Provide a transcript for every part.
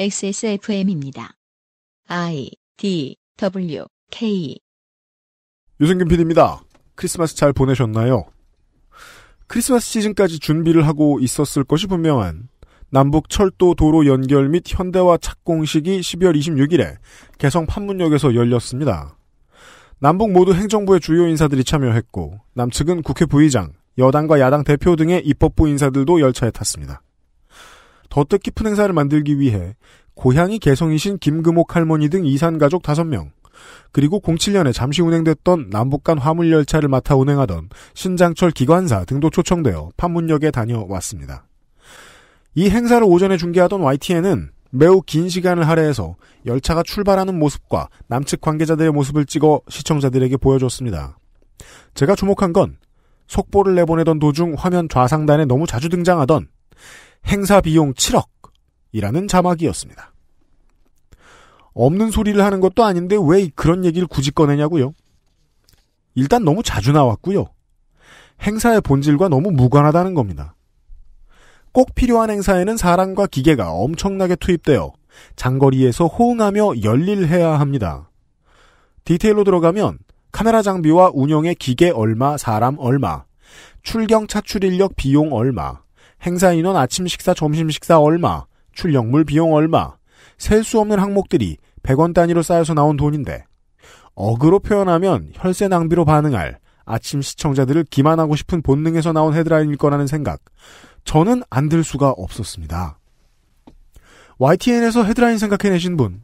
XSFM입니다. I D W K 유승균 PD입니다. 크리스마스 잘 보내셨나요? 크리스마스 시즌까지 준비를 하고 있었을 것이 분명한 남북 철도 도로 연결 및 현대화 착공식이 12월 26일에 개성 판문역에서 열렸습니다. 남북 모두 행정부의 주요 인사들이 참여했고 남측은 국회 부의장, 여당과 야당 대표 등의 입법부 인사들도 열차에 탔습니다. 더 뜻깊은 행사를 만들기 위해 고향이 개성이신 김금옥 할머니 등 이산가족 5명, 그리고 07년에 잠시 운행됐던 남북간 화물열차를 맡아 운행하던 신장철 기관사 등도 초청되어 판문역에 다녀왔습니다. 이 행사를 오전에 중계하던 YTN은 매우 긴 시간을 할애해서 열차가 출발하는 모습과 남측 관계자들의 모습을 찍어 시청자들에게 보여줬습니다. 제가 주목한 건 속보를 내보내던 도중 화면 좌상단에 너무 자주 등장하던 행사 비용 7억이라는 자막이었습니다. 없는 소리를 하는 것도 아닌데 왜 그런 얘기를 굳이 꺼내냐고요? 일단 너무 자주 나왔고요. 행사의 본질과 너무 무관하다는 겁니다. 꼭 필요한 행사에는 사람과 기계가 엄청나게 투입되어 장거리에서 호응하며 열일해야 합니다. 디테일로 들어가면 카메라 장비와 운영의 기계 얼마, 사람 얼마, 출경 차출 인력 비용 얼마, 행사 인원 아침 식사, 점심 식사 얼마, 출력물 비용 얼마, 셀 수 없는 항목들이 100원 단위로 쌓여서 나온 돈인데 어그로 표현하면 혈세 낭비로 반응할 아침 시청자들을 기만하고 싶은 본능에서 나온 헤드라인일 거라는 생각 저는 안 들 수가 없었습니다. YTN에서 헤드라인 생각해내신 분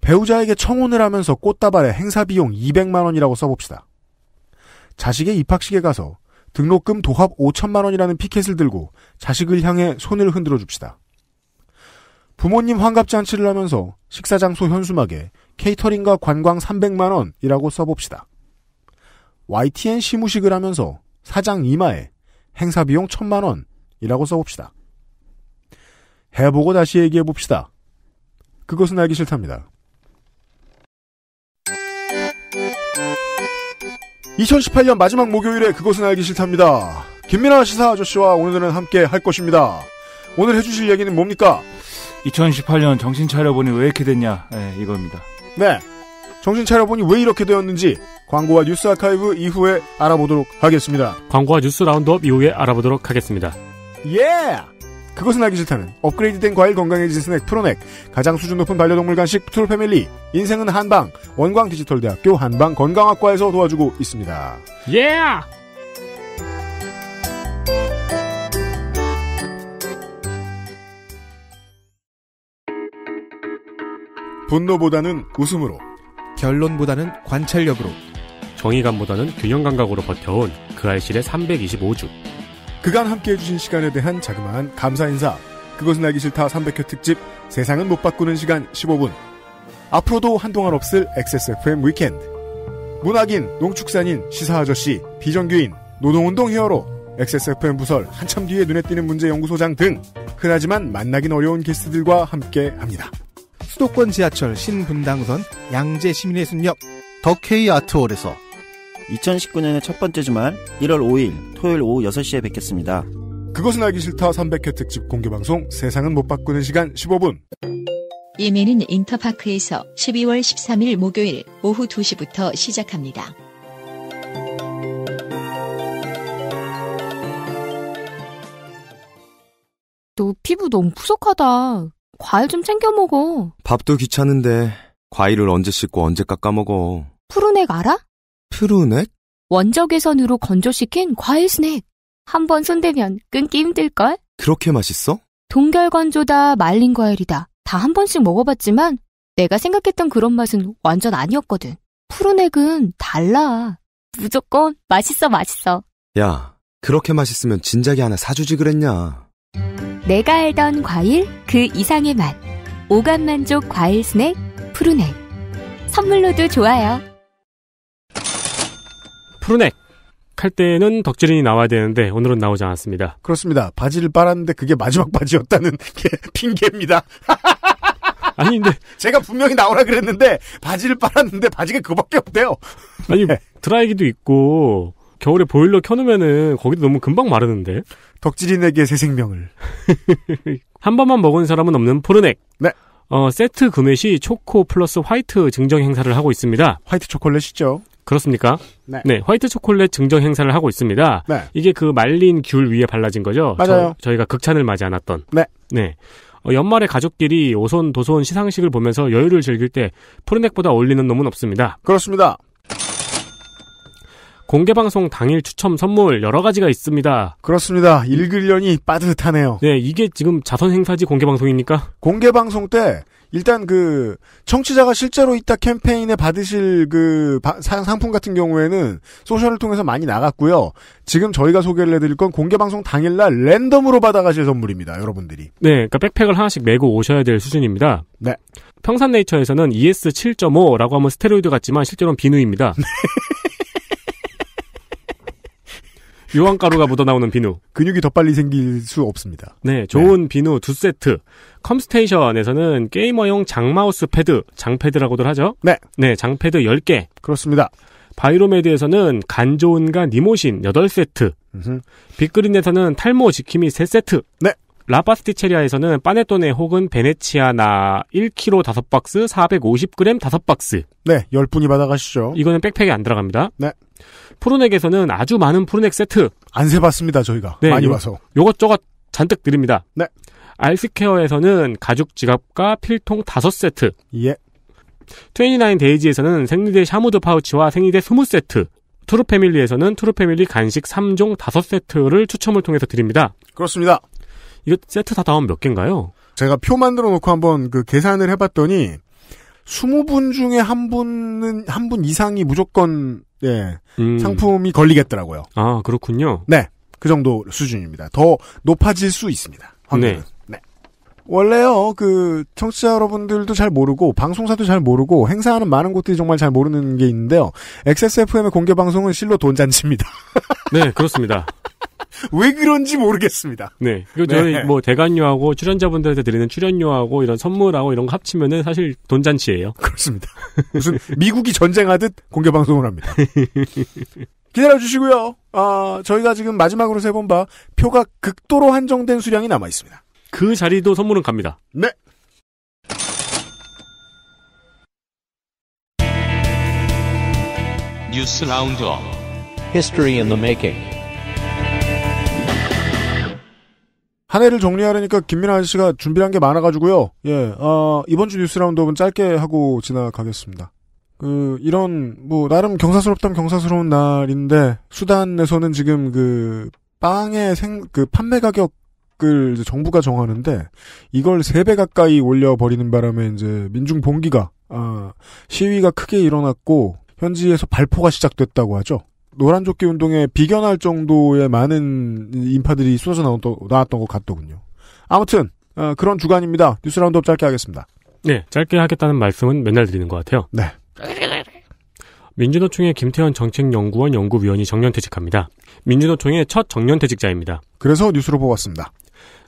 배우자에게 청혼을 하면서 꽃다발에 행사 비용 200만 원이라고 써봅시다. 자식의 입학식에 가서 등록금 도합 5천만 원이라는 피켓을 들고 자식을 향해 손을 흔들어 줍시다. 부모님 환갑 잔치를 하면서 식사 장소 현수막에 케이터링과 관광 300만 원이라고 써봅시다. YTN 시무식을 하면서 사장 이마에 행사 비용 1 0만 원이라고 써봅시다. 해보고 다시 얘기해 봅시다. 그것은 알기 싫답니다. 2018년 마지막 목요일에 그것은 알기 싫답니다. 김민아 시사 아저씨와 오늘은 함께 할 것입니다. 오늘 해주실 얘기는 뭡니까? 2018년 정신 차려보니 왜 이렇게 됐냐, 네, 이겁니다. 네. 정신 차려보니 왜 이렇게 되었는지 광고와 뉴스 아카이브 이후에 알아보도록 하겠습니다. 광고와 뉴스 라운드업 이후에 알아보도록 하겠습니다. 예! Yeah! 그것은 알기 싫다는 업그레이드된 과일 건강해진 스낵 프로넥 가장 수준 높은 반려동물 간식 툴 패밀리 인생은 한방 원광 디지털대학교 한방 건강학과에서 도와주고 있습니다. 예. Yeah! 분노보다는 웃음으로 결론보다는 관찰력으로 정의감보다는 균형감각으로 버텨온 그 알실의 325주 그간 함께해 주신 시간에 대한 자그마한 감사 인사. 그것은 알기 싫다 300회 특집 세상은 못 바꾸는 시간 15분. 앞으로도 한동안 없을 XSFM 위켄드. 문학인, 농축산인, 시사아저씨, 비정규인, 노동운동 히어로, XSFM 부설, 한참 뒤에 눈에 띄는 문제 연구소장 등 흔하지만 만나긴 어려운 게스트들과 함께 합니다. 수도권 지하철 신분당선 양재 시민의 숲역 더케이 아트홀에서 2019년의 첫 번째 주말 1월 5일 토요일 오후 6시에 뵙겠습니다. 그것은 알기 싫다 300회 특집 공개방송 세상은 못 바꾸는 시간 15분. 예매는 인터파크에서 12월 13일 목요일 오후 2시부터 시작합니다. 너 피부 너무 푸석하다. 과일 좀 챙겨 먹어. 밥도 귀찮은데 과일을 언제 씻고 언제 깎아 먹어. 푸른 액 알아? 푸르넥? 원적외선으로 건조시킨 과일 스낵. 한 번 손대면 끊기 힘들걸? 그렇게 맛있어? 동결건조다, 말린 과일이다. 다 한 번씩 먹어봤지만 내가 생각했던 그런 맛은 완전 아니었거든. 푸르넥은 달라. 무조건 맛있어, 맛있어. 야, 그렇게 맛있으면 진작에 하나 사주지 그랬냐. 내가 알던 과일 그 이상의 맛. 오감 만족 과일 스낵 푸르넥. 선물로도 좋아요. 푸르넥 할 때는 덕질인이 나와야 되는데 오늘은 나오지 않았습니다. 그렇습니다. 바지를 빨았는데 그게 마지막 바지였다는 게 핑계입니다. 아니 근데 제가 분명히 나오라 그랬는데 바지를 빨았는데 바지가 그밖에 없대요. 아니 네. 드라이기도 있고 겨울에 보일러 켜놓으면은 거기도 너무 금방 마르는데 덕질인에게 새 생명을 한 번만 먹은 사람은 없는 포르넥. 네. 어, 세트 구매 시 초코 플러스 화이트 증정 행사를 하고 있습니다. 화이트 초콜릿이죠. 그렇습니까? 네. 네. 화이트 초콜릿 증정 행사를 하고 있습니다. 네. 이게 그 말린 귤 위에 발라진 거죠? 맞아요. 저, 희가 극찬을 맞이 않았던. 네. 네. 어, 연말에 가족끼리 오손 도손 시상식을 보면서 여유를 즐길 때푸른넥보다 어울리는 놈은 없습니다. 그렇습니다. 공개 방송 당일 추첨 선물 여러 가지가 있습니다. 그렇습니다. 읽으려니 빠듯하네요. 네, 이게 지금 자선 행사지 공개 방송입니까? 공개 방송 때 일단 그 청취자가 실제로 있다 캠페인에 받으실 그 상품 같은 경우에는 소셜을 통해서 많이 나갔고요. 지금 저희가 소개를 해드릴 건 공개 방송 당일날 랜덤으로 받아가실 선물입니다. 여러분들이. 네, 그러니까 백팩을 하나씩 메고 오셔야 될 수준입니다. 네. 평산네이처에서는 ES 7.5라고 하면 스테로이드 같지만 실제로는 비누입니다. 네. 유황가루가 묻어나오는 비누. 근육이 더 빨리 생길 수 없습니다. 네, 좋은 네. 비누 두 세트. 컴스테이션에서는 게이머용 장마우스 패드, 장패드라고들 하죠? 네. 네, 장패드 10개. 그렇습니다. 바이로메드에서는 간 좋은가 니모신 8세트. 빅그린에서는 탈모 지킴이 3세트. 네. 라파스티체리아에서는 빠네토네 혹은 베네치아나 1kg 5박스, 450g 5박스. 네, 10분이 받아가시죠. 이거는 백팩에 안 들어갑니다. 네. 프로넥에서는 아주 많은 프로넥 세트. 안 세봤습니다, 저희가. 네, 많이 요, 와서. 요것저것 잔뜩 드립니다. 네. 알스케어에서는 가죽 지갑과 필통 5세트. 예. 29 데이지에서는 생리대 샤무드 파우치와 생리대 20세트. 트루 패밀리에서는 트루 패밀리 간식 3종 5세트를 추첨을 통해서 드립니다. 그렇습니다. 이거 세트 다 다음 몇 개인가요? 제가 표 만들어 놓고 한번 그 계산을 해봤더니 20분 중에 한 분은 한 분 이상이 무조건 예, 음. 상품이 걸리겠더라고요. 아, 그렇군요. 네. 그 정도 수준입니다. 더 높아질 수 있습니다. 확률은. 네. 네. 원래요, 그, 청취자 여러분들도 잘 모르고, 방송사도 잘 모르고, 행사하는 많은 곳들이 정말 잘 모르는 게 있는데요. XSFM의 공개방송은 실로 돈잔치입니다. 네, 그렇습니다. 왜 그런지 모르겠습니다. 네. 그리고 네. 저희 네. 뭐 대관료하고 출연자분들한테 드리는 출연료하고 이런 선물하고 이런 거 합치면은 사실 돈 잔치예요. 그렇습니다. 무슨 미국이 전쟁하듯 공개 방송을 합니다. 기다려 주시고요. 아, 저희가 지금 마지막으로 세 번봐 표가 극도로 한정된 수량이 남아 있습니다. 그 자리도 선물은 갑니다. 네. 뉴스 라운드업. History i 한 해를 정리하려니까 김민아 씨가 준비한 게 많아가지고요. 예, 어, 이번 주 뉴스 라운드업은 짧게 하고 지나가겠습니다. 그, 이런, 뭐, 나름 경사스럽다면 경사스러운 날인데, 수단에서는 지금 그, 빵의 생, 그, 판매 가격을 정부가 정하는데, 이걸 3배 가까이 올려버리는 바람에 이제 민중 봉기가, 아, 시위가 크게 일어났고, 현지에서 발포가 시작됐다고 하죠. 노란조끼 운동에 비견할 정도의 많은 인파들이 쏟아져 나왔던, 나왔던 것 같더군요. 아무튼 어, 그런 주간입니다. 뉴스 라운드업 짧게 하겠습니다. 네, 짧게 하겠다는 말씀은 맨날 드리는 것 같아요. 네. 민주노총의 김태현 정책연구원 연구위원이 정년퇴직합니다. 민주노총의 첫 정년퇴직자입니다. 그래서 뉴스로 뽑았습니다.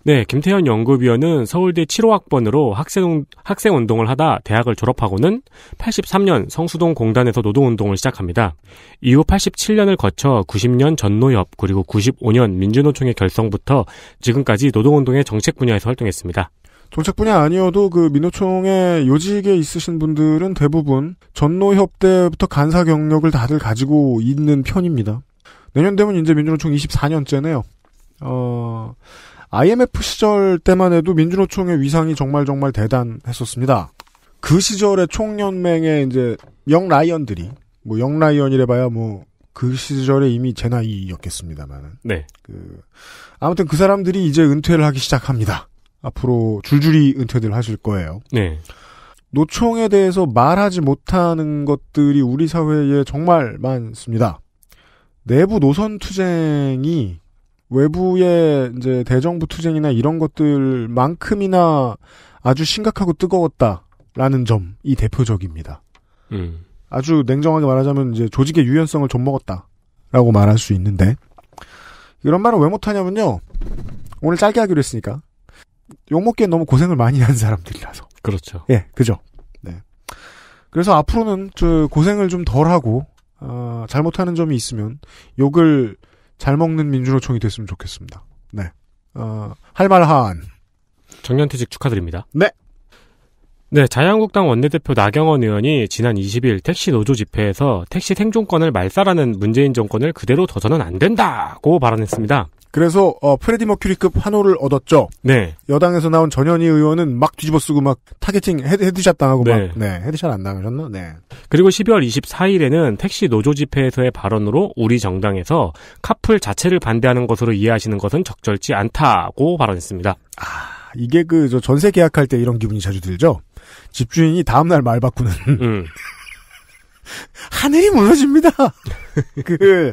네, 김태현 연구위원은 서울대 7호학번으로 학생, 학생운동을 하다 대학을 졸업하고는 83년 성수동 공단에서 노동운동을 시작합니다. 이후 87년을 거쳐 90년 전노협 그리고 95년 민주노총의 결성부터 지금까지 노동운동의 정책 분야에서 활동했습니다. 정책 분야 아니어도 그 민노총의 요직에 있으신 분들은 대부분 전노협 때부터 간사 경력을 다들 가지고 있는 편입니다. 내년 되면 이제 민주노총 24년째네요. 어, IMF 시절 때만 해도 민주노총의 위상이 정말 정말 대단했었습니다. 그 시절의 총연맹의 이제 영 라이언들이 뭐영 라이언이래봐야 뭐 그 시절에 이미 제 나이였겠습니다만은 네. 그 아무튼 그 사람들이 이제 은퇴를 하기 시작합니다. 앞으로 줄줄이 은퇴들 하실 거예요. 네. 노총에 대해서 말하지 못하는 것들이 우리 사회에 정말 많습니다. 내부 노선 투쟁이 외부의 이제 대정부 투쟁이나 이런 것들만큼이나 아주 심각하고 뜨거웠다라는 점이 대표적입니다. 음. 아주 냉정하게 말하자면 이제 조직의 유연성을 좀 먹었다라고 말할 수 있는데 이런 말을 왜 못하냐면요. 오늘 짧게 하기로 했으니까 욕먹기에 너무 고생을 많이 한 사람들이라서. 그렇죠. 예, 그죠. 네. 그래서 앞으로는 저 고생을 좀 덜하고 어, 잘못하는 점이 있으면 욕을 잘 먹는 민주노총이 됐으면 좋겠습니다. 네. 어, 할 말 한. 정년퇴직 축하드립니다. 네. 네, 자유한국당 원내대표 나경원 의원이 지난 20일 택시 노조 집회에서 택시 생존권을 말살하는 문재인 정권을 그대로 둬서는 안 된다고 발언했습니다. 그래서 어, 프레디 머큐리급 환호를 얻었죠. 네. 여당에서 나온 전현희 의원은 막 뒤집어쓰고 막 타겟팅 헤드, 샷 당하고 네. 막 네, 헤드샷 안 당하셨나? 네. 그리고 12월 24일에는 택시 노조 집회에서의 발언으로 우리 정당에서 카풀 자체를 반대하는 것으로 이해하시는 것은 적절치 않다고 발언했습니다. 아, 이게 그저 전세 계약할 때 이런 기분이 자주 들죠. 집주인이 다음 날 말 바꾸는 음. 하늘이 무너집니다. 그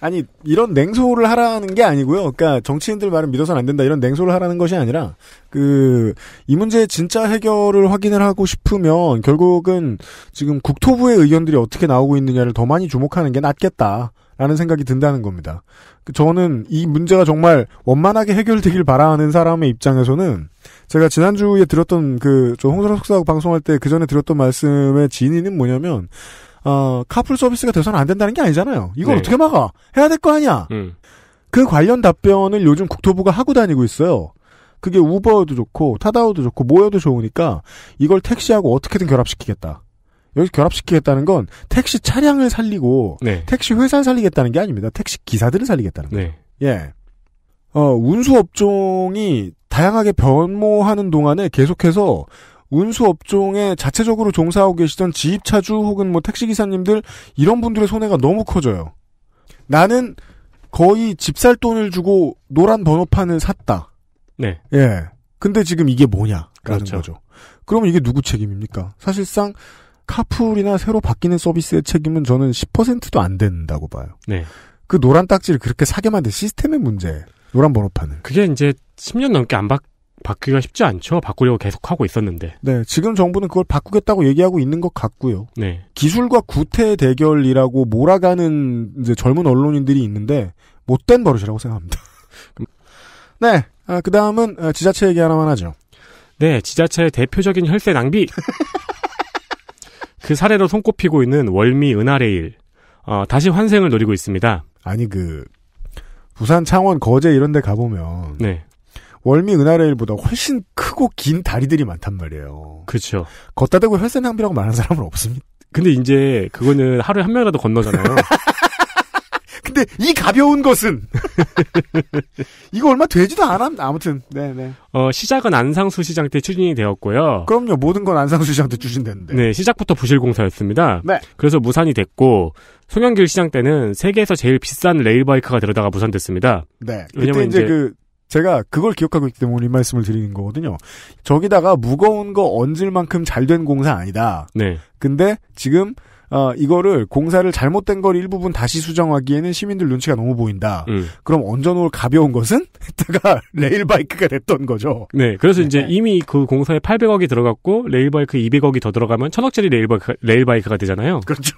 아니 이런 냉소를 하라는 게 아니고요. 그러니까 정치인들 말은 믿어서는 안 된다 이런 냉소를 하라는 것이 아니라 그 이 문제의 진짜 해결을 확인을 하고 싶으면 결국은 지금 국토부의 의견들이 어떻게 나오고 있느냐를 더 많이 주목하는 게 낫겠다라는 생각이 든다는 겁니다. 그 저는 이 문제가 정말 원만하게 해결되길 바라는 사람의 입장에서는 제가 지난주에 들었던 그 저 홍선석 사하고 방송할 때 그 전에 들었던 말씀의 진위는 뭐냐면 어, 카풀 서비스가 돼서는 안 된다는 게 아니잖아요. 이걸 네. 어떻게 막아? 해야 될 거 아니야. 음. 그 관련 답변을 요즘 국토부가 하고 다니고 있어요. 그게 우버도 좋고 타다오도 좋고 모여도 좋으니까 이걸 택시하고 어떻게든 결합시키겠다. 여기 결합시키겠다는 건 택시 차량을 살리고 네. 택시 회사를 살리겠다는 게 아닙니다. 택시 기사들을 살리겠다는 거예요. 네. 예. 어, 운수 업종이 다양하게 변모하는 동안에 계속해서 운수 업종에 자체적으로 종사하고 계시던 지입차주 혹은 뭐 택시 기사님들 이런 분들의 손해가 너무 커져요. 나는 거의 집살 돈을 주고 노란 번호판을 샀다. 네. 예. 근데 지금 이게 뭐냐라는 그렇죠. 거죠. 그러면 이게 누구 책임입니까? 사실상 카풀이나 새로 바뀌는 서비스의 책임은 저는 10%도 안 된다고 봐요. 네. 그 노란 딱지를 그렇게 사게 만든 시스템의 문제. 노란 번호판은 그게 이제 10년 넘게 안 바뀌 바뀌기가 쉽지 않죠. 바꾸려고 계속 하고 있었는데. 네, 지금 정부는 그걸 바꾸겠다고 얘기하고 있는 것 같고요. 네. 기술과 구태 대결이라고 몰아가는 이제 젊은 언론인들이 있는데 못된 버릇이라고 생각합니다. 네, 아, 그 다음은 아, 지자체 얘기 하나만 하죠. 네, 지자체의 대표적인 혈세 낭비. 그 사례로 손꼽히고 있는 월미 은하레일. 어, 다시 환생을 노리고 있습니다. 아니 그 부산 창원 거제 이런 데 가보면 네. 월미 은하레일보다 훨씬 크고 긴 다리들이 많단 말이에요. 그렇죠. 걷다 대고 혈세 낭비라고 말하는 사람은 없습니다. 근데 이제 그거는 하루에 한 명이라도 건너잖아요. 근데 이 가벼운 것은 이거 얼마 되지도 않아 아무튼 네네 네. 어 시작은 안상수 시장 때 추진이 되었고요. 그럼요 모든 건 안상수 시장 때 추진됐는데. 네 시작부터 부실공사였습니다. 네 그래서 무산이 됐고 송영길 시장 때는 세계에서 제일 비싼 레일바이크가 들어다가 무산됐습니다. 네 왜냐면 이제, 이제 그 제가 그걸 기억하고 있기 때문에 이 말씀을 드리는 거거든요. 저기다가 무거운 거 얹을 만큼 잘 된 공사 아니다. 네. 근데 지금 어, 이거를 공사를 잘못된 걸 일부분 다시 수정하기에는 시민들 눈치가 너무 보인다. 음. 그럼 얹어놓을 가벼운 것은 했다가 레일바이크가 됐던 거죠. 네, 그래서 네. 이제 이미 그 공사에 800억이 들어갔고 레일바이크 200억이 더 들어가면 천억짜리 레일바이크, 레일바이크가 되잖아요. 그렇죠.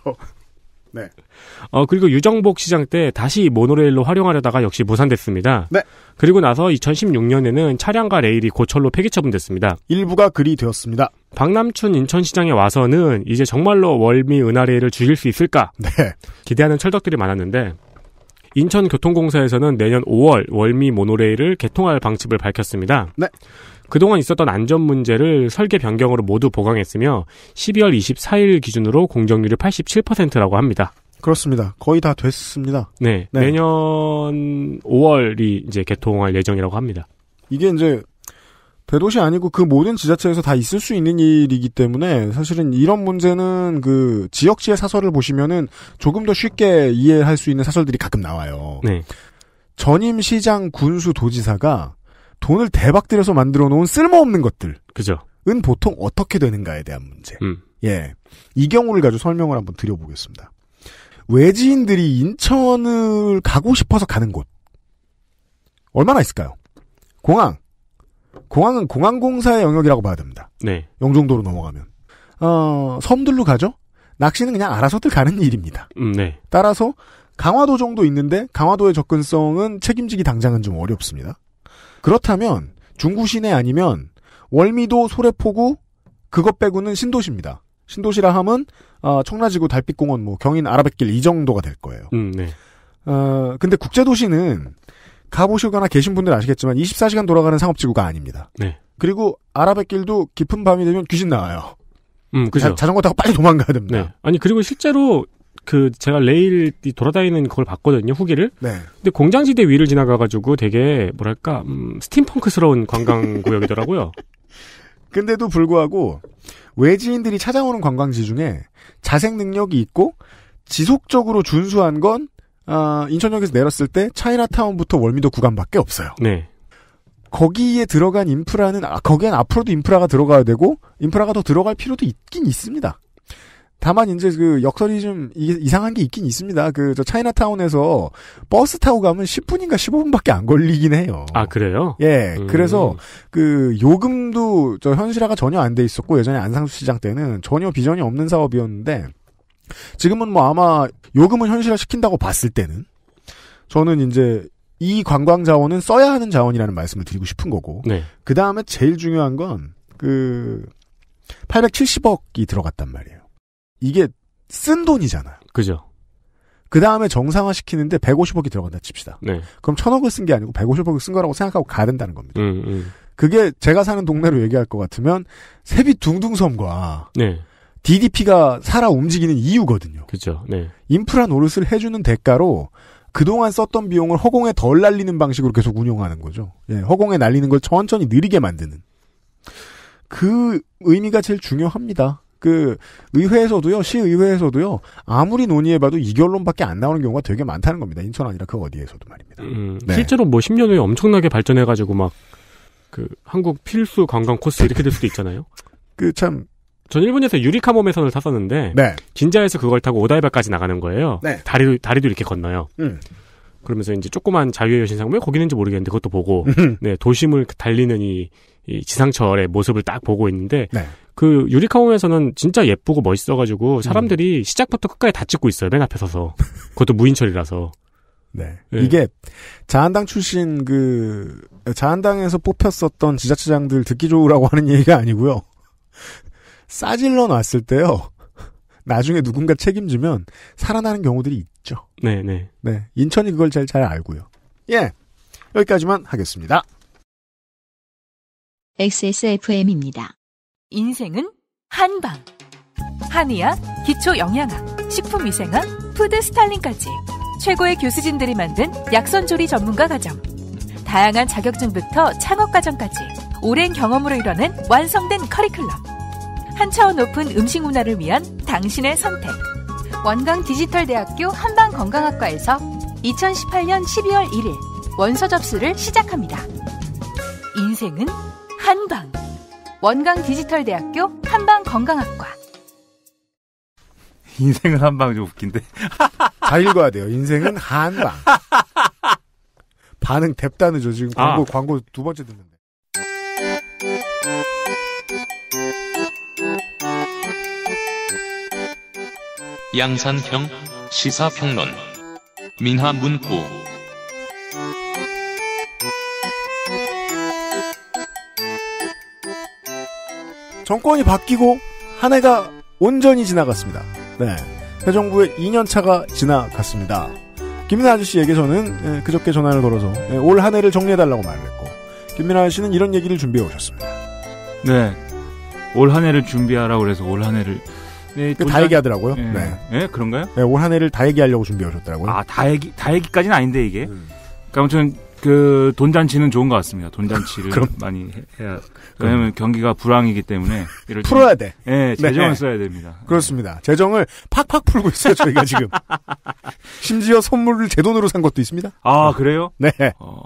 네. 어, 그리고 유정복 시장 때 다시 모노레일로 활용하려다가 역시 무산됐습니다. 네. 그리고 나서 2016년에는 차량과 레일이 고철로 폐기 처분됐습니다. 일부가 그리 되었습니다. 박남춘 인천시장에 와서는 이제 정말로 월미 은하레일을 줄일 수 있을까? 네. 기대하는 철덕들이 많았는데 인천교통공사에서는 내년 5월 월미 모노레일을 개통할 방침을 밝혔습니다. 네. 그동안 있었던 안전 문제를 설계 변경으로 모두 보강했으며 12월 24일 기준으로 공정률이 87%라고 합니다. 그렇습니다. 거의 다 됐습니다. 네, 네. 내년 5월이 이제 개통할 예정이라고 합니다. 이게 이제 대도시 아니고 그 모든 지자체에서 다 있을 수 있는 일이기 때문에 사실은 이런 문제는 그 지역지의 사설을 보시면은 조금 더 쉽게 이해할 수 있는 사설들이 가끔 나와요. 네. 전임 시장 군수 도지사가 돈을 대박 들여서 만들어 놓은 쓸모없는 것들. 그죠. 은 보통 어떻게 되는가에 대한 문제. 음. 예. 이 경우를 가지고 설명을 한번 드려보겠습니다. 외지인들이 인천을 가고 싶어서 가는 곳 얼마나 있을까요? 공항. 공항은 공항공사의 영역이라고 봐야 됩니다. 네. 영종도로 넘어가면. 어, 섬들로 가죠? 낚시는 그냥 알아서들 가는 일입니다. 음, 네. 따라서 강화도 정도 있는데 강화도의 접근성은 책임지기 당장은 좀 어렵습니다. 그렇다면 중구 시내 아니면 월미도, 소래포구 그것 빼고는 신도시입니다. 신도시라 함은 어, 청라지구 달빛공원, 뭐 경인 아라뱃길 이 정도가 될 거예요. 음, 네. 어, 근데 국제도시는 가보시거나 계신 분들 아시겠지만 24시간 돌아가는 상업지구가 아닙니다. 네. 그리고 아라뱃길도 깊은 밤이 되면 귀신 나와요. 음, 그죠. 자, 전거 타고 빨리 도망가야 됩니다. 네. 아니 그리고 실제로 그 제가 레일 돌아다니는 걸 봤거든요 후기를. 네. 근데 공장지대 위를 지나가가지고 되게 뭐랄까 음, 스팀펑크스러운 관광 구역이더라고요. 근데도 불구하고 외지인들이 찾아오는 관광지 중에 자생 능력이 있고 지속적으로 준수한 건 아, 인천역에서 내렸을 때 차이나타운부터 월미도 구간밖에 없어요. 네. 거기에 들어간 인프라는 아, 거기엔 앞으로도 인프라가 들어가야 되고 인프라가 더 들어갈 필요도 있긴 있습니다. 다만 이제 그 역설이 좀 이상한 게 있긴 있습니다. 그 저 차이나타운에서 버스 타고 가면 10분인가 15분밖에 안 걸리긴 해요. 아 그래요? 예. 음. 그래서 그 요금도 저 현실화가 전혀 안 돼 있었고 예전에 안상수 시장 때는 전혀 비전이 없는 사업이었는데 지금은 뭐 아마 요금을 현실화 시킨다고 봤을 때는 저는 이제 이 관광 자원은 써야 하는 자원이라는 말씀을 드리고 싶은 거고. 네. 그 다음에 제일 중요한 건 그 870억이 들어갔단 말이에요. 이게 쓴 돈이잖아요. 그죠. 그 다음에 정상화 시키는데 150억이 들어간다 칩시다. 네. 그럼 천억을 쓴 게 아니고 150억을 쓴 거라고 생각하고 가야 된다는 겁니다. 음, 음. 그게 제가 사는 동네로 얘기할 것 같으면 세비 둥둥섬과 네. DDP가 살아 움직이는 이유거든요. 그죠. 네. 인프라 노릇을 해주는 대가로 그동안 썼던 비용을 허공에 덜 날리는 방식으로 계속 운용하는 거죠. 예, 허공에 날리는 걸 천천히 느리게 만드는. 그 의미가 제일 중요합니다. 그 의회에서도요, 시의회에서도요, 아무리 논의해봐도 이 결론밖에 안 나오는 경우가 되게 많다는 겁니다. 인천 아니라 그 어디에서도 말입니다. 음, 네. 실제로 뭐 10년 후에 엄청나게 발전해가지고 막 그 한국 필수 관광 코스 이렇게 될 수도 있잖아요. 그 참. 전 일본에서 유리카모메선을 탔었는데 네. 긴자에서 그걸 타고 오다이바까지 나가는 거예요. 네. 다리도 다리도 이렇게 건너요. 음. 그러면서 이제 조그만 자유의 여신상 왜 거기는지 모르겠는데 그것도 보고 음. 네 도심을 달리는 이, 이 지상철의 모습을 딱 보고 있는데 네. 그유리카공에서는 진짜 예쁘고 멋있어가지고 음. 사람들이 음. 시작부터 끝까지 다 찍고 있어요. 맨 앞에 서서. 그것도 무인철이라서. 네. 네. 이게 자한당 출신 그 자한당에서 뽑혔었던 지자체장들 듣기 좋으라고 하는 얘기가 아니고요. 싸질러 놨을 때요. 나중에 누군가 책임지면 살아나는 경우들이 있죠. 네, 네. 네. 인천이 그걸 제일 잘 알고요. 예. 여기까지만 하겠습니다. XSFM입니다. 인생은 한방. 한의학, 기초영양학, 식품위생학, 푸드스타일링까지 최고의 교수진들이 만든 약선조리 전문가 과정. 다양한 자격증부터 창업 과정까지 오랜 경험으로 이뤄낸 완성된 커리큘럼. 한 차원 높은 음식 문화를 위한 당신의 선택. 원광 디지털대학교 한방건강학과에서 2018년 12월 1일 원서 접수를 시작합니다. 인생은 한방. 원광 디지털 대학교 한방 건강학과. 인생은 한방 좀 웃긴데. 잘 읽어야 돼요. 인생은 한방. 반응 뎁다는죠 지금 아. 광고 아. 광고 두 번째 듣는데. 양산형 시사평론 민하문구 정권이 바뀌고 한 해가 온전히 지나갔습니다. 네. 새 정부의 2년차가 지나갔습니다. 김민아 아저씨에게서는 예, 그저께 전화를 걸어서 예, 올한 해를 정리해달라고 말을 했고, 김민아 아저씨는 이런 얘기를 준비해 오셨습니다. 네. 올 한 해를 준비하라고 해서올 한 해를. 네, 그 다 한... 얘기하더라고요. 네. 네. 네 그런가요? 네, 올 한 해를 다 얘기하려고 준비해 오셨더라고요. 아, 다 얘기, 다 얘기까지는 아닌데, 이게. 음. 그러니까 아무튼 그 돈잔치는 좋은 것 같습니다. 돈잔치를 그럼... 많이 해야 왜냐하면 그럼... 경기가 불황이기 때문에 이럴 풀어야 때... 돼. 예, 네. 재정을 네. 써야 됩니다. 그렇습니다. 네. 재정을 팍팍 풀고 있어요 저희가 지금. 심지어 선물을 제 돈으로 산 것도 있습니다. 아 그래요? 네. 어,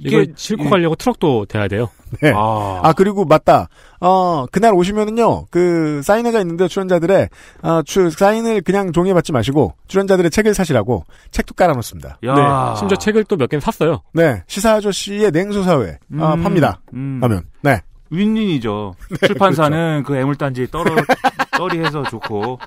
이게, 실게 싣고 가려고 트럭도 대야 돼요. 네. 아. 아. 그리고 맞다. 어 그날 오시면은요 그 사인회가 있는데 출연자들의 어, 추, 사인을 그냥 종이에 받지 마시고 출연자들의 책을 사시라고 책도 깔아놓습니다. 야. 네. 심지어 책을 또 몇 개는 샀어요. 네. 시사 아저씨의 냉소 사회 어, 음. 어, 팝니다. 음. 하면 네. 윈윈이죠. 네, 출판사는 그렇죠. 그 애물단지 떨어, 떨이해서 좋고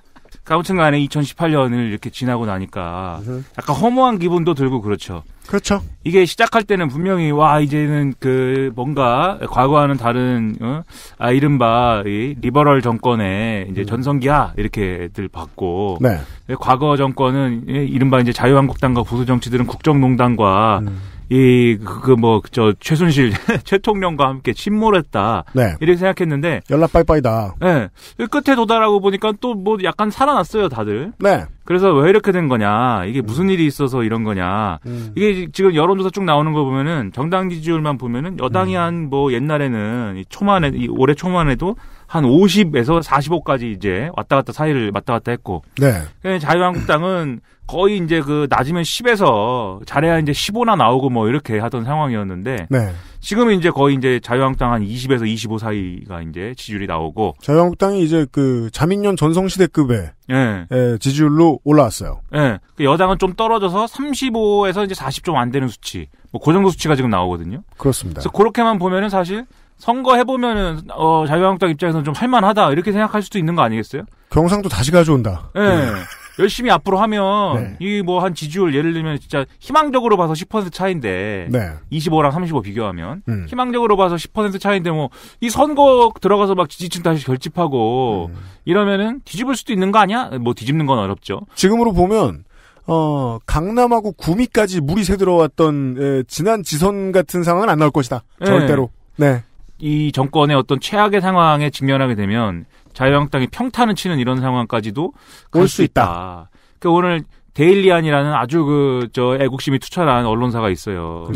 아무튼 간에 2018년을 이렇게 지나고 나니까 음. 약간 허무한 기분도 들고 그렇죠. 그렇죠. 이게 시작할 때는 분명히 와 이제는 그 뭔가 과거와는 다른 어? 아 이른바 이 리버럴 정권의 이제 음. 전성기야 이렇게들 봤고 네. 과거 정권은 예, 이른바 이제 자유한국당과 보수 정치들은 국정농단과 음. 이그뭐저 최순실 최통령과 함께 침몰했다. 네. 이렇게 생각했는데 연락 빠이빠이다. 네. 끝에 도달하고 보니까 또 뭐 약간 살아났어요, 다들. 네. 그래서 왜 이렇게 된 거냐, 이게 무슨 음. 일이 있어서 이런 거냐, 음. 이게 지금 여론조사 쭉 나오는 거 보면은 정당 지지율만 보면은 여당이 음. 한뭐 옛날에는 초만에 이 올해 초만 에도한 50에서 45까지 이제 왔다 갔다 사이를 왔다 갔다 했고, 네. 예, 자유한국당은 거의 이제 그 낮으면 10에서 잘해야 이제 15나 나오고 뭐 이렇게 하던 상황이었는데 네. 지금 은 이제 거의 이제 자유한국당 한 20에서 25 사이가 이제 지지율이 나오고 자유한국당이 이제 그 자민련 전성시대급의 예. 예, 지지율로 올라왔어요. 예. 그 여당은 좀 떨어져서 35에서 이제 40 좀 안 되는 수치. 뭐그 정도 수치가 지금 나오거든요. 그렇습니다. 그래서 그렇게만 보면은 사실 선거 해보면은 어, 자유한국당 입장에서는 좀 할만하다 이렇게 생각할 수도 있는 거 아니겠어요? 경상도 다시 가져온다. 예. 네. 열심히 앞으로 하면 네. 이뭐 한 지지율 예를 들면 진짜 희망적으로 봐서 10% 차인데 25랑 35 비교하면 음. 희망적으로 봐서 10% 차인데 뭐 이 선거 들어가서 막 지지층 다시 결집하고 음. 이러면은 뒤집을 수도 있는 거 아니야? 뭐 뒤집는 건 어렵죠. 지금으로 보면 어, 강남하고 구미까지 물이 새들어왔던 에, 지난 지선 같은 상황은 안 나올 것이다. 네. 절대로. 네. 이 정권의 어떤 최악의 상황에 직면하게 되면 자유한국당이 평탄을 치는 이런 상황까지도 올 수 있다. 있다. 그 오늘 데일리안이라는 아주 그 저 애국심이 투철한 언론사가 있어요.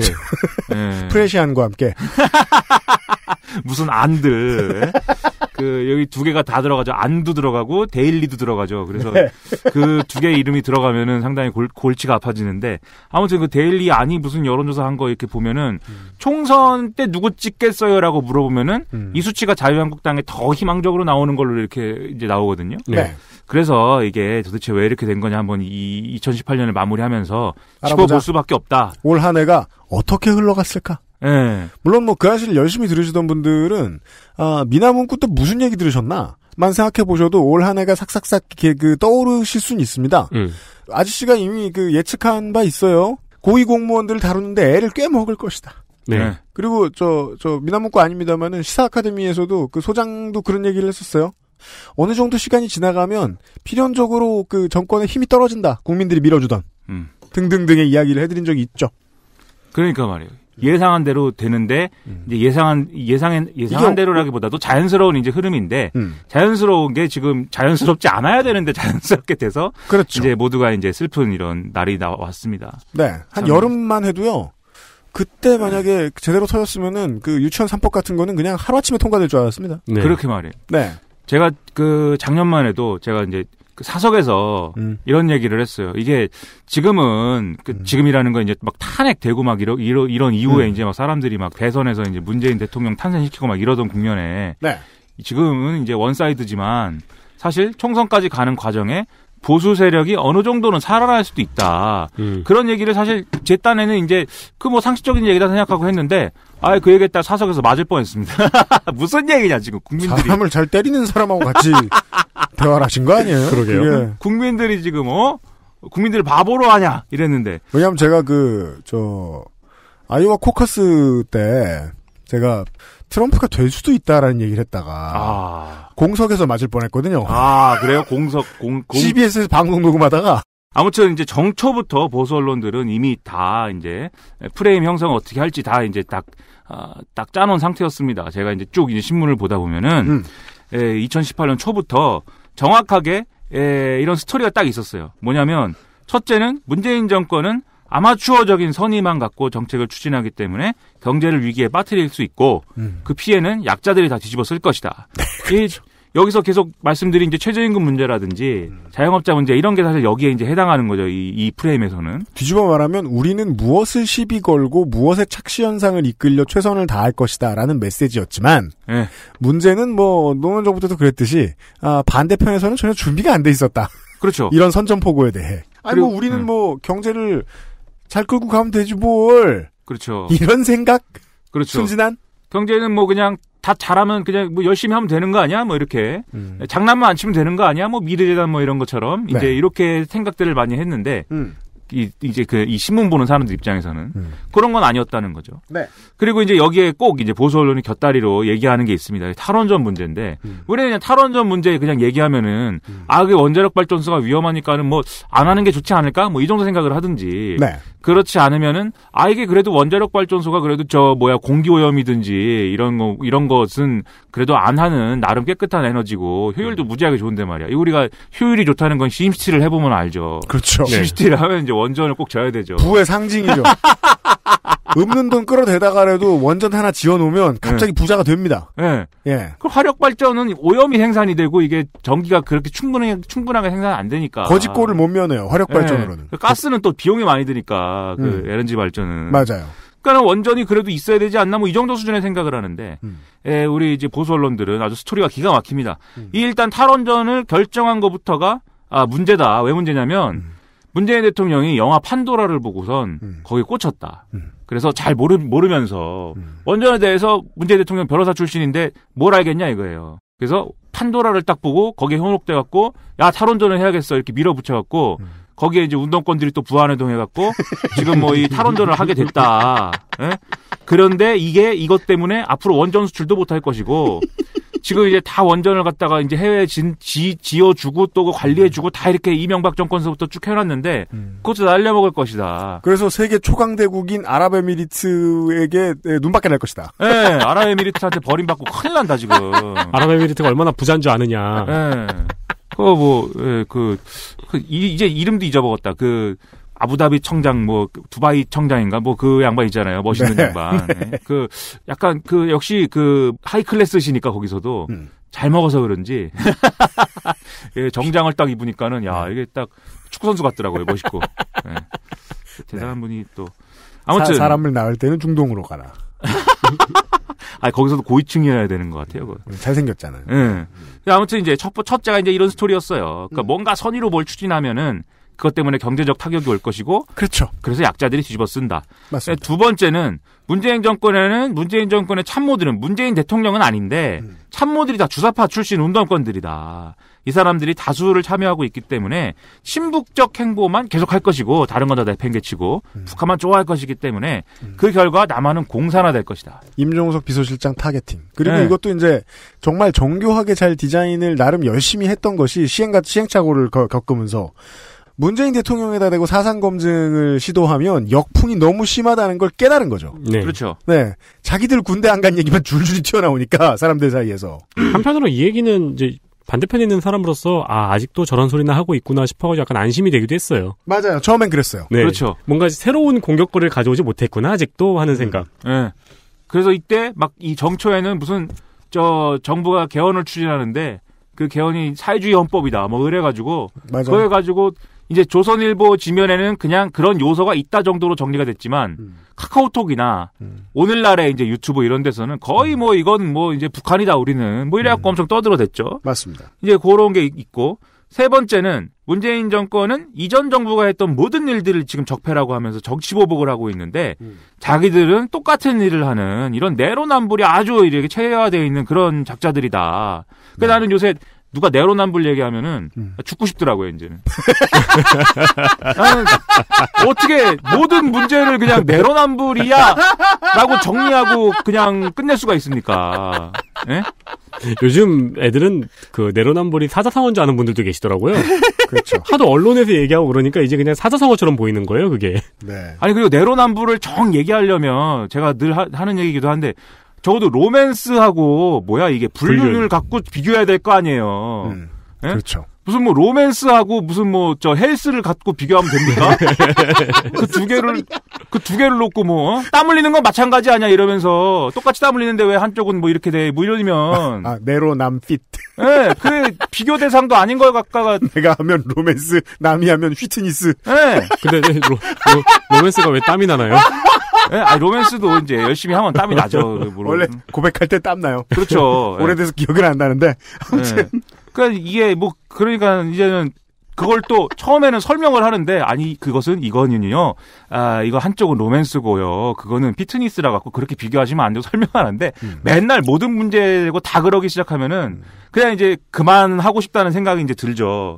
네. 네. 프레시안과 함께 무슨 안들. 그 여기 두 개가 다 들어가죠. 안도 들어가고 데일리도 들어가죠. 그래서 네. 그두 개의 이름이 들어가면은 상당히 골, 치가 아파지는데 아무튼 그 데일리 안이 무슨 여론조사 한 거 이렇게 보면은 음. 총선 때 누구 찍겠어요라고 물어보면은 음. 이 수치가 자유한국당에 더 희망적으로 나오는 걸로 이렇게 이제 나오거든요. 네. 네. 그래서 이게 도대체 왜 이렇게 된 거냐 한번 이 2018년을 마무리하면서 짚어볼 수밖에 없다. 올 한 해가 어떻게 흘러갔을까? 네. 물론 뭐그사실 열심히 들으시던 분들은 아 미나문구 또 무슨 얘기 들으셨나? 만 생각해 보셔도 올 한해가 삭삭삭 이렇게 그 떠오르실 수는 있습니다. 음. 아저씨가 이미 그 예측한 바 있어요. 고위 공무원들을 다루는데 애를 꽤 먹을 것이다. 네. 네. 그리고 저 저 미나문구 아닙니다만은 시사 아카데미에서도 그 소장도 그런 얘기를 했었어요. 어느 정도 시간이 지나가면 필연적으로 그 정권의 힘이 떨어진다. 국민들이 밀어주던 음. 등등등의 이야기를 해드린 적이 있죠. 그러니까 말이에요. 예상한 대로 되는데 음. 이제 예상한 예상한 예상한 대로라기보다도 자연스러운 이제 흐름인데 음. 자연스러운 게 지금 자연스럽지 않아야 되는데 자연스럽게 돼서 그렇죠. 이제 모두가 이제 슬픈 이런 날이 나왔습니다. 네. 한 여름만 해도요. 그때 만약에 제대로 터졌으면은 그 유치원 3법 같은 거는 그냥 하루아침에 통과될 줄 알았습니다. 네. 그렇게 말해요. 네. 제가 그 작년만 해도 제가 이제 그 사석에서 음. 이런 얘기를 했어요. 이게 지금은 그 음. 지금이라는 건 이제 막 탄핵되고 막 이러, 이러, 이런 이후에 음. 이제 막 사람들이 막 대선에서 이제 문재인 대통령 탄생시키고 막 이러던 국면에 네. 지금은 이제 원사이드지만 사실 총선까지 가는 과정에 보수 세력이 어느 정도는 살아날 수도 있다. 음. 그런 얘기를 사실 제 딴에는 이제 그 뭐 상식적인 얘기다 생각하고 했는데 아예 그 얘기했다 사석에서 맞을 뻔했습니다. 무슨 얘기냐 지금 국민들이 사람을 잘 때리는 사람하고 같이 대화를 하신 거 아니에요? 그러게요. 국민들이 지금 어 국민들을 바보로 하냐 이랬는데. 왜냐하면 제가 그 저 아이오와 코카스때 제가 트럼프가 될 수도 있다라는 얘기를 했다가 아. 공석에서 맞을 뻔했거든요. 아 그래요? 공석 공, 공... CBS에서 방송 녹음하다가 아무튼 이제 정초부터 보수 언론들은 이미 다 이제 프레임 형성을 어떻게 할지 다 이제 딱, 아, 딱 짜놓은 상태였습니다. 제가 이제 쭉 이제 신문을 보다 보면은, 음. 2018년 예, 초부터 정확하게 에, 이런 스토리가 딱 있었어요. 뭐냐면 첫째는 문재인 정권은 아마추어적인 선의만 갖고 정책을 추진하기 때문에 경제를 위기에 빠뜨릴 수 있고 음. 그 피해는 약자들이 다 뒤집어 쓸 것이다. 네, 그렇죠. 여기서 계속 말씀드린 이제 최저임금 문제라든지 음. 자영업자 문제 이런 게 사실 여기에 이제 해당하는 거죠. 이, 이 프레임에서는. 뒤집어 말하면 우리는 무엇을 시비 걸고 무엇의 착시 현상을 이끌려 최선을 다할 것이다라는 메시지였지만 네. 문제는 뭐 노무현 정부때도 그랬듯이 아, 반대편에서는 전혀 준비가 안 돼 있었다. 그렇죠. 이런 선전포고에 대해. 아니 뭐 우리는 음. 뭐 경제를 잘 끌고 가면 되지 뭘. 그렇죠. 이런 생각? 그렇죠. 순진한? 경제는 뭐 그냥 다 잘하면 그냥 뭐 열심히 하면 되는 거 아니야? 뭐 이렇게 음. 장난만 안 치면 되는 거 아니야? 뭐 미래재단 뭐 이런 것처럼 이제 네. 이렇게 생각들을 많이 했는데 음. 이, 이제 그 이 신문 보는 사람들 입장에서는 음. 그런 건 아니었다는 거죠. 네. 그리고 이제 여기에 꼭 이제 보수 언론이 곁다리로 얘기하는 게 있습니다. 탈원전 문제인데 음. 우리는 그냥 탈원전 문제 그냥 얘기하면은 음. 아, 그 원자력 발전소가 위험하니까는 뭐 안 하는 게 좋지 않을까? 뭐 이 정도 생각을 하든지 네. 그렇지 않으면은 아 이게 그래도 원자력 발전소가 그래도 저 뭐야 공기 오염이든지 이런 거 이런 것은 그래도 안 하는 나름 깨끗한 에너지고 효율도 음. 무지하게 좋은데 말이야. 이 우리가 효율이 좋다는 건 CMC를 해보면 알죠. 그렇죠. CMC를 네. 하면 이제 원전을 꼭 져야 되죠. 부의 상징이죠. 없는 돈 끌어대다가라도 원전 하나 지어놓으면 갑자기 네. 부자가 됩니다. 예. 네. 예. 그 화력 발전은 오염이 생산이 되고 이게 전기가 그렇게 충분히 충분하게 생산 안 되니까. 거짓골을 못 면해요. 화력 네. 발전으로는. 네. 가스는 또 비용이 많이 드니까 그 음. LNG 발전은. 맞아요. 그러니까 원전이 그래도 있어야 되지 않나 뭐 이 정도 수준의 생각을 하는데 음. 에, 예, 우리 이제 보수 언론들은 아주 스토리가 기가 막힙니다. 음. 이 일단 탈원전을 결정한 것부터가 아 문제다. 왜 문제냐면 음. 문재인 대통령이 영화 판도라를 보고선 음. 거기에 꽂혔다. 음. 그래서 잘 모르, 모르면서 음. 원전에 대해서 문재인 대통령 변호사 출신인데 뭘 알겠냐 이거예요. 그래서 판도라를 딱 보고 거기에 현혹돼 갖고 야 탈원전을 해야겠어 이렇게 밀어붙여 갖고 음. 거기에 이제 운동권들이 또 부안해동해 갖고 지금 뭐 이 탈원전을 하게 됐다. 예? 그런데 이게 이것 때문에 앞으로 원전 수출도 못할 것이고 지금 이제 다 원전을 갖다가 이제 해외에 진, 지, 지어주고 또 그 관리해주고 다 이렇게 이명박 정권서부터 쭉 해놨는데 음. 그것도 날려먹을 것이다. 그래서 세계 초강대국인 아랍에미리트에게 예, 눈밖에 날 것이다. 네, 아랍에미리트한테 버림받고 큰일 난다 지금. 아랍에미리트가 얼마나 부자인 줄 아느냐. 네. 그거 뭐, 예, 그, 그, 이제 이름도 잊어먹었다. 그, 아부다비 청장 뭐 두바이 청장인가 뭐 그 양반 있잖아요 멋있는 네. 양반 네. 네. 그 약간 그 역시 그 하이 클래스시니까 거기서도 음. 잘 먹어서 그런지 예, 정장을 딱 입으니까는 야 네. 이게 딱 축구 선수 같더라고요 멋있고 네. 네. 대단한 분이 또 아무튼 사, 람을 낳을 때는 중동으로 가라. 아 거기서도 고위층이어야 되는 것 같아요. 그 음, 잘생겼잖아요. 예. 음. 아무튼 이제 첫 첫째가 이제 이런 스토리였어요. 그러니까 음. 뭔가 선의로 뭘 추진하면은 그것 때문에 경제적 타격이 올 것이고 그렇죠. 그래서 약자들이 뒤집어 쓴다. 맞습니다. 두 번째는 문재인 정권에는 문재인 정권의 참모들은 문재인 대통령은 아닌데 음. 참모들이 다 주사파 출신 운동권들이다. 이 사람들이 다수를 참여하고 있기 때문에 친북적 행보만 계속할 것이고 다른 건다 내팽개치고 음. 북한만 좋아할 것이기 때문에 음. 그 결과 남한은 공산화될 것이다. 임종석 비서실장 타겟팅 그리고 네. 이것도 이제 정말 정교하게 잘 디자인을 나름 열심히 했던 것이 시행착오를 겪으면서 문재인 대통령에다 대고 사상 검증을 시도하면 역풍이 너무 심하다는 걸 깨달은 거죠. 네. 그렇죠. 네. 자기들 군대 안 간 얘기만 줄줄이 튀어나오니까 사람들 사이에서. 한편으로 이 얘기는 이제 반대편에 있는 사람으로서 아 아직도 저런 소리나 하고 있구나 싶어가지고 약간 안심이 되기도 했어요. 맞아요. 처음엔 그랬어요. 네. 그렇죠. 뭔가 새로운 공격거리를 가져오지 못했구나 아직도 하는 생각. 예. 음. 네. 그래서 이때 막 이 정초에는 무슨 저 정부가 개헌을 추진하는데 그 개헌이 사회주의 헌법이다 뭐 이래가지고 맞아요. 그래가지고 이제 조선일보 지면에는 그냥 그런 요소가 있다 정도로 정리가 됐지만 음. 카카오톡이나 음. 오늘날의 이제 유튜브 이런 데서는 거의 음. 뭐 이건 뭐 이제 북한이다 우리는 뭐 이래갖고 음. 엄청 떠들어댔죠. 맞습니다. 이제 그런 게 있고 세 번째는 문재인 정권은 이전 정부가 했던 모든 일들을 지금 적폐라고 하면서 정치보복을 하고 있는데 음. 자기들은 똑같은 일을 하는 이런 내로남불이 아주 이렇게 체화되어 있는 그런 작자들이다. 그래서 그러니까 네. 나는 요새 누가 내로남불 얘기하면은 음. 아, 죽고 싶더라고요 이제는 어떻게 모든 문제를 그냥 내로남불이야라고 정리하고 그냥 끝낼 수가 있습니까? 예? 요즘 애들은 그 내로남불이 사자성어인 줄 아는 분들도 계시더라고요. 그렇죠. 하도 언론에서 얘기하고 그러니까 이제 그냥 사자성어처럼 보이는 거예요 그게. 네. 아니 그리고 내로남불을 정 얘기하려면 제가 늘 하, 하는 얘기기도 한데 적어도 로맨스하고 뭐야 이게 불륜을 갖고 비교해야 될 거 아니에요. 음, 네? 예? 그렇죠. 무슨 뭐 로맨스하고 무슨 뭐 저 헬스를 갖고 비교하면 됩니까? 네. 그두 개를 그 두 개를 놓고 뭐땀 어? 흘리는 건 마찬가지 아니야 이러면서 똑같이 땀 흘리는데 왜 한쪽은 뭐 이렇게 돼? 뭐 이러면 아 내로 남핏. 예, 네, 그 비교 대상도 아닌 걸 갖다가 내가 하면 로맨스, 남이 하면 휘트니스. 예. 네. 근데 로, 로, 로맨스가 왜 땀이 나나요? 네, 아니, 로맨스도 이제 열심히 하면 땀이 나죠. 그 원래 고백할 때 땀 나요. 그렇죠. 오래돼서 예. 기억을안 나는데. 예. 아무튼. 그러니까 이게 뭐 그러니까 이제는 그걸 또 처음에는 설명을 하는데 아니 그것은 이거는요 아 이거 한쪽은 로맨스고요 그거는 피트니스라 갖고 그렇게 비교하시면 안 되고 설명하는데 음. 네. 맨날 모든 문제고 다 그러기 시작하면은 음. 그냥 이제 그만 하고 싶다는 생각이 이제 들죠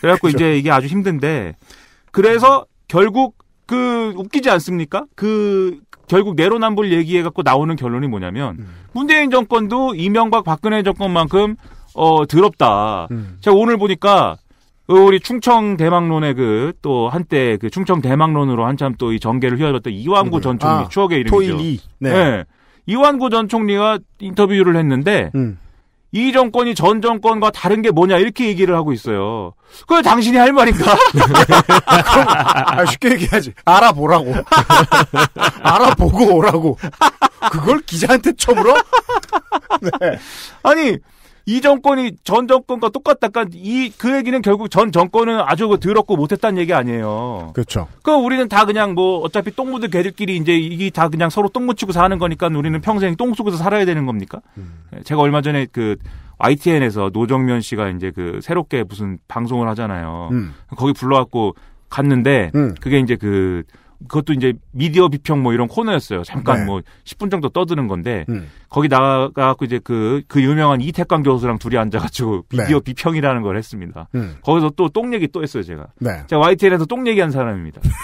그래갖고 그렇죠. 이제 이게 아주 힘든데 그래서 결국 그 웃기지 않습니까? 그 결국 내로남불 얘기해 갖고 나오는 결론이 뭐냐면 음. 문재인 정권도 이명박 박근혜 정권만큼 어 더럽다. 음. 제가 오늘 보니까 그 우리 충청 대망론의 그또 한때 그 충청 대망론으로 한참 또 이 전개를 휘어졌던 이완구 음. 전 총리 아, 추억의 이름이죠. 토일 이. 네. 네. 이완구 전 총리가 인터뷰를 했는데 음. 이 정권이 전 정권과 다른 게 뭐냐 이렇게 얘기를 하고 있어요. 그걸 당신이 할 말인가? 그럼, 아, 쉽게 얘기하지. 알아보라고. 알아보고 오라고. 그걸 기자한테 쳐물어? 네. 아니 이 정권이 전 정권과 똑같다. 그까이그 그러니까 얘기는 결국 전 정권은 아주 그 더럽고 못했다는 얘기 아니에요. 그렇죠. 그 우리는 다 그냥 뭐 어차피 똥 묻은 개들끼리 이제 이게 다 그냥 서로 똥 묻히고 사는 거니까 우리는 평생 똥 속에서 살아야 되는 겁니까? 음. 제가 얼마 전에 그 YTN에서 노정면 씨가 이제 그 새롭게 무슨 방송을 하잖아요. 음. 거기 불러갖고 갔는데 음. 그게 이제 그 그것도 이제 미디어 비평 뭐 이런 코너였어요. 잠깐 네. 뭐 10분 정도 떠드는 건데 음. 거기 나가갖고 이제 그그 그 유명한 이태광 교수랑 둘이 앉아가지고 네. 미디어 네. 비평이라는 걸 했습니다. 음. 거기서 또 똥 얘기 또 했어요 제가. 네. 제가 YTN에서 똥 얘기한 사람입니다.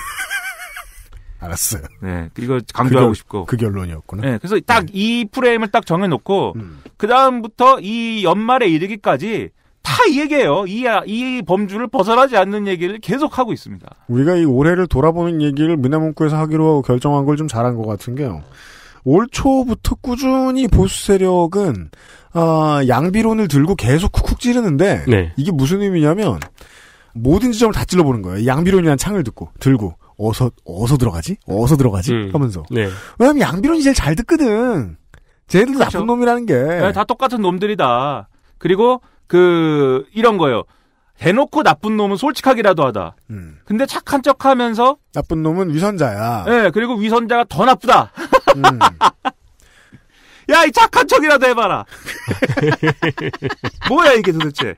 알았어요. 네, 그리고 강조하고 그, 싶고 그 결론이었구나. 네, 그래서 딱이 네. 프레임을 딱 정해놓고 음. 그 다음부터 이 연말에 이르기까지 다이 얘기예요. 이, 아, 이 범주를 벗어나지 않는 얘기를 계속하고 있습니다. 우리가 이 올해를 돌아보는 얘기를 문화문구에서 하기로 하고 결정한 걸 좀 잘한 것 같은 게요. 올 초부터 꾸준히 보수 세력은 아, 양비론을 들고 계속 쿡쿡 찌르는데 네. 이게 무슨 의미냐면 모든 지점을 다 찔러보는 거예요. 양비론이란 창을 듣고 들고 어서 어서 들어가지? 어서 들어가지? 음. 하면서 네. 왜냐하면 양비론이 제일 잘 듣거든. 쟤들도 그렇죠. 나쁜 놈이라는 게다 네, 똑같은 놈들이다. 그리고 그 이런 거예요. 대놓고 나쁜 놈은 솔직하기라도 하다. 음. 근데 착한 척 하면서 나쁜 놈은 위선자야. 네, 그리고 위선자가 더 나쁘다. 음. 야, 이 착한 척이라도 해봐라. 뭐야, 이게 도대체.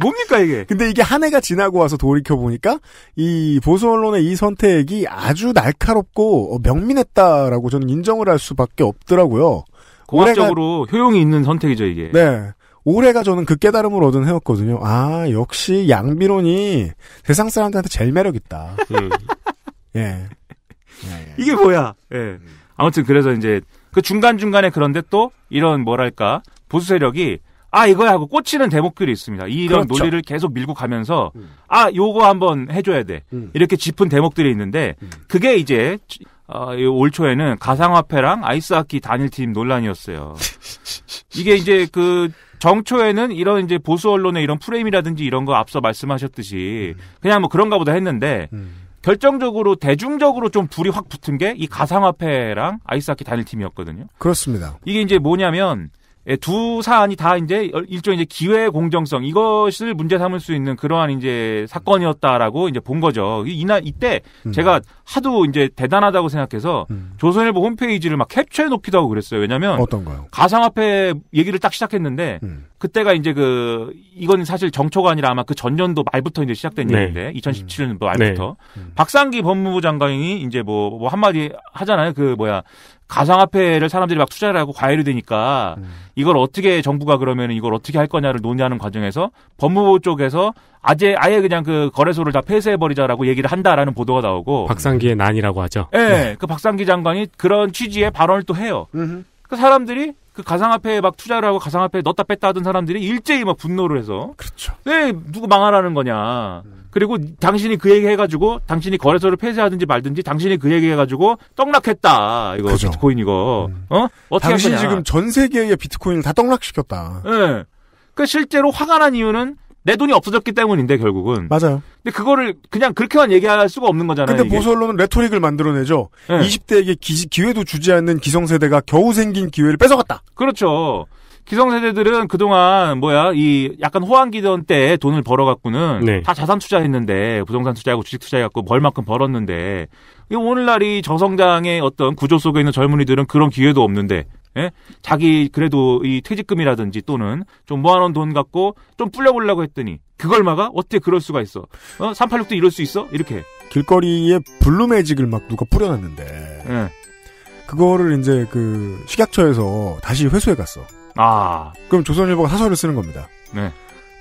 뭡니까, 이게? 근데 이게 한 해가 지나고 와서 돌이켜보니까 이 보수 언론의 이 선택이 아주 날카롭고 어, 명민했다라고 저는 인정을 할 수밖에 없더라고요. 공학적으로 올해가... 효용이 있는 선택이죠, 이게. 네. 올해가 저는 그 깨달음을 얻은 해였거든요. 아, 역시 양비론이 세상 사람들한테 제일 매력있다. 음. 예. 예. 예, 이게 뭐야. 예. 음. 아무튼 그래서 이제 그 중간중간에 그런데 또 이런 뭐랄까 보수 세력이 아, 이거야 하고 꽂히는 대목들이 있습니다. 이런 그렇죠. 논리를 계속 밀고 가면서 음. 아, 요거 한번 해줘야 돼. 음. 이렇게 짚은 대목들이 있는데 그게 이제 어, 올 초에는 가상화폐랑 아이스하키 단일팀 논란이었어요. 이게 이제 그 정초에는 이런 이제 보수 언론의 이런 프레임이라든지 이런 거 앞서 말씀하셨듯이 음. 그냥 뭐 그런가 보다 했는데 음. 결정적으로 대중적으로 좀 불이 확 붙은 게 이 가상화폐랑 아이스하키 단일팀이었거든요. 그렇습니다. 이게 이제 뭐냐면 예, 두 사안이 다 이제 일종의 이제 기회 공정성 이것을 문제 삼을 수 있는 그러한 이제 사건이었다라고 이제 본 거죠. 이날 이때 음. 제가 하도 이제 대단하다고 생각해서 음. 조선일보 홈페이지를 막 캡처해 놓기도 하고 그랬어요. 왜냐면 어떤가요? 가상화폐 얘기를 딱 시작했는데 음. 그때가 이제 그 이건 사실 정초가 아니라 아마 그 전년도 말부터 이제 시작된 네. 얘기인데 2017년도 음. 뭐 말부터 네. 음. 박상기 법무부 장관이 이제 뭐, 뭐 한마디 하잖아요. 그 뭐야 가상화폐를 사람들이 막 투자를 하고 과열이 되니까 음. 이걸 어떻게 정부가 그러면 이걸 어떻게 할 거냐를 논의하는 과정에서 법무부 쪽에서 아재 아예 그냥 그 거래소를 다 폐쇄해 버리자라고 얘기를 한다라는 보도가 나오고 박상기의 난이라고 하죠. 예, 네. 그 박상기 장관이 그런 취지의 발언을 또 해요. 그 사람들이 그 가상화폐에 막 투자를 하고 가상화폐에 넣었다 뺐다 하던 사람들이 일제히 막 분노를 해서 그렇죠. 왜 누구 망하라는 거냐. 음. 그리고 당신이 그 얘기 해가지고 당신이 거래소를 폐쇄하든지 말든지 당신이 그 얘기 해가지고 떡락했다. 이거 그죠. 비트코인 이거 음. 어 어떻게 당신 지금 전 세계의 비트코인을 다 떡락시켰다. 예. 네. 그 실제로 화가 난 이유는 내 돈이 없어졌기 때문인데 결국은 맞아요. 근데 그거를 그냥 그렇게만 얘기할 수가 없는 거잖아요. 근데 보수 언론은 레토릭을 만들어내죠. 네. 20대에게 기, 회도 주지 않는 기성세대가 겨우 생긴 기회를 뺏어갔다. 그렇죠. 기성세대들은 그동안 뭐야 이 약간 호황기던 때 돈을 벌어갖고는 네. 다 자산 투자했는데 부동산 투자하고 주식 투자해갖고 벌만큼 벌었는데 오늘날 이 저성장의 어떤 구조 속에 있는 젊은이들은 그런 기회도 없는데 예? 자기 그래도 이 퇴직금이라든지 또는 좀 모아놓은 돈 갖고 좀뿔려보려고 했더니 그걸 막아? 어떻게 그럴 수가 있어? 어? 386도 이럴 수 있어? 이렇게. 길거리에 블루매직을 막 누가 뿌려놨는데. 예. 그거를 이제 그 식약처에서 다시 회수해 갔어. 아. 그럼 조선일보가 사설을 쓰는 겁니다. 네.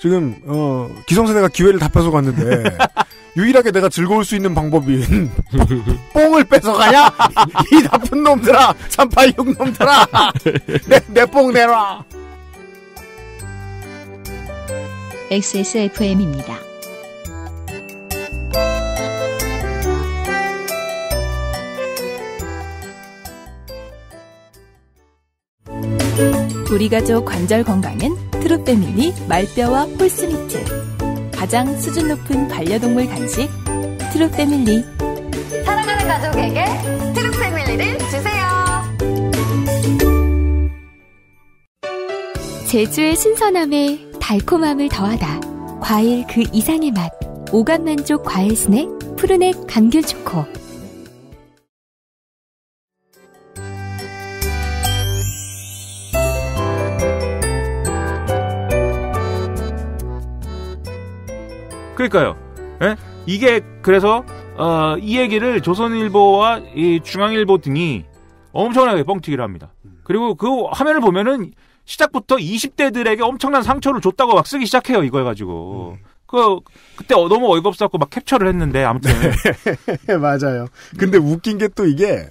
지금 어, 기성세대가 기회를 다 뺏어갔는데 유일하게 내가 즐거울 수 있는 방법인 뽕을 뺏어가냐? 이 나쁜 놈들아! 386 놈들아! 내 뽕 내놔! XSFM입니다. 우리 가족 관절 건강은 트롯패밀리 말뼈와 폴스미트 가장 수준 높은 반려동물 간식 트롯패밀리 사랑하는 가족에게 트롯패밀리를 주세요 제주의 신선함에 달콤함을 더하다 과일 그 이상의 맛 오감만족 과일 스낵 푸르넥 감귤 초코 그러니까요. 예? 이게 그래서 어, 이 얘기를 조선일보와 이 중앙일보 등이 엄청나게 뻥튀기를 합니다. 그리고 그 화면을 보면은 시작부터 20대들에게 엄청난 상처를 줬다고 막 쓰기 시작해요. 이걸 가지고. 음. 그 그때 너무 어이가 없었고 막 캡처를 했는데 아무튼 네, 맞아요. 근데 음. 웃긴 게 또 이게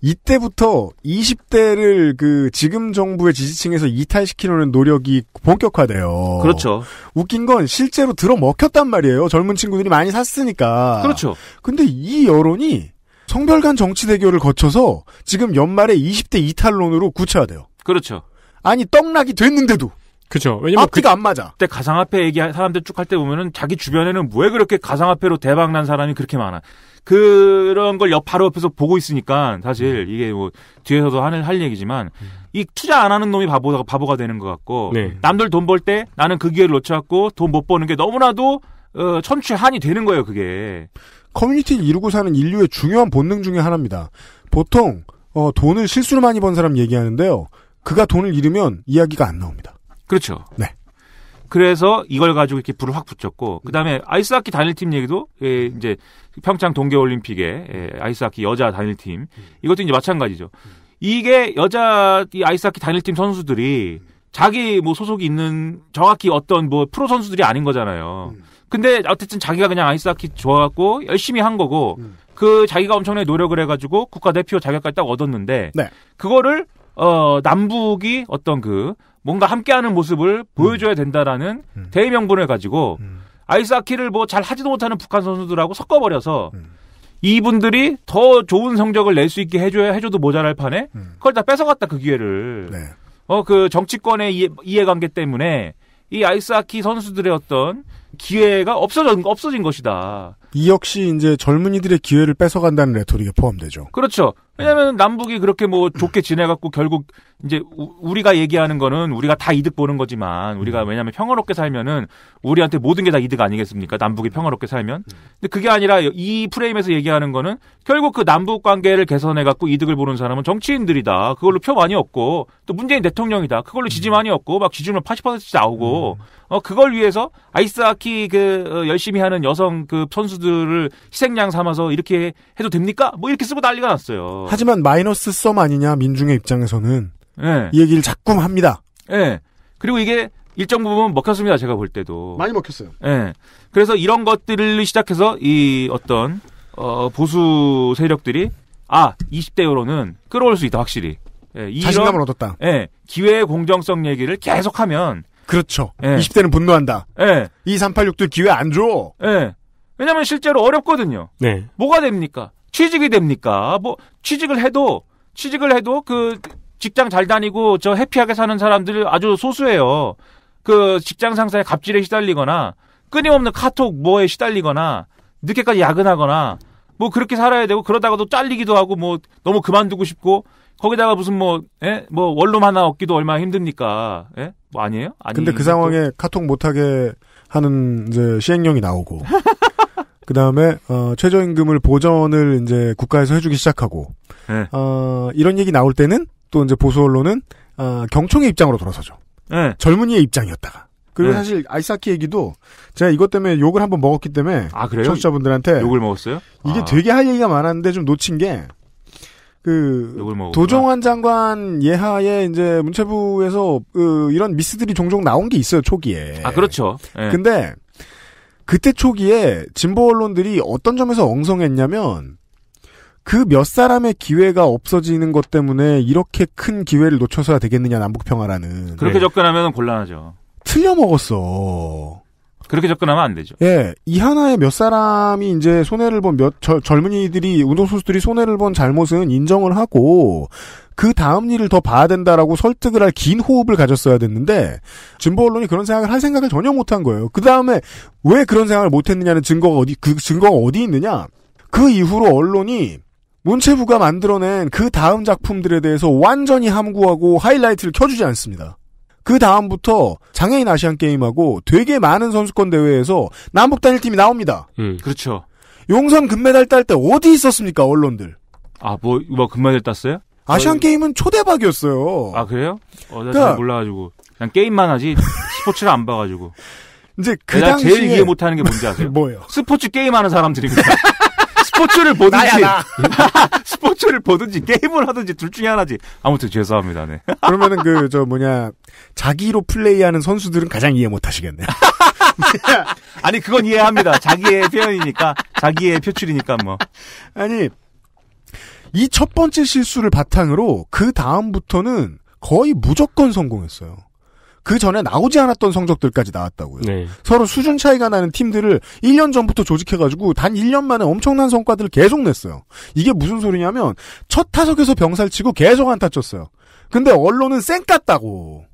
이때부터 20대를 그 지금 정부의 지지층에서 이탈시키려는 노력이 본격화돼요. 그렇죠. 웃긴 건 실제로 들어 먹혔단 말이에요. 젊은 친구들이 많이 샀으니까. 그렇죠. 근데 이 여론이 성별 간 정치 대결을 거쳐서 지금 연말에 20대 이탈론으로 구체화돼요. 그렇죠. 아니 떡락이 됐는데도 그죠. 왜냐면 앞뒤가 그, 안 맞아. 그때 가상화폐 얘기 사람들 쭉 할 때 보면은 자기 주변에는 왜 그렇게 가상화폐로 대박 난 사람이 그렇게 많아. 그런 걸 옆, 바로 옆에서 보고 있으니까 사실 음. 이게 뭐 뒤에서도 하는 할 얘기지만 음. 이 투자 안 하는 놈이 바보가 바보가 되는 것 같고 네. 남들 돈 벌 때 나는 그 기회를 놓쳐갖고 돈 못 버는 게 너무나도 어, 천추한이 되는 거예요 그게 커뮤니티를 이루고 사는 인류의 중요한 본능 중의 하나입니다. 보통 어, 돈을 실수로 많이 번 사람 얘기하는데요. 그가 돈을 잃으면 이야기가 안 나옵니다. 그렇죠. 네. 그래서 이걸 가지고 이렇게 불을 확 붙였고 그다음에 아이스하키 단일팀 얘기도 예, 음. 이제 평창 동계올림픽에 예, 음. 아이스하키 여자 단일팀 음. 이것도 이제 마찬가지죠. 이게 여자 이 아이스하키 단일팀 선수들이 자기 뭐 소속이 있는 정확히 어떤 뭐 프로 선수들이 아닌 거잖아요. 근데 어쨌든 자기가 그냥 아이스하키 좋아갖고 열심히 한 거고 그 자기가 엄청나게 노력을 해가지고 국가대표 자격까지 딱 얻었는데 네. 그거를 어 남북이 어떤 그 뭔가 함께하는 모습을 음. 보여줘야 된다라는 음. 대의명분을 가지고 음. 아이스하키를 뭐 잘 하지도 못하는 북한 선수들하고 섞어버려서 음. 이분들이 더 좋은 성적을 낼 수 있게 해줘야 해줘도 모자랄 판에 음. 그걸 다 뺏어갔다 그 기회를 네. 어그 정치권의 이해, 이해관계 때문에 이 아이스하키 선수들의 어떤 기회가 없어진 없어진 것이다. 이 역시 이제 젊은이들의 기회를 뺏어간다는 레토릭에 포함되죠. 그렇죠. 왜냐하면 남북이 그렇게 뭐 좋게 지내갖고 결국 이제 우리가 얘기하는 거는 우리가 다 이득 보는 거지만 우리가 음. 왜냐하면 평화롭게 살면은 우리한테 모든 게 다 이득 아니겠습니까? 남북이 평화롭게 살면. 근데 그게 아니라 이 프레임에서 얘기하는 거는 결국 그 남북 관계를 개선해갖고 이득을 보는 사람은 정치인들이다. 그걸로 표 많이 얻고 또 문재인 대통령이다. 그걸로 지지 음. 많이 얻고 막 지지율 80%씩 나오고 음. 어 그걸 위해서 아이스하키 그 어, 열심히 하는 여성 그 선수 선수들을 희생양 삼아서 이렇게 해도 됩니까? 뭐 이렇게 쓰고 난리가 났어요. 하지만 마이너스 썸 아니냐 민중의 입장에서는 네. 이 얘기를 자꾸 합니다. 예. 네. 그리고 이게 일정 부분 먹혔습니다. 제가 볼 때도 많이 먹혔어요. 예. 네. 그래서 이런 것들을 시작해서 이 어떤 어, 보수 세력들이 아 20대 여론은 끌어올 수 있다 확실히. 예, 이런, 자신감을 얻었다. 예. 기회의 공정성 얘기를 계속하면 그렇죠. 예. 20대는 분노한다. 예. 2386도 기회 안 줘. 예. 왜냐면 실제로 어렵거든요. 네. 뭐가 됩니까? 취직이 됩니까? 뭐 취직을 해도 취직을 해도 그 직장 잘 다니고 저 해피하게 사는 사람들 아주 소수예요. 그 직장 상사의 갑질에 시달리거나 끊임없는 카톡 뭐에 시달리거나 늦게까지 야근하거나 뭐 그렇게 살아야 되고 그러다가도 잘리기도 하고 뭐 너무 그만두고 싶고 거기다가 무슨 뭐, 예? 뭐 원룸 하나 얻기도 얼마나 힘듭니까? 예? 뭐 아니에요? 아니. 근데 그 상황에 또... 카톡 못하게 하는 이제 시행령이 나오고 그 다음에 어, 최저임금을 보전을 이제 국가에서 해주기 시작하고 네. 어, 이런 얘기 나올 때는 또 이제 보수 언론은 어, 경총의 입장으로 돌아서죠. 네. 젊은이의 입장이었다가. 그리고 네. 사실 아이사키 얘기도 제가 이것 때문에 욕을 한번 먹었기 때문에 아 그래요? 청취자분들한테 욕을 먹었어요? 이게 아. 되게 할 얘기가 많았는데 좀 놓친 게. 그 도정환 장관 예하에 이제 문체부에서 그 이런 미스들이 종종 나온 게 있어요 초기에. 아 그렇죠. 네. 근데 그때 초기에 진보 언론들이 어떤 점에서 엉성했냐면 그 몇 사람의 기회가 없어지는 것 때문에 이렇게 큰 기회를 놓쳐서야 되겠느냐 남북 평화라는 그렇게 접근하면 곤란하죠. 틀려 먹었어. 그렇게 접근하면 안 되죠. 예. 이 하나에 몇 사람이 이제 손해를 본 몇 젊은이들이 운동선수들이 손해를 본 잘못은 인정을 하고 그 다음 일을 더 봐야 된다라고 설득을 할 긴 호흡을 가졌어야 됐는데 진보 언론이 그런 생각을 할 생각을 전혀 못 한 거예요. 그 다음에 왜 그런 생각을 못 했느냐는 증거가 어디 그 증거가 어디 있느냐? 그 이후로 언론이 문체부가 만들어낸 그 다음 작품들에 대해서 완전히 함구하고 하이라이트를 켜주지 않습니다. 그 다음부터 장애인 아시안 게임하고 되게 많은 선수권 대회에서 남북 단일팀이 나옵니다. 음, 그렇죠. 용선 금메달 딸 때 어디 있었습니까 언론들? 아뭐뭐 뭐 금메달 땄어요? 아시안 어, 게임은 초대박이었어요. 아 그래요? 어, 나 그러니까, 몰라가지고 그냥 게임만 하지 스포츠를 안 봐가지고. 이제 그 당시에 제일 이해 못하는 게 뭔지 아세요? 뭐예요? 스포츠 게임하는 사람들이입니요 스포츠를 보든지 나야, 스포츠를 보든지 게임을 하든지 둘 중에 하나지. 아무튼 죄송합니다. 네. 그러면은 그 저 뭐냐 자기로 플레이하는 선수들은 가장 이해 못하시겠네요. 아니 그건 이해합니다. 자기의 표현이니까 자기의 표출이니까 뭐. 아니 이 첫 번째 실수를 바탕으로 그 다음부터는 거의 무조건 성공했어요. 그 전에 나오지 않았던 성적들까지 나왔다고요. 네. 서로 수준 차이가 나는 팀들을 1년 전부터 조직해가지고 단 1년 만에 엄청난 성과들을 계속 냈어요. 이게 무슨 소리냐면 첫 타석에서 병살 치고 계속 안타 쳤어요. 근데 언론은 쌩 깠다고.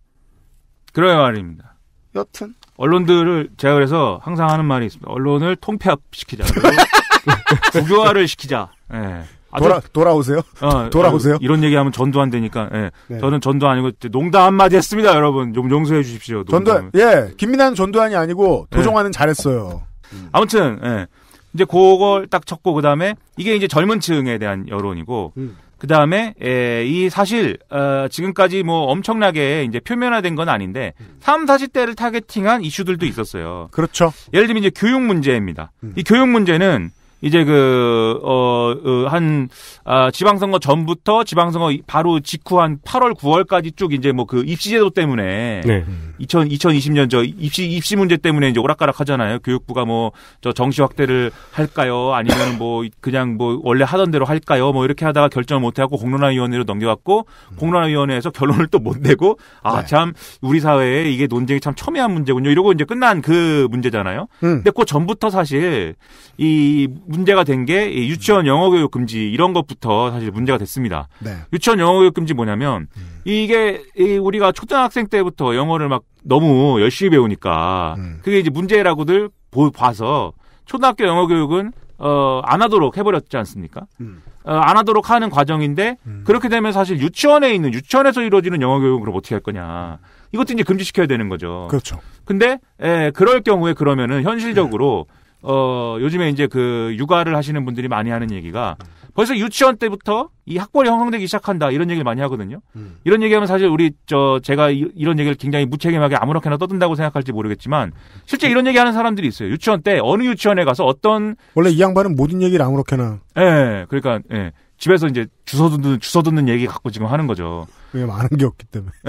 그래야 말입니다. 여튼 언론들을 제가 그래서 항상 하는 말이 있습니다. 언론을 통폐합시키자. 부교화를 시키자. 네. 돌아 돌아오세요. 어, 돌아오세요. 이런 얘기하면 전도 안 되니까. 예. 네. 저는 전도 아니고 농담 한마디 했습니다, 여러분. 좀 용서해 주십시오. 농담. 전도 예. 김민환는전두환이 아니고 도종환은 예. 잘했어요. 음. 아무튼 예. 이제 그걸 딱 쳤고 그다음에 이게 이제 젊은층에 대한 여론이고 음. 그 다음에 예, 이 사실 어, 지금까지 뭐 엄청나게 이제 표면화된 건 아닌데 3, 40대를 타겟팅한 이슈들도 있었어요. 그렇죠. 예를 들면 이제 교육 문제입니다. 음. 이 교육 문제는 이제 그, 어, 어 한, 아, 지방선거 전부터 지방선거 바로 직후 한 8월, 9월까지 쭉 이제 뭐 그 입시제도 때문에 네. 2000, 2020년 저 입시 입시 문제 때문에 이제 오락가락 하잖아요. 교육부가 뭐 저 정시 확대를 할까요? 아니면 뭐 그냥 뭐 원래 하던 대로 할까요? 뭐 이렇게 하다가 결정을 못해갖고 공론화위원회로 넘겨갔고 음. 공론화위원회에서 결론을 또 못 내고 아참 네. 우리 사회에 이게 논쟁이 참 첨예한 문제군요. 이러고 이제 끝난 그 문제잖아요. 음. 근데 그 전부터 사실 이 문제가 된 게 유치원 영어 교육 금지 이런 것부터 사실 문제가 됐습니다. 네. 유치원 영어 교육 금지 뭐냐면 음. 이게 이 우리가 초등학생 때부터 영어를 막 너무 열심히 배우니까 음. 그게 이제 문제라고들 보, 봐서 초등학교 영어 교육은 어, 안 하도록 해버렸지 않습니까? 음. 어, 안 하도록 하는 과정인데 음. 그렇게 되면 사실 유치원에 있는 유치원에서 이루어지는 영어 교육을 어떻게 할 거냐 이것도 이제 금지시켜야 되는 거죠. 그렇죠. 근데 에, 예, 그럴 경우에 그러면은 현실적으로 네. 어, 요즘에 이제 그 육아를 하시는 분들이 많이 하는 얘기가 음. 벌써 유치원 때부터 이 학벌이 형성되기 시작한다 이런 얘기를 많이 하거든요. 음. 이런 얘기하면 사실 우리 저 제가 이, 런 얘기를 굉장히 무책임하게 아무렇게나 떠든다고 생각할지 모르겠지만 실제 이런 얘기하는 사람들이 있어요. 유치원 때 어느 유치원에 가서 어떤 원래 이 양반은 모든 얘기를 아무렇게나. 예, 그러니까 예. 집에서 이제 주워 듣는 주워 듣는 얘기 갖고 지금 하는 거죠. 왜 많은 게 없기 때문에. 예.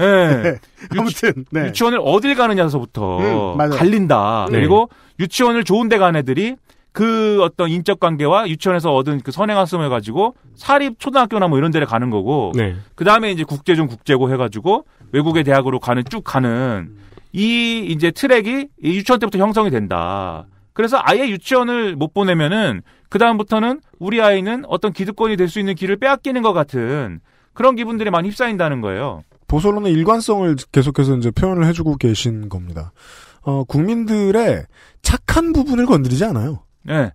네. 아무튼 네. 유치원을 어딜 가느냐서부터 음, 갈린다. 네. 그리고 유치원을 좋은 데간 애들이 그 어떤 인적 관계와 유치원에서 얻은 그 선행학습을 가지고 사립 초등학교나 뭐 이런 데를 가는 거고 네. 그다음에 이제 국제중 국제고 해 가지고 외국의 대학으로 가는 쭉 가는 이 이제 트랙이 이 유치원 때부터 형성이 된다. 그래서 아예 유치원을 못 보내면은 그다음부터는 우리 아이는 어떤 기득권이 될 수 있는 길을 빼앗기는 것 같은 그런 기분들이 많이 휩싸인다는 거예요. 보수론의 일관성을 계속해서 이제 표현을 해주고 계신 겁니다. 어, 국민들의 착한 부분을 건드리지 않아요. 네.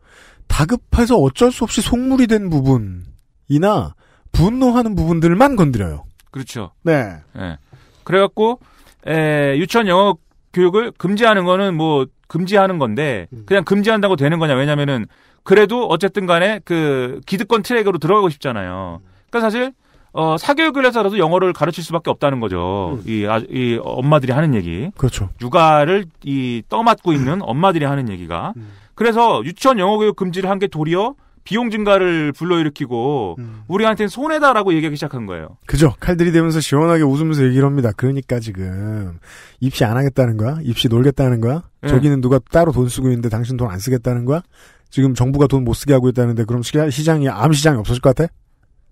다급해서 어쩔 수 없이 속물이 된 부분이나 분노하는 부분들만 건드려요. 그렇죠. 네. 네. 그래갖고 에, 유치원 영어 교육을 금지하는 거는 뭐 금지하는 건데 음. 그냥 금지한다고 되는 거냐? 왜냐면은 그래도 어쨌든 간에 그 기득권 트랙으로 들어가고 싶잖아요. 그러니까 사실 어, 사교육을 해서라도 영어를 가르칠 수밖에 없다는 거죠. 음. 이, 아, 이 엄마들이 하는 얘기. 그렇죠. 육아를 이 떠맡고 있는 엄마들이 하는 얘기가. 음. 그래서 유치원 영어 교육 금지를 한 게 도리어 비용 증가를 불러일으키고 음. 우리한테는 손해다라고 얘기하기 시작한 거예요. 그죠. 칼들이 되면서 시원하게 웃으면서 얘기를 합니다. 그러니까 지금 입시 안 하겠다는 거야? 입시 놀겠다는 거야? 네. 저기는 누가 따로 돈 쓰고 있는데 당신 돈 안 쓰겠다는 거야? 지금 정부가 돈 못 쓰게 하고 있다는데 그럼 시장이 암 시장이 없어질 것 같아?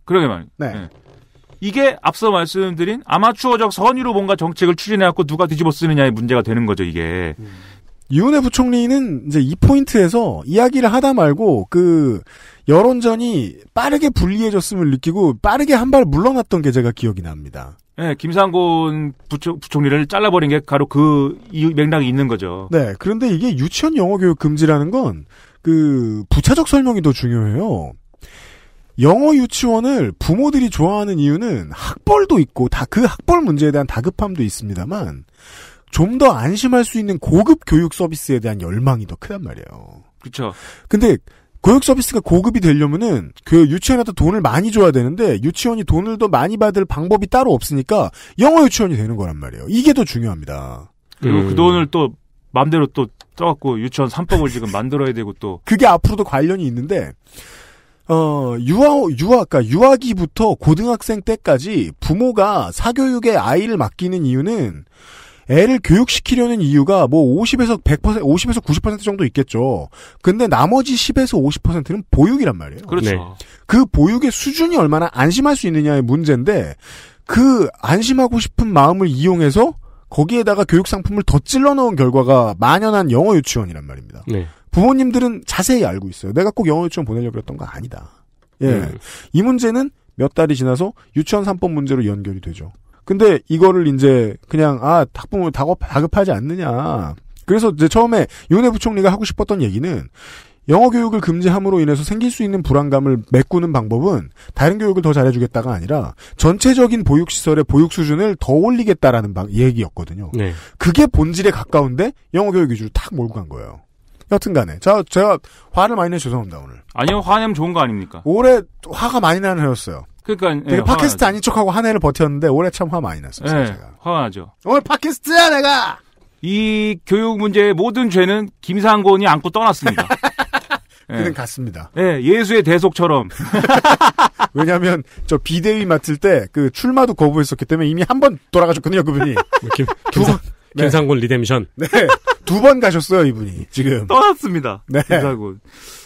그러게 말이에 네. 네. 이게 앞서 말씀드린 아마추어적 선의로 뭔가 정책을 추진해갖고 누가 뒤집어 쓰느냐의 문제가 되는 거죠, 이게. 음. 유은혜 부총리는 이제 이 포인트에서 이야기를 하다 말고 그 여론전이 빠르게 불리해졌음을 느끼고 빠르게 한 발 물러났던 게 제가 기억이 납니다. 네, 김상곤 부총, 부총리를 잘라버린 게 바로 그 맥락이 있는 거죠. 네, 그런데 이게 유치원 영어 교육 금지라는 건 그 부차적 설명이 더 중요해요. 영어 유치원을 부모들이 좋아하는 이유는 학벌도 있고 다 그 학벌 문제에 대한 다급함도 있습니다만 좀더 안심할 수 있는 고급 교육 서비스에 대한 열망이 더 크단 말이에요. 그렇죠. 근데 교육 서비스가 고급이 되려면은 그 유치원에다 돈을 많이 줘야 되는데 유치원이 돈을 더 많이 받을 방법이 따로 없으니까 영어 유치원이 되는 거란 말이에요. 이게 더 중요합니다. 그리고 그 음. 그 돈을 또 마음대로 또 떠갖고 유치원 삼법을 지금 만들어야 되고 또 그게 앞으로도 관련이 있는데 어 유아 유아가 그러니까 유아기부터 고등학생 때까지 부모가 사교육에 아이를 맡기는 이유는 애를 교육시키려는 이유가 뭐 50에서 100% 50에서 90% 정도 있겠죠. 근데 나머지 10에서 50%는 보육이란 말이에요. 그렇죠. 네. 그 보육의 수준이 얼마나 안심할 수 있느냐의 문제인데 그 안심하고 싶은 마음을 이용해서 거기에다가 교육 상품을 더 찔러 넣은 결과가 만연한 영어 유치원이란 말입니다. 네. 부모님들은 자세히 알고 있어요. 내가 꼭 영어 유치원 보내려고 그랬던 거 아니다. 예. 음. 이 문제는 몇 달이 지나서 유치원 3법 문제로 연결이 되죠. 근데 이거를 이제 그냥 아 학부모 다급 하지 않느냐. 그래서 이제 처음에 윤회 부총리가 하고 싶었던 얘기는 영어 교육을 금지함으로 인해서 생길 수 있는 불안감을 메꾸는 방법은 다른 교육을 더 잘해주겠다가 아니라 전체적인 보육 시설의 보육 수준을 더 올리겠다라는 얘기였거든요. 네. 그게 본질에 가까운데 영어 교육 위주로 탁 몰고 간 거예요. 여튼간에 자 제가 화를 많이 내 죄송합니다 오늘. 아니요 화내면 좋은 거 아닙니까? 올해 화가 많이 나는 해였어요. 그러니까 예, 되게 예, 팟캐스트 아닌 척하고 한 해를 버텼는데 올해 참 화 많이 났어요. 예, 제가. 화나죠. 오늘 팟캐스트야 내가. 이 교육 문제의 모든 죄는 김상곤이 안고 떠났습니다. 그는 갔습니다. 예. 예, 예수의 대속처럼. 왜냐하면 저 비대위 맡을 때 그 출마도 거부했었기 때문에 이미 한 번 돌아가셨거든요 그분이. 김, 두 번. 네. 김상곤 리뎀션. 네. 두 번 가셨어요, 이분이. 지금. 떠났습니다. 네. 김상곤.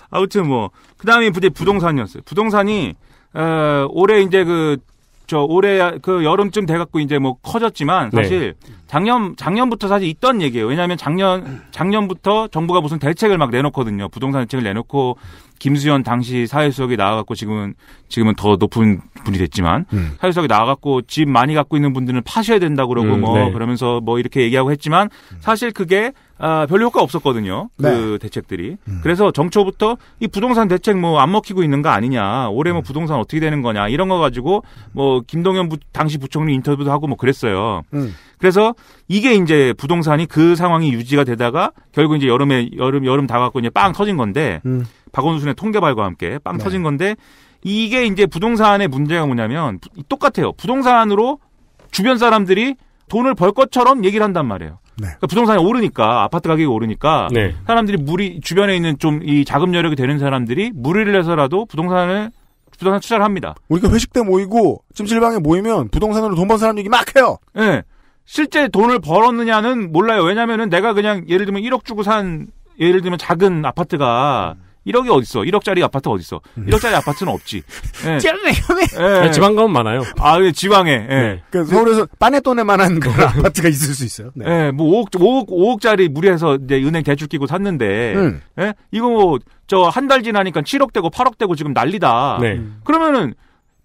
아무튼 뭐. 그 다음에 부제 부동산이었어요. 부동산이 어, 올해 이제 그, 저 올해 그 여름쯤 돼갖고 이제 뭐 커졌지만 네. 사실 네. 작년 작년부터 사실 있던 얘기예요. 왜냐하면 작년 작년부터 정부가 무슨 대책을 막 내놓거든요. 부동산 대책을 내놓고 김수현 당시 사회수석이 나와갖고 지금은 지금은 더 높은 분이 됐지만 음. 사회수석이 나와갖고 집 많이 갖고 있는 분들은 파셔야 된다 그러고 음, 뭐 네. 그러면서 뭐 이렇게 얘기하고 했지만 사실 그게 아, 별로 효과 없었거든요. 그 네. 그 대책들이. 음. 그래서 정초부터 이 부동산 대책 뭐 안 먹히고 있는 거 아니냐. 올해 뭐 음. 부동산 어떻게 되는 거냐. 이런 거 가지고 뭐김동현 부, 당시 부총리 인터뷰도 하고 뭐 그랬어요. 음. 그래서 이게 이제 부동산이 그 상황이 유지가 되다가 결국 이제 여름에 여름 여름 다 갖고 이제 빵 터진 건데 음. 박원순의 통계발과 함께 빵 네. 터진 건데 이게 이제 부동산의 문제가 뭐냐면 똑같아요. 부동산으로 주변 사람들이 돈을 벌 것처럼 얘기를 한단 말이에요. 네. 그러니까 부동산이 오르니까 아파트 가격이 오르니까 네. 사람들이 무리 주변에 있는 좀 이 자금 여력이 되는 사람들이 무리를 해서라도 부동산을 부동산 투자를 합니다. 우리가 회식 때 모이고 찜질방에 모이면 부동산으로 돈 번 사람 얘기 막 해요. 예. 네. 실제 돈을 벌었느냐는 몰라요. 왜냐면은 내가 그냥 예를 들면 1억 주고 산 예를 들면 작은 아파트가 음. 1억이 어딨어? 1억짜리 아파트 어딨어? 1억짜리 음. 아파트는 없지. 예. 예. 네, 지방가면 많아요. 아, 예, 지방에. 예. 네. 그 서울에서 빠네또네만한 그런 네. 아파트가 있을 수 있어요. 네. 예, 뭐 5억, 5억, 5억짜리 무리해서 이제 은행 대출 끼고 샀는데, 음. 예? 이거 뭐, 저 한 달 지나니까 7억 되고 8억 되고 지금 난리다. 네. 그러면은,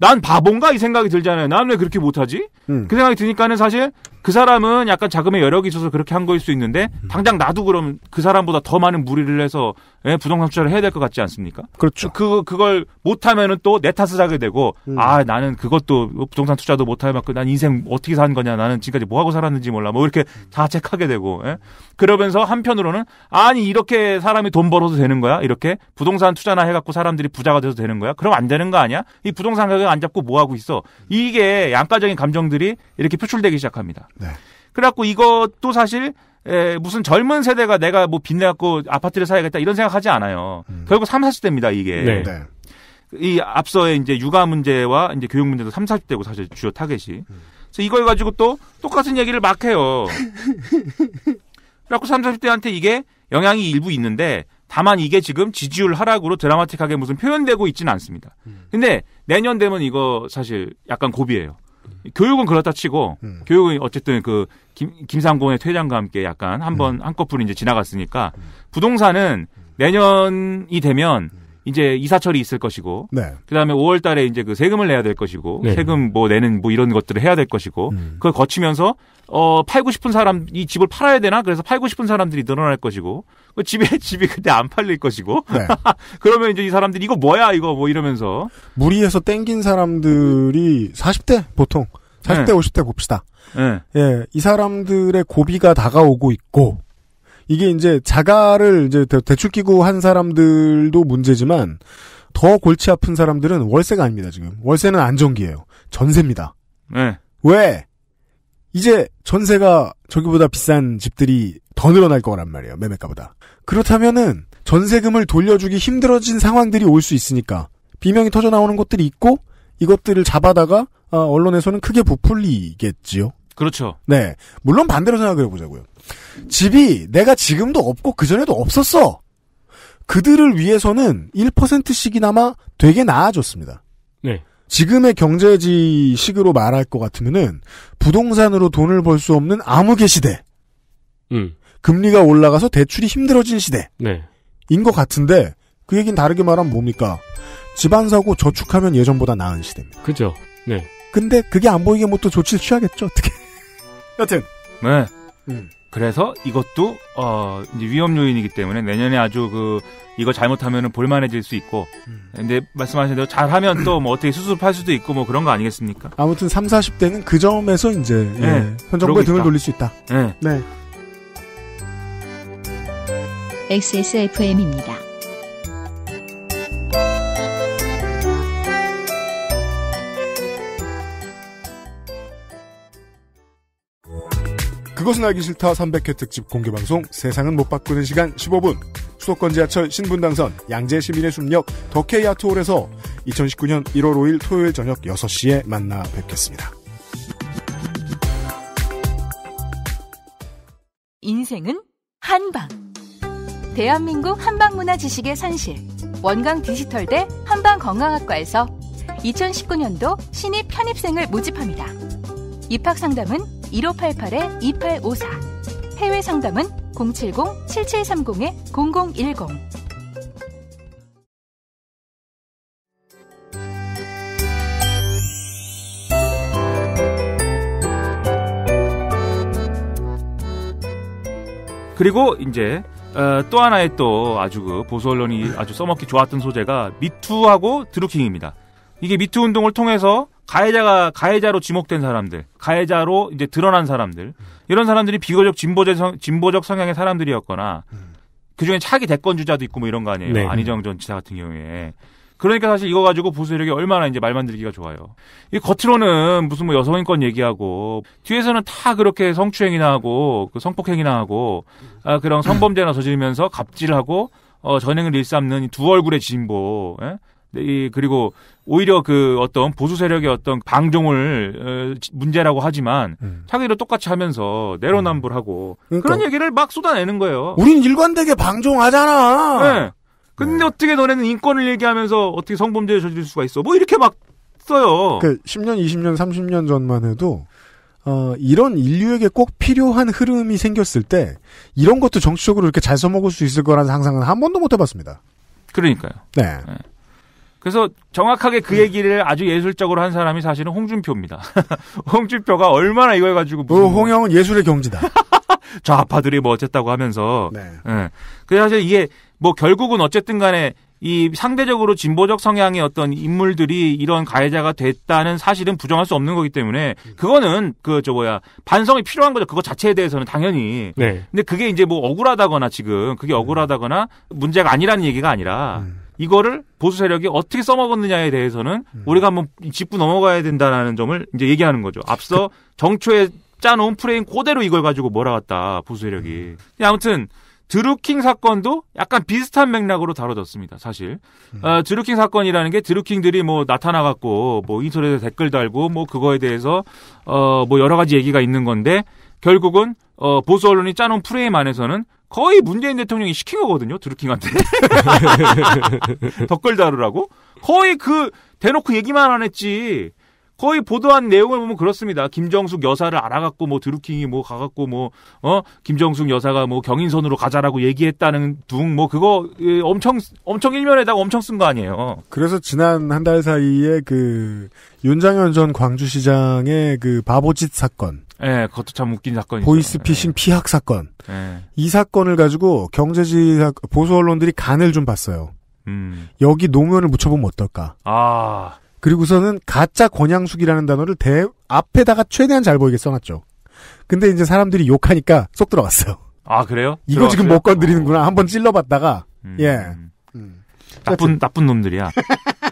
난 바본가 이 생각이 들잖아요. 난왜 그렇게 못하지? 음. 그 생각이 드니까는 사실 그 사람은 약간 자금의 여력이 있어서 그렇게 한 거일 수 있는데 당장 나도 그럼 그 사람보다 더 많은 무리를 해서 예, 부동산 투자를 해야 될 것 같지 않습니까? 그렇죠. 그 그걸 못하면은 또 내 탓을 하게 되고 음. 아 나는 그것도 부동산 투자도 못할 만큼 그 난 인생 어떻게 산 거냐 나는 지금까지 뭐 하고 살았는지 몰라 뭐 이렇게 자책하게 되고 예? 그러면서 한편으로는 아니 이렇게 사람이 돈 벌어도 되는 거야 이렇게 부동산 투자나 해갖고 사람들이 부자가 돼서 되는 거야 그럼 안 되는 거 아니야? 이 부동산 가격 안 잡고 뭐 하고 있어? 이게 양가적인 감정들이 이렇게 표출되기 시작합니다. 네. 그래갖고 이것도 사실 에, 예, 무슨 젊은 세대가 내가 뭐 빚내갖고 아파트를 사야겠다 이런 생각하지 않아요. 음. 결국 3, 40대입니다, 이게. 네. 네. 이 앞서의 이제 육아 문제와 이제 교육 문제도 3, 40대고 사실 주요 타겟이. 음. 그래서 이걸 가지고 또 똑같은 얘기를 막 해요. 그래갖고 3, 40대한테 이게 영향이 일부 있는데 다만 이게 지금 지지율 하락으로 드라마틱하게 무슨 표현되고 있지는 않습니다. 음. 근데 내년 되면 이거 사실 약간 고비예요. 교육은 그렇다 치고 음. 교육은 어쨌든 그 김, 김상곤의 퇴장과 함께 약간 한번 음. 한꺼풀 이제 지나갔으니까 음. 부동산은 내년이 되면 이제 이사철이 있을 것이고 네. 그다음에 5월 달에 이제 그 세금을 내야 될 것이고 네. 세금 뭐 내는 뭐 이런 것들을 해야 될 것이고 음. 그걸 거치면서 어 팔고 싶은 사람 이 집을 팔아야 되나 그래서 팔고 싶은 사람들이 늘어날 것이고 뭐 집에 집이 근데 안 팔릴 것이고 네. 그러면 이제 이 사람들이 이거 뭐야 이거 뭐 이러면서 무리해서 땡긴 사람들이 40대 보통 40대 네. 50대 봅시다. 네. 예, 이 사람들의 고비가 다가오고 있고 이게 이제 자가를 이제 대출 끼고 한 사람들도 문제지만 더 골치 아픈 사람들은 월세가 아닙니다 지금 월세는 안정기예요 전세입니다. 네. 왜? 이제 전세가 저기보다 비싼 집들이 더 늘어날 거란 말이에요. 매매가보다. 그렇다면은 전세금을 돌려주기 힘들어진 상황들이 올 수 있으니까 비명이 터져 나오는 것들이 있고 이것들을 잡아다가 아, 언론에서는 크게 부풀리겠지요. 그렇죠. 네. 물론 반대로 생각 해보자고요. 집이 내가 지금도 없고 그전에도 없었어. 그들을 위해서는 1%씩이나마 되게 나아졌습니다. 네. 지금의 경제지식으로 말할 것 같으면은 부동산으로 돈을 벌 수 없는 암흑의 시대. 음. 금리가 올라가서 대출이 힘들어진 시대인 네. 것 같은데 그 얘기는 다르게 말하면 뭡니까? 집안 사고 저축하면 예전보다 나은 시대입니다. 그죠. 네. 근데 그게 안 보이게 뭐 또 조치를 취하겠죠. 어떻게? 여튼. 네. 음. 그래서 이것도 어 이제 위험 요인이기 때문에 내년에 아주 그 이거 잘못하면은 볼만해질 수 있고 음. 근데 말씀하신 대로 잘하면 또 뭐 어떻게 수습할 수도 있고 뭐 그런 거 아니겠습니까? 아무튼 3, 40대는 그 점에서 이제 예, 네. 예, 현 정부에 등을 돌릴 수 있다. 네. 네. XSFM입니다. 그것은 알기 싫다 300회 특집 공개방송 세상은 못 바꾸는 시간 15분 수도권 지하철 신분당선 양재 시민의 숲역 덕해 야트홀에서 2019년 1월 5일 토요일 저녁 6시에 만나 뵙겠습니다. 인생은 한방 대한민국 한방문화 지식의 산실 원광 디지털대 한방건강학과에서 2019년도 신입 편입생을 모집합니다. 입학 상담은 1588-2854 해외 상담은 070-7730-0010 그리고 이제 어, 또 하나의 또 아주 그 보수 언론이 아주 써먹기 좋았던 소재가 미투하고 드루킹입니다. 이게 미투 운동을 통해서 가해자가 가해자로 지목된 사람들, 가해자로 이제 드러난 사람들 이런 사람들이 비교적 진보적 성, 진보적 성향의 사람들이었거나 음. 그 중에 차기 대권 주자도 있고 뭐 이런 거 아니에요. 네. 안희정 전 지사 같은 경우에 그러니까 사실 이거 가지고 보수 세력이 얼마나 이제 말 만들기가 좋아요. 이 겉으로는 무슨 뭐 여성인권 얘기하고 뒤에서는 다 그렇게 성추행이나 하고 그 성폭행이나 하고 아 그런 성범죄나 저지르면서 갑질하고 어 전행을 일삼는 두 얼굴의 진보. 예? 이 그리고 오히려 그 어떤 보수 세력의 어떤 방종을 어, 문제라고 하지만 음. 자기도 똑같이 하면서 내로남불하고 음. 그러니까. 그런 얘기를 막 쏟아내는 거예요. 우린 일관되게 방종하잖아. 네. 근데 네. 어떻게 너네는 인권을 얘기하면서 어떻게 성범죄를 저질 수가 있어? 뭐 이렇게 막 써요. 그 10년, 20년, 30년 전만 해도 어, 이런 인류에게 꼭 필요한 흐름이 생겼을 때 이런 것도 정치적으로 이렇게 잘 써먹을 수 있을 거라는 상상은 한 번도 못 해봤습니다. 그러니까요. 네. 네. 그래서 정확하게 그 얘기를 아주 예술적으로 한 사람이 사실은 홍준표입니다. 홍준표가 얼마나 이걸 가지고 무슨 어, 홍영은 예술의 경지다. 좌파들이 뭐 어쨌다고 하면서. 네. 네. 그래서 사실 이게 뭐 결국은 어쨌든 간에 이 상대적으로 진보적 성향의 어떤 인물들이 이런 가해자가 됐다는 사실은 부정할 수 없는 거기 때문에 그거는 그 저 뭐야 반성이 필요한 거죠. 그거 자체에 대해서는 당연히. 네. 근데 그게 이제 뭐 억울하다거나 지금 그게 음. 억울하다거나 문제가 아니라는 얘기가 아니라 음. 이거를 보수 세력이 어떻게 써먹었느냐에 대해서는 음. 우리가 한번 짚고 넘어가야 된다라는 점을 이제 얘기하는 거죠. 앞서 그 정초에 짜놓은 프레임 그대로 이걸 가지고 몰아갔다 보수 세력이. 아무튼. 드루킹 사건도 약간 비슷한 맥락으로 다뤄졌습니다. 사실 음. 어, 드루킹 사건이라는 게 드루킹들이 뭐 나타나갖고 뭐 인터넷에 댓글 달고 뭐 그거에 대해서 어뭐 여러 가지 얘기가 있는 건데 결국은 어 보수 언론이 짜놓은 프레임 안에서는 거의 문재인 대통령이 시킨 거거든요. 드루킹한테 댓글 다루라고 거의 그 대놓고 얘기만 안 했지 거의 보도한 내용을 보면 그렇습니다. 김정숙 여사를 알아갖고 뭐 드루킹이 뭐 가갖고 뭐어 김정숙 여사가 뭐 경인선으로 가자라고 얘기했다는 둥 뭐 그거 예, 엄청 엄청 일면에다가 엄청 쓴 거 아니에요. 어. 그래서 지난 한 달 사이에 그 윤장현 전 광주시장의 그 바보짓 사건. 예, 그것도 참 웃긴 사건이죠. 보이스피싱 예. 피학 사건. 예. 이 사건을 가지고 경제지 보수 언론들이 간을 좀 봤어요. 음. 여기 노무현을 묻혀보면 어떨까? 아. 그리고서는 가짜 권양숙이라는 단어를 대 앞에다가 최대한 잘 보이게 써놨죠. 근데 이제 사람들이 욕하니까 쏙 들어갔어요. 아 그래요? 이거 들어갔어요? 지금 못 건드리는구나. 어. 한번 찔러봤다가 음, 예. 음. 음. 나쁜 나쁜 놈들이야.